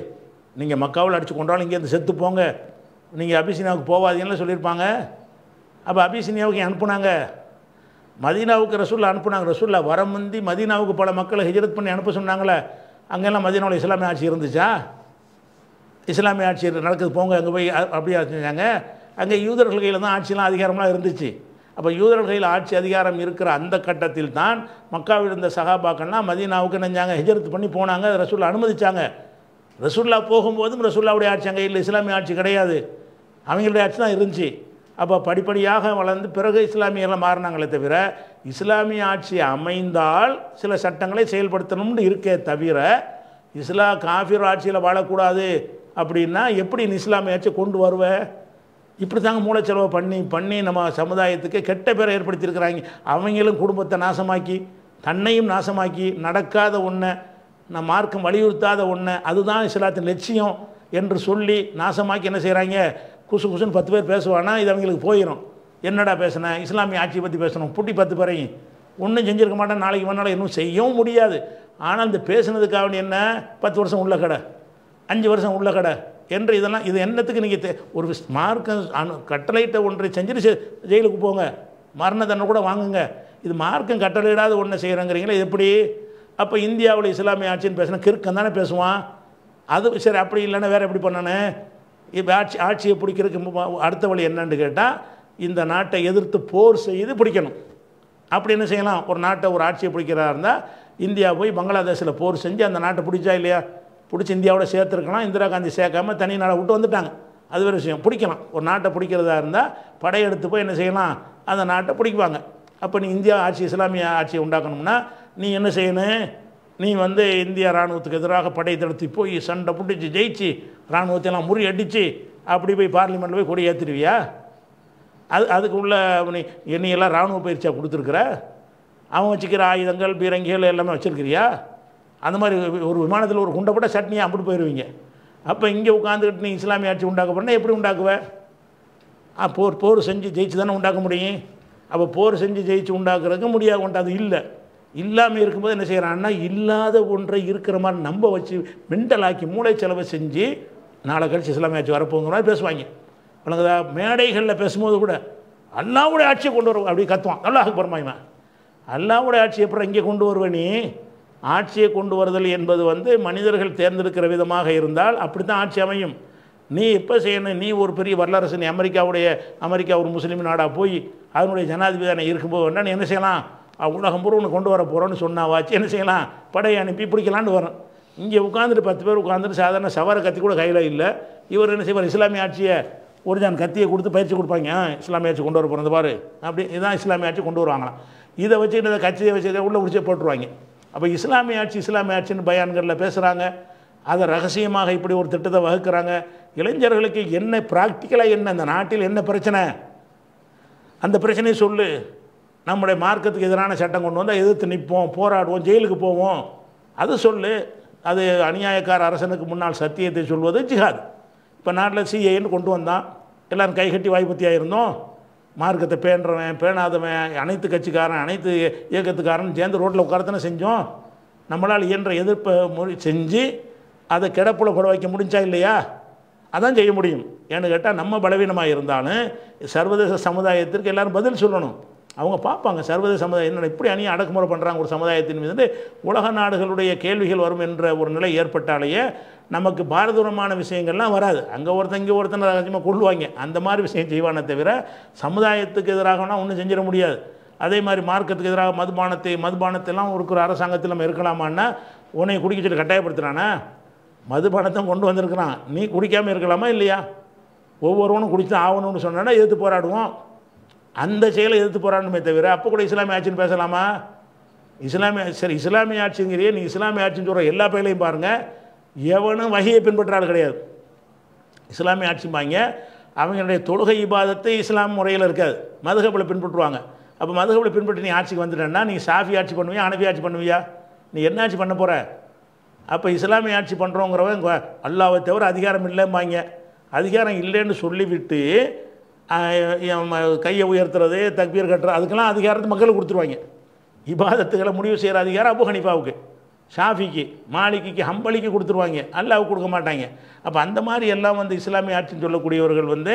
நீங்கள் மக்காவில் அடித்து கொண்டாலும் இங்கேருந்து செத்து போங்க நீங்கள் அபிசினியாவுக்கு போவாதீங்கன்னு சொல்லியிருப்பாங்க அப்போ அபிசினியாவுக்கு அனுப்புனாங்க மதீனாவுக்கு ரசூலில் அனுப்புனாங்க ரசூலில் வர முந்தி மதீனாவுக்கு பல மக்களை ஹிஜரத் பண்ணி அனுப்ப சொன்னாங்களே அங்கெல்லாம் மதீனாவில் இஸ்லாமிய ஆட்சி இருந்துச்சா இஸ்லாமிய ஆட்சி நடக்குது போங்க அங்கே போய் அப்படியே செஞ்சாங்க அங்கே யூதர்கள் கையில் தான் ஆட்சியெலாம் அதிகாரம்லாம் இருந்துச்சு அப்போ யூதர்கள் ஆட்சி அதிகாரம் இருக்கிற அந்த கட்டத்தில் தான் மக்காவில் இருந்த சகாபாக்கள்லாம் மதீனாவுக்கு நினைஞ்சாங்க ஹெஜரத் பண்ணி போனாங்க ரசூல்லா அனுமதித்தாங்க ரசூல்லா போகும்போதும் ரசூல்லாவுடைய ஆட்சி அங்கே இல்லை இஸ்லாமிய ஆட்சி கிடையாது அவங்களுடைய ஆட்சி தான் இருந்துச்சு அப்போ படிப்படியாக வளர்ந்து பிறகு இஸ்லாமியெல்லாம் மாறினாங்களே தவிர இஸ்லாமிய ஆட்சி அமைந்தால் சில சட்டங்களை செயல்படுத்தணும்னு இருக்கே தவிர இஸ்லா காஃபிர் ஆட்சியில் வாழக்கூடாது அப்படின்னா எப்படி இஸ்லாமிய ஆட்சி கொண்டு வருவேன் இப்படி தாங்க மூளைச்செலவை பண்ணி பண்ணி நம்ம சமுதாயத்துக்கு கெட்ட பேரை ஏற்படுத்தியிருக்கிறாங்க அவங்களும் குடும்பத்தை நாசமாக்கி தன்னையும் நாசமாக்கி நடக்காத ஒன்றை நம் மார்க்கம் வலியுறுத்தாத ஒன்று அதுதான் இஸ்லாத்தின் லட்சியம் என்று சொல்லி நாசமாக்கி என்ன செய்கிறாங்க குசு குசுன்னு பத்து பேர் பேசுவானா இது அவங்களுக்கு போயிடும் என்னடா பேசுனேன் இஸ்லாமிய ஆட்சியை பற்றி பேசணும் புட்டி பத்து பேரையும் ஒன்றும் செஞ்சுருக்க மாட்டேன் நாளைக்கு வேணாலும் இன்னும் செய்யவும் முடியாது ஆனால் இந்த பேசுனதுக்காக என்ன பத்து வருஷம் உள்ள கடை அஞ்சு வருஷம் உள்ள கடை என்று இதெல்லாம் இது என்னத்துக்கு நீங்கள் ஒரு மார்க்க அனு கட்டளையிட்ட ஒன்றை செஞ்சுட்டு ஜெயிலுக்கு போங்க மரண தண்டனை கூட வாங்குங்க இது மார்க்கம் கட்டளையிடாத ஒன்றை செய்கிறேங்கிறீங்களே எப்படி அப்போ இந்தியாவில் இஸ்லாமிய ஆட்சின்னு பேசினா கிறுக்கம் தானே பேசுவான் அது சரி அப்படி இல்லைன்னா வேறு எப்படி பண்ணணும் இப்போ ஆட்சி ஆட்சியை பிடிக்கிறதுக்கு அடுத்த வழி என்னன்னு கேட்டால் இந்த நாட்டை எதிர்த்து போர் செய்து பிடிக்கணும் அப்படி என்ன செய்யலாம் ஒரு நாட்டை ஒரு ஆட்சியை பிடிக்கிறதா இருந்தால் இந்தியா போய் பங்களாதேஷில் போர் செஞ்சு அந்த நாட்டை பிடிச்சா இல்லையா பிடிச்சி இந்தியாவோட சேர்த்துருக்கலாம் இந்திரா காந்தி சேர்க்காம தனி நாளை விட்டு வந்துட்டாங்க அது ஒரு விஷயம் பிடிக்கலாம் ஒரு நாட்டை பிடிக்கிறதா இருந்தால் படையெடுத்து போய் என்ன செய்யலாம் அந்த நாட்டை பிடிக்குவாங்க அப்போ நீ இந்தியா ஆட்சி இஸ்லாமிய ஆட்சியை உண்டாக்கணும்னா நீ என்ன செய்யணும் நீ வந்து இந்தியா இராணுவத்துக்கு எதிராக படை தடுத்து போய் சண்டை பிடிச்சி ஜெயிச்சு இராணுவத்தையெல்லாம் முறியடித்து அப்படி போய் பார்லிமெண்ட்டில் போய் கொடியேற்றுருவியா அது அதுக்கு உள்ள நீ என்னையெல்லாம் இராணுவ பயிற்சியாக கொடுத்துருக்குற அவன் வச்சுக்கிற ஆயுதங்கள் பீரங்கிகள் எல்லாமே வச்சுருக்கிறியா அந்த மாதிரி ஒரு விமானத்தில் ஒரு குண்டை போட்ட சட்னியை அப்படி போயிடுவீங்க அப்போ இங்கே உட்காந்துக்கிட்டு நீ இஸ்லாமிய ஆட்சி உண்டாக்க போனால் எப்படி உண்டாக்குவேன் போர் போர் செஞ்சு ஜெயிச்சு தானே உண்டாக்க முடியும் அப்போ போர் செஞ்சு ஜெயிச்சு உண்டாக்குறதுக்கு முடியாது கொண்டாது இல்லை இல்லாமல் இருக்கும்போது என்ன செய்கிறான்னா இல்லாத ஒன்றை இருக்கிற மாதிரி நம்ப வச்சு மென்டலாக்கி மூளை செலவை செஞ்சு நாளை கழிச்சு இஸ்லாமிய ஆட்சி வரப்போங்கிற மாதிரி பேசுவாங்க வழங்குதா மேடைகளில் பேசும்போது கூட அல்லாவுடைய ஆட்சியை கொண்டு வருவோம் அப்படி கத்துவான் அல்லாஹுக்கு பெருமாயுமா அல்லாவுடைய ஆட்சி எப்படி இங்கே கொண்டு வருவேனே ஆட்சியை கொண்டு வருதல் என்பது வந்து மனிதர்கள் தேர்ந்தெடுக்கிற விதமாக இருந்தால் அப்படி தான் ஆட்சி அமையும் நீ இப்போ செய்யணும் நீ ஒரு பெரிய வல்லரசு நீ அமெரிக்காவுடைய அமெரிக்கா ஒரு முஸ்லீம் நாடாக போய் அதனுடைய ஜனாதிபதி இருக்கும்போது வேண்டாம் என்ன செய்யலாம் உலகம் பூர்வம் கொண்டு வர போகிறோன்னு சொன்னாவாச்சு என்ன செய்யலாம் படையை அனுப்பி பிடிக்கலான்னு வரும் இங்கே உட்காந்துட்டு பத்து பேர் உட்காந்துட்டு சாதாரண சவர கத்தி கூட கையில் இல்லை இவர் என்ன செய்வார் இஸ்லாமிய ஆட்சியை ஒரு ஜான் கத்தியை கொடுத்து பயிற்சி கொடுப்பாங்க இஸ்லாமிய ஆட்சி கொண்டு வர போகிறது பாரு அப்படி இதுதான் இஸ்லாமிய ஆட்சி கொண்டு வருவாங்களாம் இதை வச்சுக்கிட்டு கட்சியை வச்சு உள்ளே குடிச்சே போட்டுருவாங்க அப்போ இஸ்லாமிய ஆட்சி இஸ்லாமிய ஆட்சின்னு பயான்களில் பேசுகிறாங்க அதை ரகசியமாக இப்படி ஒரு திட்டத்தை வகுக்கிறாங்க இளைஞர்களுக்கு என்ன ப்ராக்டிக்கலாக என்ன அந்த நாட்டில் என்ன பிரச்சனை அந்த பிரச்சனையை சொல்லு நம்முடைய மார்க்கத்துக்கு எதிரான சட்டம் கொண்டு வந்தால் எதிர்த்து நிற்போம் போராடுவோம் ஜெயிலுக்கு போவோம் அது சொல்லு அது அநியாயக்கார அரசனுக்கு முன்னால் சத்தியத்தை சொல்வது ஜிஹாத் இப்போ நாட்டில் சிஏன்னு கொண்டு வந்தான் எல்லோரும் கைகட்டி வாய்ப்பத்தியாக இருந்தோம் மார்க்கத்தை பேணுறவன் பேணாதவன் அனைத்து கட்சிக்காரன் அனைத்து இயக்கத்துக்காரன் சேர்ந்து ரோட்டில் உட்காரத்தானே செஞ்சோம் நம்மளால் இயன்ற எதிர்ப்பை மொழி செஞ்சு அதை கிடப்புல கூட வைக்க முடிஞ்சா இல்லையா அதான் செய்ய முடியும் ஏன்னு கேட்டால் நம்ம பலவீனமாக இருந்தாலும் சர்வதேச சமுதாயத்திற்கு எல்லோரும் பதில் சொல்லணும் அவங்க பார்ப்பாங்க சர்வதேச சமுதாயம் என்ன இப்படி அணியை அடக்குமுறை பண்ணுறாங்க ஒரு சமுதாயத்தின் மீது உலக நாடுகளுடைய கேள்விகள் வரும் என்ற ஒரு நிலை ஏற்பட்டாலேயே நமக்கு பாரதூரமான விஷயங்கள்லாம் வராது அங்கே ஒருத்தன் இங்கே ஒருத்தனை ரகசியமாக கொள்ளுவாங்க அந்த மாதிரி விஷயம் செய்வானே தவிர சமுதாயத்துக்கு எதிராகனா ஒன்றும் செஞ்சிட முடியாது அதே மாதிரி மார்க்கத்துக்கு எதிராக மதுபானத்தை மதுபானத்தெல்லாம் இருக்கிற அரசாங்கத்தில் நம்ம இருக்கலாமான்னா உன்னை குடிக்க சொல்லி மதுபானத்தை கொண்டு வந்திருக்கிறான் நீ குடிக்காமல் இருக்கலாமா இல்லையா ஒவ்வொருவனும் குடித்து ஆகணும்னு சொன்னோன்னா எதிர்த்து போராடுவோம் அந்த செயலை எதிர்த்து போராடணுமே தவிர அப்போ கூட இஸ்லாமிய ஆட்சின்னு பேசலாமா இஸ்லாமிய சரி இஸ்லாமிய ஆட்சிங்கிறீ நீ இஸ்லாமிய ஆட்சின்னு சொல்கிற எல்லா பயிலையும் பாருங்கள் எவனும் வகையை பின்பற்றாள் கிடையாது இஸ்லாமிய ஆட்சி பாங்க அவங்களுடைய தொழுகை இபாதத்தை இஸ்லாம் முறையில் இருக்காது மதுகப்பில் பின்பற்றுவாங்க அப்போ மதுகப்பில் பின்பற்றி நீ ஆட்சிக்கு வந்துட்டேன்னா நீ சாஃபி ஆட்சி பண்ணுவியா அனபி ஆட்சி பண்ணுவியா நீ என்ன ஆட்சி பண்ண போகிற அப்போ இஸ்லாமிய ஆட்சி பண்ணுறோங்கிறவங்க அல்லாவை தவிர அதிகாரம் இல்லைம்பாங்க அதிகாரம் இல்லைன்னு சொல்லிவிட்டு கையை உயர்த்துறது தக்பீர் கட்டுறது அதுக்கெல்லாம் அதிகாரத்தை மக்களுக்கு கொடுத்துருவாங்க இபாதத்துக்களை முடிவு செய்கிற அதிகாரம் அபு ஹனிஃபாவுக்கு ஷாஃபிக்கு மாளிகைக்கு ஹம்பளிக்கு கொடுத்துருவாங்க அல்லாவுக்கு கொடுக்க மாட்டாங்க அப்போ அந்த மாதிரி எல்லாம் வந்து இஸ்லாமிய ஆட்சின்னு சொல்லக்கூடியவர்கள் வந்து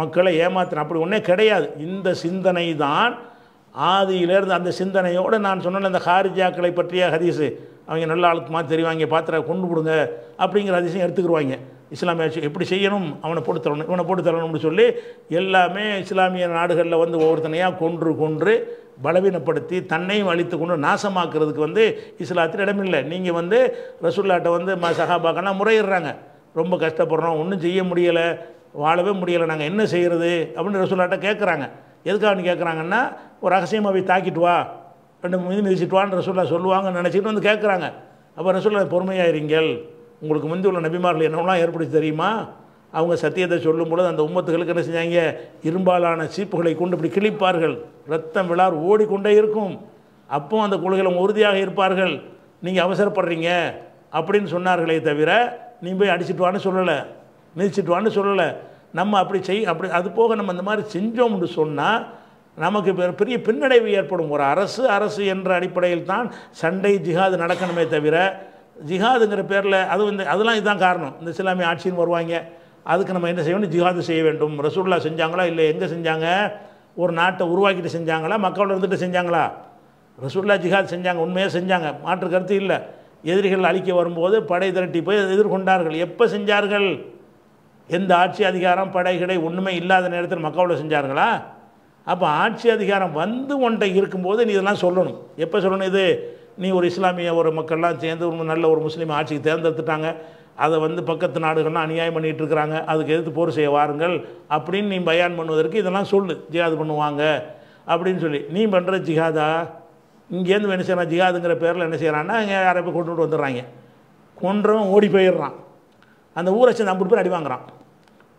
மக்களை ஏமாத்தின அப்படி ஒன்றே கிடையாது இந்த சிந்தனை தான் ஆதியிலேருந்து அந்த சிந்தனையோடு நான் சொன்ன அந்த ஹாரிஜாக்களை பற்றிய ஹதீஸு அவங்க நல்ல ஆளுக்கு மாதிரி தெரிவாங்க பாத்திர கொண்டு விடுங்க அப்படிங்கிற அதிசயம் எடுத்துக்கிடுவாங்க இஸ்லாமிய ஆட்சி எப்படி செய்யணும் அவனை போட்டு தரணும் இவனை போட்டு தரணும்னு சொல்லி எல்லாமே இஸ்லாமிய நாடுகளில் வந்து ஒவ்வொருத்தனையாக கொன்று கொன்று பலவீனப்படுத்தி தன்னையும் அழித்து கொண்டு நாசமாக்குறதுக்கு வந்து இஸ்லாத்தில் இடமில்லை நீங்கள் வந்து ரசூல்லாட்டை வந்து ம சகாபாக்கெல்லாம் முறையிடுறாங்க ரொம்ப கஷ்டப்படுறோம் ஒன்றும் செய்ய முடியலை வாழவே முடியலை நாங்கள் என்ன செய்கிறது அப்படின்னு ரசூல்லாட்டை கேட்குறாங்க எதுக்காக கேட்குறாங்கன்னா ஒரு ரகசியமாக போய் தாக்கிட்டு வா ரெண்டு மீது மிதிச்சிட்டு வான்னு ரசுல்லா சொல்லுவாங்கன்னு நினச்சிக்கிட்டு வந்து கேட்குறாங்க அப்போ ரசுல்லா பொறுமையாக உங்களுக்கு முந்தி உள்ள நபிமார்கள் என்னெல்லாம் ஏற்படுத்தி தெரியுமா அவங்க சத்தியத்தை சொல்லும் பொழுது அந்த உம்மத்துகளுக்கு என்ன செஞ்சாங்க இரும்பாலான சீப்புகளை கொண்டு இப்படி கிழிப்பார்கள் ரத்தம் விழார் ஓடிக்கொண்டே இருக்கும் அப்போ அந்த குழுகளும் உறுதியாக இருப்பார்கள் நீங்கள் அவசரப்படுறீங்க அப்படின்னு சொன்னார்களே தவிர நீ போய் அடிச்சிட்டு வான்னு சொல்லலை மிதிச்சிட்டு வான்னு சொல்லலை நம்ம அப்படி செய் அப்படி அது போக நம்ம இந்த மாதிரி செஞ்சோம்னு சொன்னால் நமக்கு பெரிய பின்னடைவு ஏற்படும் ஒரு அரசு அரசு என்ற அடிப்படையில் தான் சண்டை ஜிஹாது நடக்கணுமே தவிர ஜிஹாதுங்கிற பேரில் அது வந்து அதெல்லாம் இதுதான் காரணம் இந்த இஸ்லாமிய ஆட்சின்னு வருவாங்க அதுக்கு நம்ம என்ன செய்யணும் ஜிஹாது செய்ய வேண்டும் ரசூல்லா செஞ்சாங்களா இல்லை எங்கே செஞ்சாங்க ஒரு நாட்டை உருவாக்கிட்டு செஞ்சாங்களா மக்கள் இருந்துட்டு செஞ்சாங்களா ரசூல்லா ஜிஹாத் செஞ்சாங்க உண்மையாக செஞ்சாங்க மாற்று கருத்து இல்லை எதிரிகள் அழிக்க வரும்போது படை திரட்டி போய் எதிர்கொண்டார்கள் எப்போ செஞ்சார்கள் எந்த ஆட்சி அதிகாரம் படை கிடை ஒன்றுமே இல்லாத நேரத்தில் மக்களோட செஞ்சார்களா அப்போ ஆட்சி அதிகாரம் வந்து ஒன்றை இருக்கும்போது நீ இதெல்லாம் சொல்லணும் எப்போ சொல்லணும் இது நீ ஒரு இஸ்லாமிய ஒரு மக்கள்லாம் சேர்ந்து ஒரு நல்ல ஒரு முஸ்லீம் ஆட்சிக்கு தேர்ந்தெடுத்துட்டாங்க அதை வந்து பக்கத்து நாடுகள்லாம் அநியாயம் பண்ணிகிட்டு இருக்கிறாங்க அதுக்கு எதிர்த்து போர் செய்ய வாருங்கள் அப்படின்னு நீ பயான் பண்ணுவதற்கு இதெல்லாம் சொல்லு ஜிஹாது பண்ணுவாங்க அப்படின்னு சொல்லி நீ பண்ணுற ஜிஹாதா இங்கேருந்து என்ன செய்யறான் ஜிஹாதுங்கிற பேரில் என்ன செய்கிறான்னா இங்கே யாரை போய் கொண்டுட்டு வந்துடுறாங்க கொன்றவன் ஓடி போயிடுறான் அந்த ஊரை சேர்ந்து ஐம்பது பேர் அடி வாங்குறான்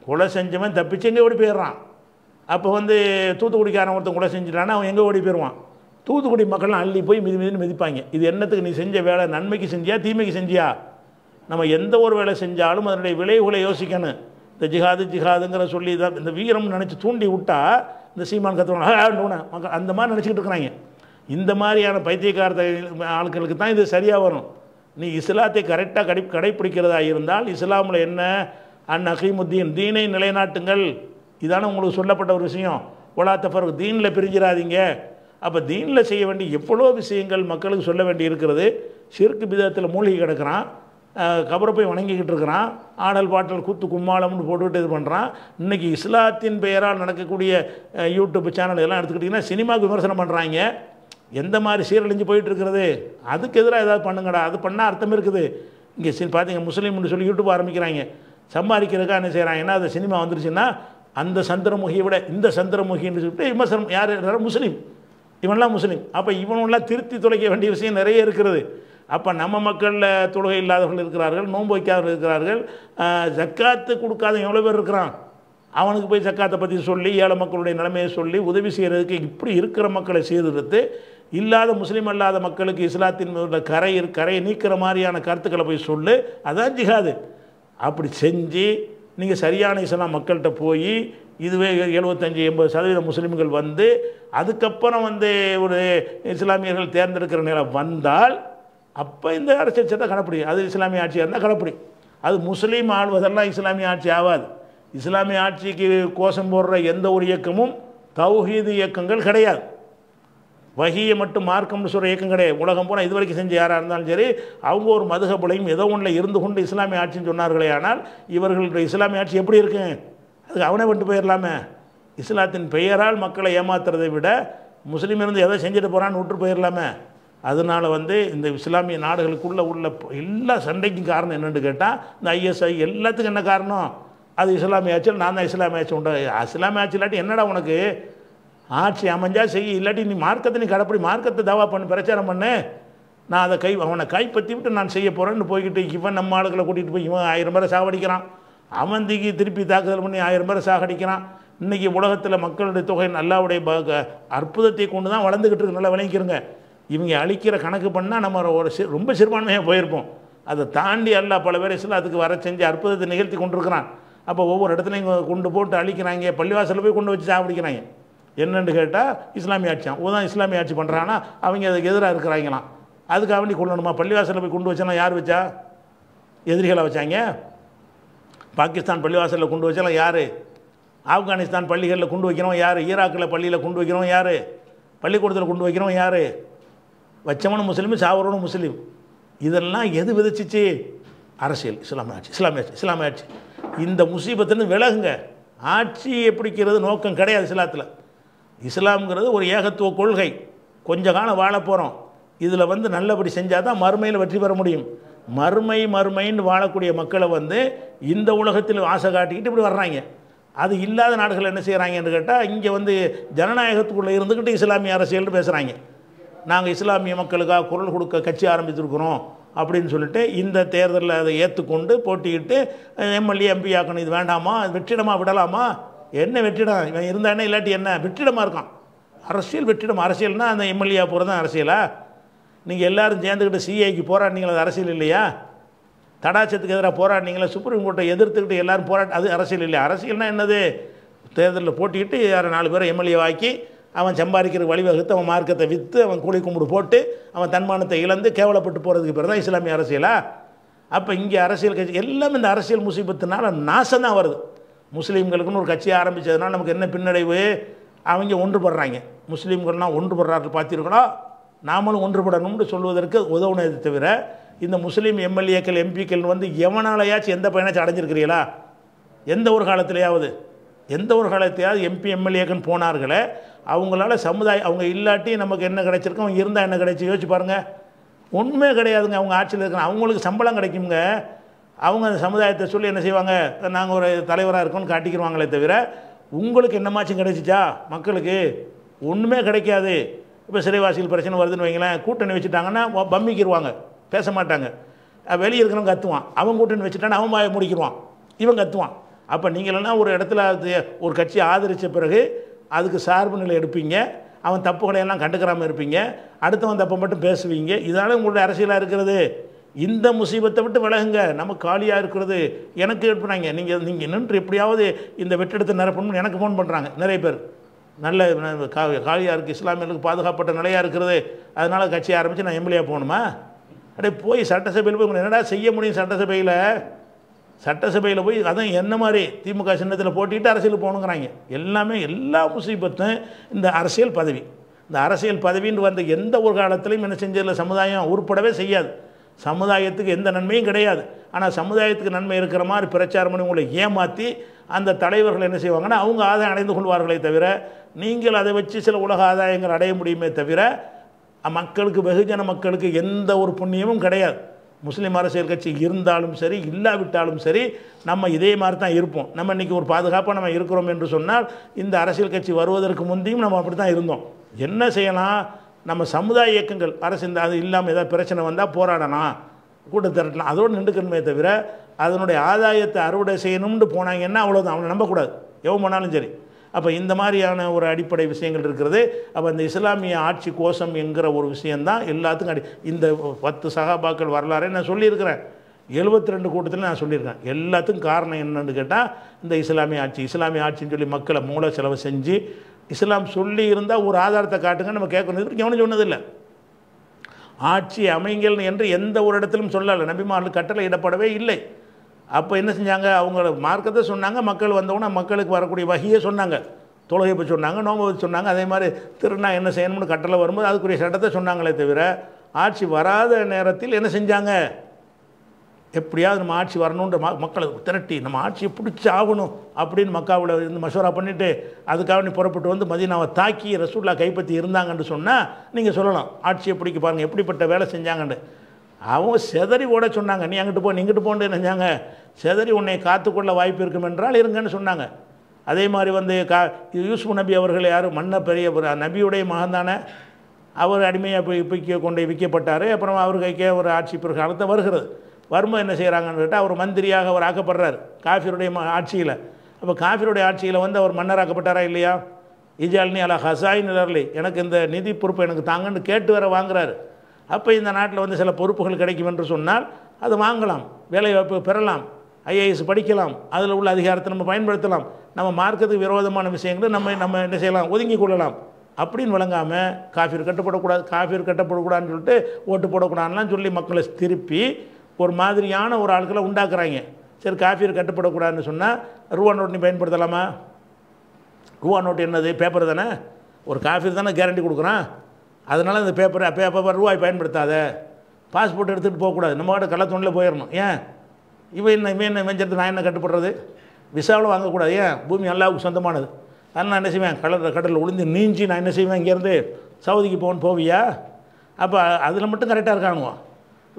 கொலை செஞ்சவன் தப்பிச்சு எங்கே ஓடி போயிடுறான் அப்போ வந்து தூத்துக்குடிக்காரன் ஒருத்தன் கொலை செஞ்சிட்டான்னா அவன் எங்கே ஓடி போயிடுவான் தூத்துக்குடி மக்கள்லாம் அள்ளி போய் மிதி மிதின்னு மிதிப்பாங்க இது என்னத்துக்கு நீ செஞ்ச வேலை நன்மைக்கு செஞ்சியா தீமைக்கு செஞ்சியா நம்ம எந்த ஒரு வேலை செஞ்சாலும் அதனுடைய விளைவுகளை யோசிக்கணும் இந்த ஜிஹாது ஜிஹாதுங்கிற சொல்லி தான் இந்த வீரம் நினச்சி தூண்டி விட்டால் இந்த சீமான் கத்துவாங்க மக்கள் அந்த மாதிரி நினச்சிக்கிட்டு இருக்கிறாங்க இந்த மாதிரியான பைத்தியக்கார ஆட்களுக்கு தான் இது சரியாக வரும் நீ இஸ்லாத்தை கரெக்டாக கடை கடைப்பிடிக்கிறதா இருந்தால் இஸ்லாமில் என்ன அன் அஹிமுத்தீன் தீனை நிலைநாட்டுங்கள் இதான உங்களுக்கு சொல்லப்பட்ட ஒரு விஷயம் ஒலா தீனில் பிரிஞ்சிடாதீங்க அப்போ தீனில் செய்ய வேண்டிய எவ்வளோ விஷயங்கள் மக்களுக்கு சொல்ல வேண்டி இருக்கிறது சிறுக்கு விதத்தில் மூழ்கி கிடக்கிறான் கபரை போய் வணங்கிக்கிட்டு இருக்கிறான் ஆடல் பாட்டல் கூத்து கும்மாளம்னு போட்டுக்கிட்டு இது பண்ணுறான் இன்றைக்கி இஸ்லாத்தின் பெயரால் நடக்கக்கூடிய யூடியூப் சேனல் இதெல்லாம் எடுத்துக்கிட்டிங்கன்னா சினிமாவுக்கு விமர்சனம் பண்ணுறாங்க எந்த மாதிரி சீரழிஞ்சு போயிட்டு இருக்கிறது அதுக்கு எதிராக ஏதாவது பண்ணுங்கடா அது பண்ணால் அர்த்தம் இருக்குது இங்கே சி பார்த்தீங்க முஸ்லீம்னு சொல்லி யூடியூப் ஆரம்பிக்கிறாங்க சம்பாதிக்கிறதுக்காக என்ன செய்கிறாங்க ஏன்னா அது சினிமா வந்துருச்சுன்னா அந்த சந்திரமுகியை விட இந்த சந்திரமுகின்னு சொல்லிட்டு விமர்சனம் யார் முஸ்லீம் இவன்லாம் முஸ்லீம் அப்போ இவனெல்லாம் திருத்தி தொலைக்க வேண்டிய விஷயம் நிறைய இருக்கிறது அப்போ நம்ம மக்களில் தொழுகை இல்லாதவர்கள் இருக்கிறார்கள் நோன்பு வைக்காதவர்கள் இருக்கிறார்கள் ஜக்காத்து கொடுக்காத எவ்வளோ பேர் இருக்கிறான் அவனுக்கு போய் ஜக்காத்தை பற்றி சொல்லி ஏழை மக்களுடைய நிலைமையை சொல்லி உதவி செய்கிறதுக்கு இப்படி இருக்கிற மக்களை சீர்திருத்து இல்லாத முஸ்லீம் அல்லாத மக்களுக்கு இஸ்லாத்தின் உள்ள கரை கரையை நீக்கிற மாதிரியான கருத்துக்களை போய் சொல்லு அதான் ஜிகாது அப்படி செஞ்சு நீங்கள் சரியான இஸ்லாம் மக்கள்கிட்ட போய் இதுவே எழுபத்தஞ்சி எண்பது சதவீத முஸ்லீம்கள் வந்து அதுக்கப்புறம் வந்து ஒரு இஸ்லாமியர்கள் தேர்ந்தெடுக்கிற நிலை வந்தால் அப்போ இந்த அரசியல் சட்டம் கடப்பிடி அது இஸ்லாமிய ஆட்சியாக இருந்தால் கடப்பிடி அது முஸ்லீம் ஆள்வதெல்லாம் இஸ்லாமிய ஆட்சி ஆகாது இஸ்லாமிய ஆட்சிக்கு கோஷம் போடுற எந்த ஒரு இயக்கமும் தௌஹீது இயக்கங்கள் கிடையாது வகியை மட்டும் மார்க்கம்னு சொல்கிற இயக்கம் கிடையாது உலகம் போனால் இது வரைக்கும் செஞ்சு யாராக இருந்தாலும் சரி அவங்க ஒரு மதுகபலையும் ஏதோ ஒன்றில் இருந்து கொண்டு இஸ்லாமிய ஆட்சின்னு சொன்னார்களே ஆனால் இவர்களுடைய இஸ்லாமிய ஆட்சி எப்படி இருக்குது அதுக்கு அவனை விட்டு போயிடலாமே இஸ்லாத்தின் பெயரால் மக்களை ஏமாத்துறதை விட முஸ்லீம் இருந்து எதை செஞ்சுட்டு போகிறான்னு விட்டு போயிடலாமே அதனால் வந்து இந்த இஸ்லாமிய நாடுகளுக்குள்ளே உள்ள எல்லா சண்டைக்கும் காரணம் என்னென்னு கேட்டால் இந்த ஐஎஸ்ஐ எல்லாத்துக்கும் என்ன காரணம் அது இஸ்லாமிய ஆட்சியில் நான் தான் இஸ்லாமிய ஆட்சி உண்டு இஸ்லாமிய ஆட்சி இல்லாட்டி என்னடா உனக்கு ஆட்சி அமைஞ்சா செய்ய இல்லாட்டி நீ மார்க்கத்தை நீ கடைப்படி மார்க்கத்தை தவா பண்ணு பிரச்சாரம் பண்ணு நான் அதை கை அவனை கைப்பற்றி விட்டு நான் செய்ய போகிறேன்னு போய்கிட்டு இவன் நம்ம ஆளுகளை கூட்டிகிட்டு போய் இவன் ஆயிரம் பேரை சாவடிக்கிறான் அவந்திக்கு திருப்பி தாக்குதல் பண்ணி ஆயிரம் பேர் சாகடிக்கிறான் இன்றைக்கி உலகத்தில் மக்களுடைய தொகை நல்லாவுடைய அற்புதத்தை கொண்டு தான் வளர்ந்துக்கிட்டு இருக்கு நல்லா விளங்கிருங்க இவங்க அழிக்கிற கணக்கு பண்ணால் நம்ம ஒரு சி ரொம்ப சிறுபான்மையாக போயிருப்போம் அதை தாண்டி அல்ல பல பேர் அதுக்கு வர செஞ்சு அற்புதத்தை நிகழ்த்தி கொண்டிருக்கிறான் அப்போ ஒவ்வொரு இடத்துலையும் கொண்டு போட்டு அழிக்கிறாங்க பள்ளிவாசலில் போய் கொண்டு வச்சு சாப்பிடிக்கிறாங்க என்னென்னு கேட்டால் இஸ்லாமிய ஆட்சியான் ஓதான் இஸ்லாமிய ஆட்சி பண்ணுறான்னா அவங்க அதுக்கு எதிராக இருக்கிறாங்களாம் அதுக்காக வேண்டி கொள்ளணுமா பள்ளிவாசலில் போய் கொண்டு வச்சோன்னா யார் வச்சா எதிரிகளாக வச்சாங்க பாகிஸ்தான் பள்ளிவாசலில் கொண்டு வச்சாலும் யார் ஆப்கானிஸ்தான் பள்ளிகளில் கொண்டு வைக்கிறோம் யார் ஈராக்கில் பள்ளியில் கொண்டு வைக்கிறோம் யார் பள்ளிக்கூடத்தில் கொண்டு வைக்கிறோம் யார் வச்சவனும் முஸ்லீம் சாவரனும் முஸ்லீம் இதெல்லாம் எது விதைச்சிச்சு அரசியல் இஸ்லாமிய ஆட்சி இஸ்லாமிய ஆட்சி இஸ்லாமிய ஆட்சி இந்த முசீபத்துலேருந்து விலகுங்க ஆட்சி பிடிக்கிறது நோக்கம் கிடையாது இஸ்லாத்தில் இஸ்லாம்ங்கிறது ஒரு ஏகத்துவ கொள்கை கொஞ்ச காலம் வாழ போகிறோம் இதில் வந்து நல்லபடி செஞ்சால் தான் மறுமையில் வெற்றி பெற முடியும் மறுமை மறுமைன்னு வாழக்கூடிய மக்களை வந்து இந்த உலகத்தில் ஆசை காட்டிக்கிட்டு இப்படி வர்றாங்க அது இல்லாத நாடுகள் என்ன செய்கிறாங்கன்னு கேட்டால் இங்கே வந்து ஜனநாயகத்துக்குள்ளே இருந்துக்கிட்டு இஸ்லாமிய அரசியல்னு பேசுகிறாங்க நாங்கள் இஸ்லாமிய மக்களுக்காக குரல் கொடுக்க கட்சி ஆரம்பிச்சிருக்கிறோம் அப்படின்னு சொல்லிட்டு இந்த தேர்தலில் அதை ஏற்றுக்கொண்டு போட்டிக்கிட்டு எம்எல்ஏ எம்பி ஆக்கணும் இது வேண்டாமா வெற்றிடமாக விடலாமா என்ன வெற்றிடம் இவன் இருந்தானே இல்லாட்டி என்ன வெற்றிடமாக இருக்கான் அரசியல் வெற்றிடம் அரசியல்னால் அந்த எம்எல்ஏ போகிறது அரசியலா நீங்கள் எல்லோரும் சேர்ந்துக்கிட்டு சிஐக்கு போராடினீங்களா அது அரசியல் இல்லையா தடாச்சத்துக்கு எதிராக போராடினீங்களா சுப்ரீம் கோர்ட்டை எதிர்த்துக்கிட்டு எல்லோரும் போராட்ட அது அரசியல் இல்லையா அரசியல்னால் என்னது தேர்தலில் போட்டிக்கிட்டு யார் நாலு பேரை எம்எல்ஏ ஆக்கி அவன் சம்பாதிக்கிற வழிவகுத்து அவன் மார்க்கத்தை விற்று அவன் கூலி கும்பிடு போட்டு அவன் தன்மானத்தை இழந்து கேவலப்பட்டு போகிறதுக்கு பிறகு தான் இஸ்லாமிய அரசியலா அப்போ இங்கே அரசியல் கட்சி எல்லாம் இந்த அரசியல் முசீபத்தினால நாசம் தான் வருது முஸ்லீம்களுக்குன்னு ஒரு கட்சி ஆரம்பித்ததுனால நமக்கு என்ன பின்னடைவு அவங்க ஒன்றுபடுறாங்க முஸ்லீம்கள்லாம் ஒன்றுபடுறாரு பார்த்துருக்கணும் நாமளும் ஒன்றுபடணும்னு சொல்வதற்கு உதவுனது தவிர இந்த முஸ்லீம் எம்எல்ஏக்கள் எம்பிக்கள் வந்து எவனாலையாச்சும் எந்த பயனாச்சும் அடைஞ்சிருக்கிறீங்களா எந்த ஒரு காலத்திலேயாவது எந்த ஒரு காலத்தையாவது எம்பி எம்எல்ஏக்குன்னு போனார்களே அவங்களால சமுதாயம் அவங்க இல்லாட்டி நமக்கு என்ன கிடைச்சிருக்கோம் அவங்க இருந்தால் என்ன கிடைச்சி யோசிச்சு பாருங்கள் உண்மையே கிடையாதுங்க அவங்க ஆட்சியில் இருக்கிற அவங்களுக்கு சம்பளம் கிடைக்குங்க அவங்க அந்த சமுதாயத்தை சொல்லி என்ன செய்வாங்க நாங்கள் ஒரு தலைவராக இருக்கோன்னு காட்டிக்கிடுவாங்களே தவிர உங்களுக்கு என்னமாச்சும் கிடைச்சிச்சா மக்களுக்கு ஒன்றுமே கிடைக்காது இப்போ சிறைவாசிகள் பிரச்சனை வருதுன்னு வைங்களேன் கூட்டணி வச்சுட்டாங்கன்னா பம்மிக்கிடுவாங்க பேச மாட்டாங்க வெளியே இருக்கிறவங்க கத்துவான் அவன் கூட்டணி வச்சுட்டான் அவன் வாயை முடிக்கிடுவான் இவன் கத்துவான் அப்போ நீங்களெல்லாம் ஒரு இடத்துல ஒரு கட்சியை ஆதரித்த பிறகு அதுக்கு சார்பு நிலை எடுப்பீங்க அவன் எல்லாம் கண்டுக்கிறாமல் இருப்பீங்க அடுத்தவன் தப்பை மட்டும் பேசுவீங்க இதனால் உங்களுடைய அரசியலாக இருக்கிறது இந்த முசீபத்தை விட்டு விலகுங்க நம்ம காலியாக இருக்கிறது எனக்கு எடுப்பினாங்க நீங்கள் நீங்கள் நின்று எப்படியாவது இந்த வெட்டெடுத்து நிரப்பணும்னு எனக்கு ஃபோன் பண்ணுறாங்க நிறைய பேர் நல்ல காளியாருக்கு இஸ்லாமியர்களுக்கு பாதுகாப்பட்ட நிலையாக இருக்கிறது அதனால் கட்சி ஆரம்பித்து நான் எம்எல்ஏ போகணுமா அப்படியே போய் சட்டசபையில் போய் என்னடா செய்ய முடியும் சட்டசபையில் சட்டசபையில் போய் அதுவும் என்ன மாதிரி திமுக சின்னத்தில் போட்டிட்டு அரசியல் போகணுங்கிறாங்க எல்லாமே எல்லா முசீபத்தும் இந்த அரசியல் பதவி இந்த அரசியல் பதவின்னு வந்த எந்த ஒரு காலத்திலையும் என்ன செஞ்சதில் சமுதாயம் உருப்படவே செய்யாது சமுதாயத்துக்கு எந்த நன்மையும் கிடையாது ஆனால் சமுதாயத்துக்கு நன்மை இருக்கிற மாதிரி பிரச்சாரம் பண்ணி உங்களை ஏமாற்றி அந்த தலைவர்கள் என்ன செய்வாங்கன்னா அவங்க ஆதாயம் அடைந்து கொள்வார்களே தவிர நீங்கள் அதை வச்சு சில உலக ஆதாயங்கள் அடைய முடியுமே தவிர மக்களுக்கு வெகுஜன மக்களுக்கு எந்த ஒரு புண்ணியமும் கிடையாது முஸ்லீம் அரசியல் கட்சி இருந்தாலும் சரி இல்லாவிட்டாலும் சரி நம்ம இதே மாதிரி தான் இருப்போம் நம்ம இன்றைக்கி ஒரு பாதுகாப்பாக நம்ம இருக்கிறோம் என்று சொன்னால் இந்த அரசியல் கட்சி வருவதற்கு முந்தையும் நம்ம அப்படி தான் இருந்தோம் என்ன செய்யலாம் நம்ம சமுதாய இயக்கங்கள் அரசு இந்த அது இல்லாமல் ஏதாவது பிரச்சனை வந்தால் போராடலாம் கூட்டத்திரட்டலாம் அதோடு நின்றுக்கணுமே தவிர அதனுடைய ஆதாயத்தை அறுவடை செய்யணும்னு போனாங்கன்னா அவ்வளோதான் அவனை நம்பக்கூடாது எவ்வளோ போனாலும் சரி அப்போ இந்த மாதிரியான ஒரு அடிப்படை விஷயங்கள் இருக்கிறது அப்போ இந்த இஸ்லாமிய ஆட்சி கோஷம் என்கிற ஒரு விஷயந்தான் எல்லாத்துக்கும் அடி இந்த பத்து சகாபாக்கள் வரலாறே நான் சொல்லியிருக்கிறேன் எழுபத்தி ரெண்டு கூட்டத்தில் நான் சொல்லியிருக்கேன் எல்லாத்துக்கும் காரணம் என்னென்னு கேட்டால் இந்த இஸ்லாமிய ஆட்சி இஸ்லாமிய ஆட்சின்னு சொல்லி மக்களை மூல செலவு செஞ்சு இஸ்லாம் சொல்லி இருந்தால் ஒரு ஆதாரத்தை காட்டுங்க நம்ம கேட்கணும் எவனும் சொன்னதில்லை ஆட்சி அமைங்கள் என்று எந்த ஒரு இடத்திலும் சொல்லலை நபிமார்கள் கட்டளை இடப்படவே இல்லை அப்போ என்ன செஞ்சாங்க அவங்க மார்க்கத்தை சொன்னாங்க மக்கள் வந்தவுடனே மக்களுக்கு வரக்கூடிய வகையை சொன்னாங்க தொழுகை இப்போ சொன்னாங்க நோம்பு வச்சு சொன்னாங்க அதே மாதிரி திருநா என்ன செய்யணும்னு கட்டளை வரும்போது அதுக்குரிய சட்டத்தை சொன்னாங்களே தவிர ஆட்சி வராத நேரத்தில் என்ன செஞ்சாங்க எப்படியாவது நம்ம ஆட்சி வரணுன்ற மக்களை திரட்டி நம்ம ஆட்சியை பிடிச்சி ஆகணும் அப்படின்னு மக்காவில் இருந்து மசோரா பண்ணிவிட்டு அதுக்காக நீ புறப்பட்டு வந்து மதினாவை தாக்கி ரசூல்லா கைப்பற்றி இருந்தாங்கன்னு சொன்னால் நீங்கள் சொல்லலாம் ஆட்சியை பிடிக்க பாருங்கள் எப்படிப்பட்ட வேலை செஞ்சாங்கன்னு அவங்க செதறி ஓட சொன்னாங்க நீ அங்கிட்டு போ நீங்கிட்டு போன்னு நினைஞ்சாங்க செதறி உன்னை காத்துக்கொள்ள வாய்ப்பு இருக்கும் என்றால் இருங்கன்னு சொன்னாங்க அதே மாதிரி வந்து கா யூஸ்ஃபு நபி அவர்கள் யார் மன்ன பெரிய நபியுடைய மகன் அவர் அடிமையாக போய் விற்க கொண்டு விற்கப்பட்டார் அப்புறம் அவர் கைக்கே ஒரு ஆட்சி அடுத்த வருகிறது வரும்போது என்ன செய்கிறாங்கன்னு கேட்டால் அவர் மந்திரியாக அவர் ஆக்கப்படுறார் காஃபியருடைய ஆட்சியில் அப்போ காஃபியருடைய ஆட்சியில் வந்து அவர் மன்னராக்கப்பட்டாரா இல்லையா இஜால்னி அலா ஹசாய் நிலர்லி எனக்கு இந்த நிதி பொறுப்பை எனக்கு தாங்கன்னு கேட்டு வர வாங்குறாரு அப்போ இந்த நாட்டில் வந்து சில பொறுப்புகள் கிடைக்கும் என்று சொன்னால் அது வாங்கலாம் வேலைவாய்ப்பு பெறலாம் ஐஏஎஸ் படிக்கலாம் அதில் உள்ள அதிகாரத்தை நம்ம பயன்படுத்தலாம் நம்ம மார்க்கத்துக்கு விரோதமான விஷயங்களை நம்ம நம்ம என்ன செய்யலாம் ஒதுங்கி கொள்ளலாம் அப்படின்னு வழங்காமல் காஃபீர் கட்டப்படக்கூடாது காஃபீர் கட்டப்படக்கூடாதுன்னு சொல்லிட்டு ஓட்டு போடக்கூடாதுலாம் சொல்லி மக்களை திருப்பி ஒரு மாதிரியான ஒரு ஆட்களை உண்டாக்குறாங்க சரி காஃபீர் கட்டப்படக்கூடாதுன்னு சொன்னால் ரூபா நோட் நீ பயன்படுத்தலாமா ரூபா நோட் என்னது பேப்பர் தானே ஒரு காஃபீர் தானே கேரண்டி கொடுக்குறான் அதனால் அந்த பேப்பரை பேப்பர் ரூபாய் பயன்படுத்தாத பாஸ்போர்ட் எடுத்துகிட்டு போகக்கூடாது நம்ம கிட்ட கள்ளத்துணில் போயிடணும் ஏன் இவன் என்ன இவன் என்ன வெஞ்சத்து நான் என்ன கட்டுப்படுறது விசாவில் வாங்கக்கூடாது ஏன் பூமி அல்லாவுக்கு சொந்தமானது அதனால் நான் என்ன செய்வேன் கடல் கடலில் உளுந்து நீஞ்சி நான் என்ன செய்வேன் இங்கேருந்து சவுதிக்கு போகணும் போவியா அப்போ அதில் மட்டும் கரெக்டாக இருக்கானுவோ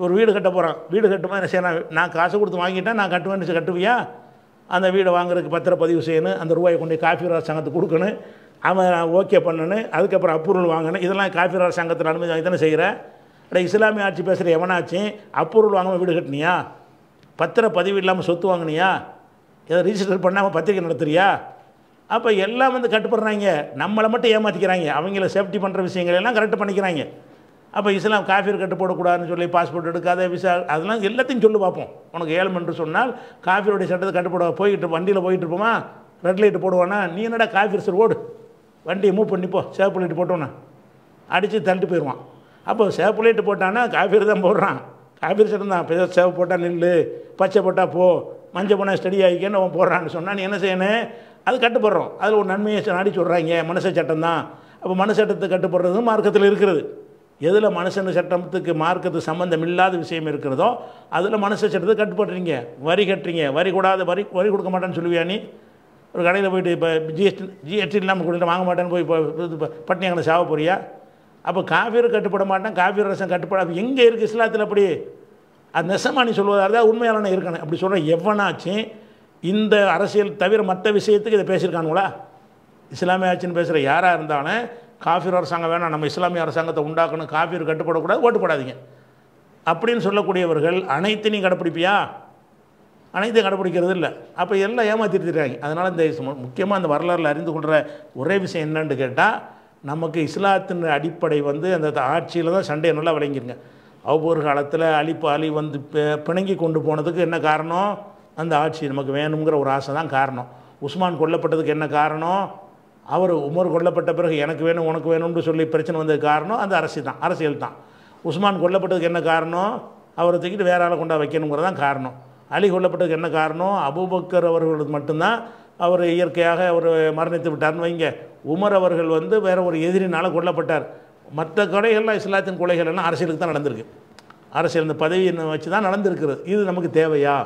ஒரு வீடு கட்ட போகிறான் வீடு கட்டுமா என்ன செய்யணும் நான் காசு கொடுத்து வாங்கிட்டேன் நான் கட்டுவேன் கட்டுவியா அந்த வீடை வாங்குறதுக்கு பத்திர பதிவு செய்யணும் அந்த ரூபாயை கொண்டு காஃபி சங்கத்துக்கு கொடுக்கணும் அவன் ஓகே பண்ணனு அதுக்கப்புறம் அப்ரூவல் வாங்கணும் இதெல்லாம் காஃபிர் சங்கத்தில் அனுமதி வாங்கி தானே செய்கிற அட இஸ்லாமிய ஆட்சி பேசுகிற எவனாச்சும் அப்ரூவல் வாங்காமல் வீடு கட்டினியா பத்திர பதிவு இல்லாமல் சொத்து வாங்கினியா எதை ரிஜிஸ்டர் பண்ணாமல் பத்திரிக்கை நடத்துறியா அப்போ எல்லாம் வந்து கட்டுப்படுறாங்க நம்மளை மட்டும் ஏமாற்றிக்கிறாங்க அவங்கள சேஃப்டி பண்ணுற எல்லாம் கரெக்ட் பண்ணிக்கிறாங்க அப்போ இஸ்லாம் காஃபீர் கட்டு போடக்கூடாதுன்னு சொல்லி பாஸ்போர்ட் எடுக்காத விசா அதெல்லாம் எல்லாத்தையும் சொல்லி பார்ப்போம் உனக்கு ஏழம் என்று சொன்னால் காஃபியோடைய சட்டத்தை கட்டுப்பட போய்கிட்டு வண்டியில் போயிட்டு இருப்போமா ரெட் லைட்டு போடுவானா நீ என்னடா காஃபீர் சார் ஓடு வண்டியை மூவ் பண்ணிப்போ சேப்பு லைட்டு போட்டோன்னு அடித்து தள்ளிட்டு போயிடுவான் அப்போ சேப்பு லைட்டு போட்டான்னா காஃபீர் தான் போடுறான் காஃபீர் தான் பெரிய சேவை போட்டால் நெல் பச்சை போட்டால் போ மஞ்சள் போனால் ஸ்டடி ஆகிக்கன்னு அவன் போடுறான்னு சொன்னால் நீ என்ன செய்யணும் அது கட்டுப்படுறோம் அதில் ஒரு நன்மையை நாடி சொல்கிறாங்க மனுஷ சட்டம் தான் அப்போ மனு சட்டத்தை கட்டுப்படுறதும் மார்க்கத்தில் இருக்கிறது எதில் மனுஷன் சட்டத்துக்கு மார்க்கத்துக்கு சம்மந்தம் இல்லாத விஷயம் இருக்கிறதோ அதில் மனுஷ சட்டத்தை கட்டுப்படுறீங்க வரி கட்டுறீங்க வரி கூடாது வரி வரி கொடுக்க மாட்டேன்னு சொல்லுவியா நீ ஒரு கடையில் போயிட்டு இப்போ ஜிஎஸ்டி ஜிஎஸ்டி இல்லாமல் கொடுத்துட்டு வாங்க மாட்டேன்னு போய் இப்போ பட்னி அங்கே சாவ போறியா அப்போ காஃபியர் கட்டுப்பட மாட்டேன் காஃபியர் ரசம் கட்டுப்பட எங்கே இருக்குது இஸ்லாத்தில் அப்படி அது நெசமா நீ சொல்வதாக தான் உண்மையாளனை இருக்கணும் அப்படி சொல்கிற எவனாச்சும் இந்த அரசியல் தவிர மற்ற விஷயத்துக்கு இதை பேசியிருக்கானுங்களா இஸ்லாமிய ஆட்சின்னு பேசுகிற யாராக இருந்தாலும் காஃபிர் அரசாங்கம் வேணாம் நம்ம இஸ்லாமிய அரசாங்கத்தை உண்டாக்கணும் காஃபியர் கட்டுப்படக்கூடாது ஓட்டுப்படாதீங்க அப்படின்னு சொல்லக்கூடியவர்கள் நீ கடைப்பிடிப்பியா அனைத்தையும் கடைப்பிடிக்கிறது இல்லை அப்போ எல்லாம் ஏமாற்றிட்டுறாங்க அதனால் இந்த முக்கியமாக அந்த வரலாறில் அறிந்து கொள்கிற ஒரே விஷயம் என்னன்னு கேட்டால் நமக்கு இஸ்லாத்தின் அடிப்படை வந்து அந்த ஆட்சியில் தான் சண்டை நல்லா விளங்கிருங்க அவ்வொரு காலத்தில் அழிப்பு அழி வந்து பிணங்கி கொண்டு போனதுக்கு என்ன காரணம் அந்த ஆட்சி நமக்கு வேணுங்கிற ஒரு ஆசை தான் காரணம் உஸ்மான் கொல்லப்பட்டதுக்கு என்ன காரணம் அவர் உமர் கொல்லப்பட்ட பிறகு எனக்கு வேணும் உனக்கு வேணும்னு சொல்லி பிரச்சனை வந்தது காரணம் அந்த அரசியல் தான் அரசியல் தான் உஸ்மான் கொல்லப்பட்டதுக்கு என்ன காரணம் அவரை தூக்கிட்டு வேற ஆளை கொண்டா வைக்கணுங்கிறதான் காரணம் அலி கொல்லப்பட்டதுக்கு என்ன காரணம் அபுபக்கர் அவர்களுக்கு மட்டும்தான் அவர் இயற்கையாக அவர் மரணித்து விட்டார்னு வைங்க உமர் அவர்கள் வந்து வேறு ஒரு எதிரினால் கொல்லப்பட்டார் மற்ற கொலைகள்லாம் இஸ்லாத்தின் கொலைகள் எல்லாம் அரசியலுக்கு தான் நடந்திருக்கு அரசியல் இந்த பதவியை வச்சு தான் நடந்திருக்கிறது இது நமக்கு தேவையா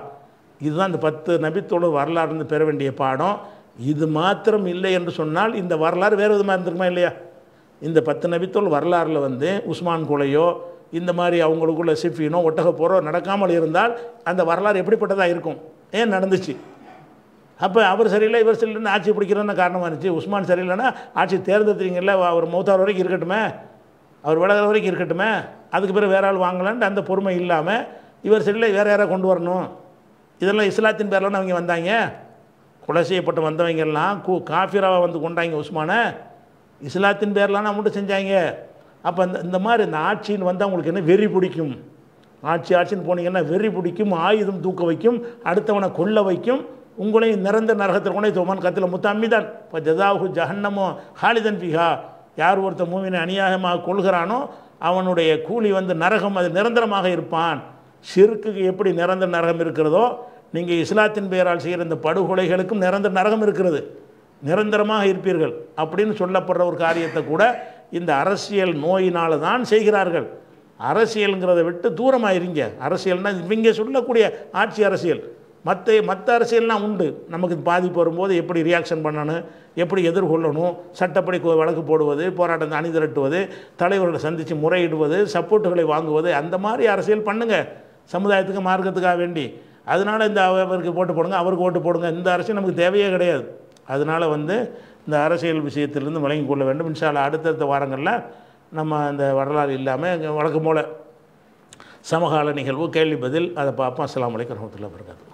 இதுதான் இந்த பத்து நபித்தோடு வரலாறுன்னு பெற வேண்டிய பாடம் இது மாத்திரம் இல்லை என்று சொன்னால் இந்த வரலாறு வேறு விதமாக இருந்திருக்குமா இல்லையா இந்த பத்து நபித்தோல் வரலாறில் வந்து உஸ்மான் கொலையோ இந்த மாதிரி அவங்களுக்குள்ள சிஃபினோ ஒட்டக போகிறோ நடக்காமல் இருந்தால் அந்த வரலாறு எப்படிப்பட்டதாக இருக்கும் ஏன் நடந்துச்சு அப்போ அவர் சரியில்லை இவர் சரியில்லைன்னு ஆட்சி பிடிக்கிறோன்னு காரணமாக இருந்துச்சு உஸ்மான் சரியில்லைன்னா ஆட்சி தேர்ந்தெடுத்தீங்கல்ல அவர் மூத்தார் வரைக்கும் இருக்கட்டுமே அவர் விலகிற வரைக்கும் இருக்கட்டுமே அதுக்கு பிறகு வேற ஆள் வாங்கலான்ட்டு அந்த பொறுமை இல்லாமல் இவர் சரியில்லை வேறு யாராக கொண்டு வரணும் இதெல்லாம் இஸ்லாத்தின் பேரெல்லாம் அவங்க வந்தாங்க கொலை செய்யப்பட்டு வந்தவங்கெல்லாம் கூ காஃபிராவை வந்து கொண்டாங்க உஸ்மானை இஸ்லாத்தின் பேர்லாம் நான் மட்டும் செஞ்சாங்க அப்போ இந்த இந்த மாதிரி இந்த ஆட்சின்னு வந்தால் உங்களுக்கு என்ன வெறி பிடிக்கும் ஆட்சி ஆட்சின்னு போனீங்கன்னா வெறி பிடிக்கும் ஆயுதம் தூக்க வைக்கும் அடுத்தவனை கொல்ல வைக்கும் உங்களையும் நிறந்த நரகத்தில் கொண்டே தோமன் கத்தில் முத்தாமி தான் இப்போ ஜதாஹு ஜஹன்னமோ ஹாலிதன் பிஹா யார் ஒருத்த மூவினை அநியாயமாக கொள்கிறானோ அவனுடைய கூலி வந்து நரகம் அது நிரந்தரமாக இருப்பான் சிறுக்குக்கு எப்படி நிரந்தர நரகம் இருக்கிறதோ நீங்கள் இஸ்லாத்தின் பெயரால் செய்கிற இந்த படுகொலைகளுக்கும் நிரந்தர நரகம் இருக்கிறது நிரந்தரமாக இருப்பீர்கள் அப்படின்னு சொல்லப்படுற ஒரு காரியத்தை கூட இந்த அரசியல் நோயினால் தான் செய்கிறார்கள் அரசியலுங்கிறத விட்டு தூரமாக இருங்க அரசியல்னால் இவங்க சொல்லக்கூடிய ஆட்சி அரசியல் மற்ற மற்ற அரசியல்லாம் உண்டு நமக்கு பாதிப்பு வரும்போது எப்படி ரியாக்ஷன் பண்ணணும் எப்படி எதிர்கொள்ளணும் சட்டப்படி வழக்கு போடுவது போராட்டத்தை திரட்டுவது தலைவர்களை சந்தித்து முறையிடுவது சப்போர்ட்டுகளை வாங்குவது அந்த மாதிரி அரசியல் பண்ணுங்கள் சமுதாயத்துக்கு மார்க்கத்துக்காக வேண்டி அதனால் இந்த அவருக்கு ஓட்டு போடுங்க அவருக்கு ஓட்டு போடுங்க இந்த அரசியல் நமக்கு தேவையே கிடையாது அதனால் வந்து இந்த அரசியல் விஷயத்திலிருந்து வழங்கி கொள்ள வேண்டும் இன்ஷால்ல அடுத்தடுத்த வாரங்களில் நம்ம அந்த வரலாறு இல்லாமல் வழக்கம் போல் சமகால நிகழ்வு கேள்வி பதில் அதை பார்ப்போம் அஸ்லாம் வலைக்கம் வரமத்துல வரகாத்து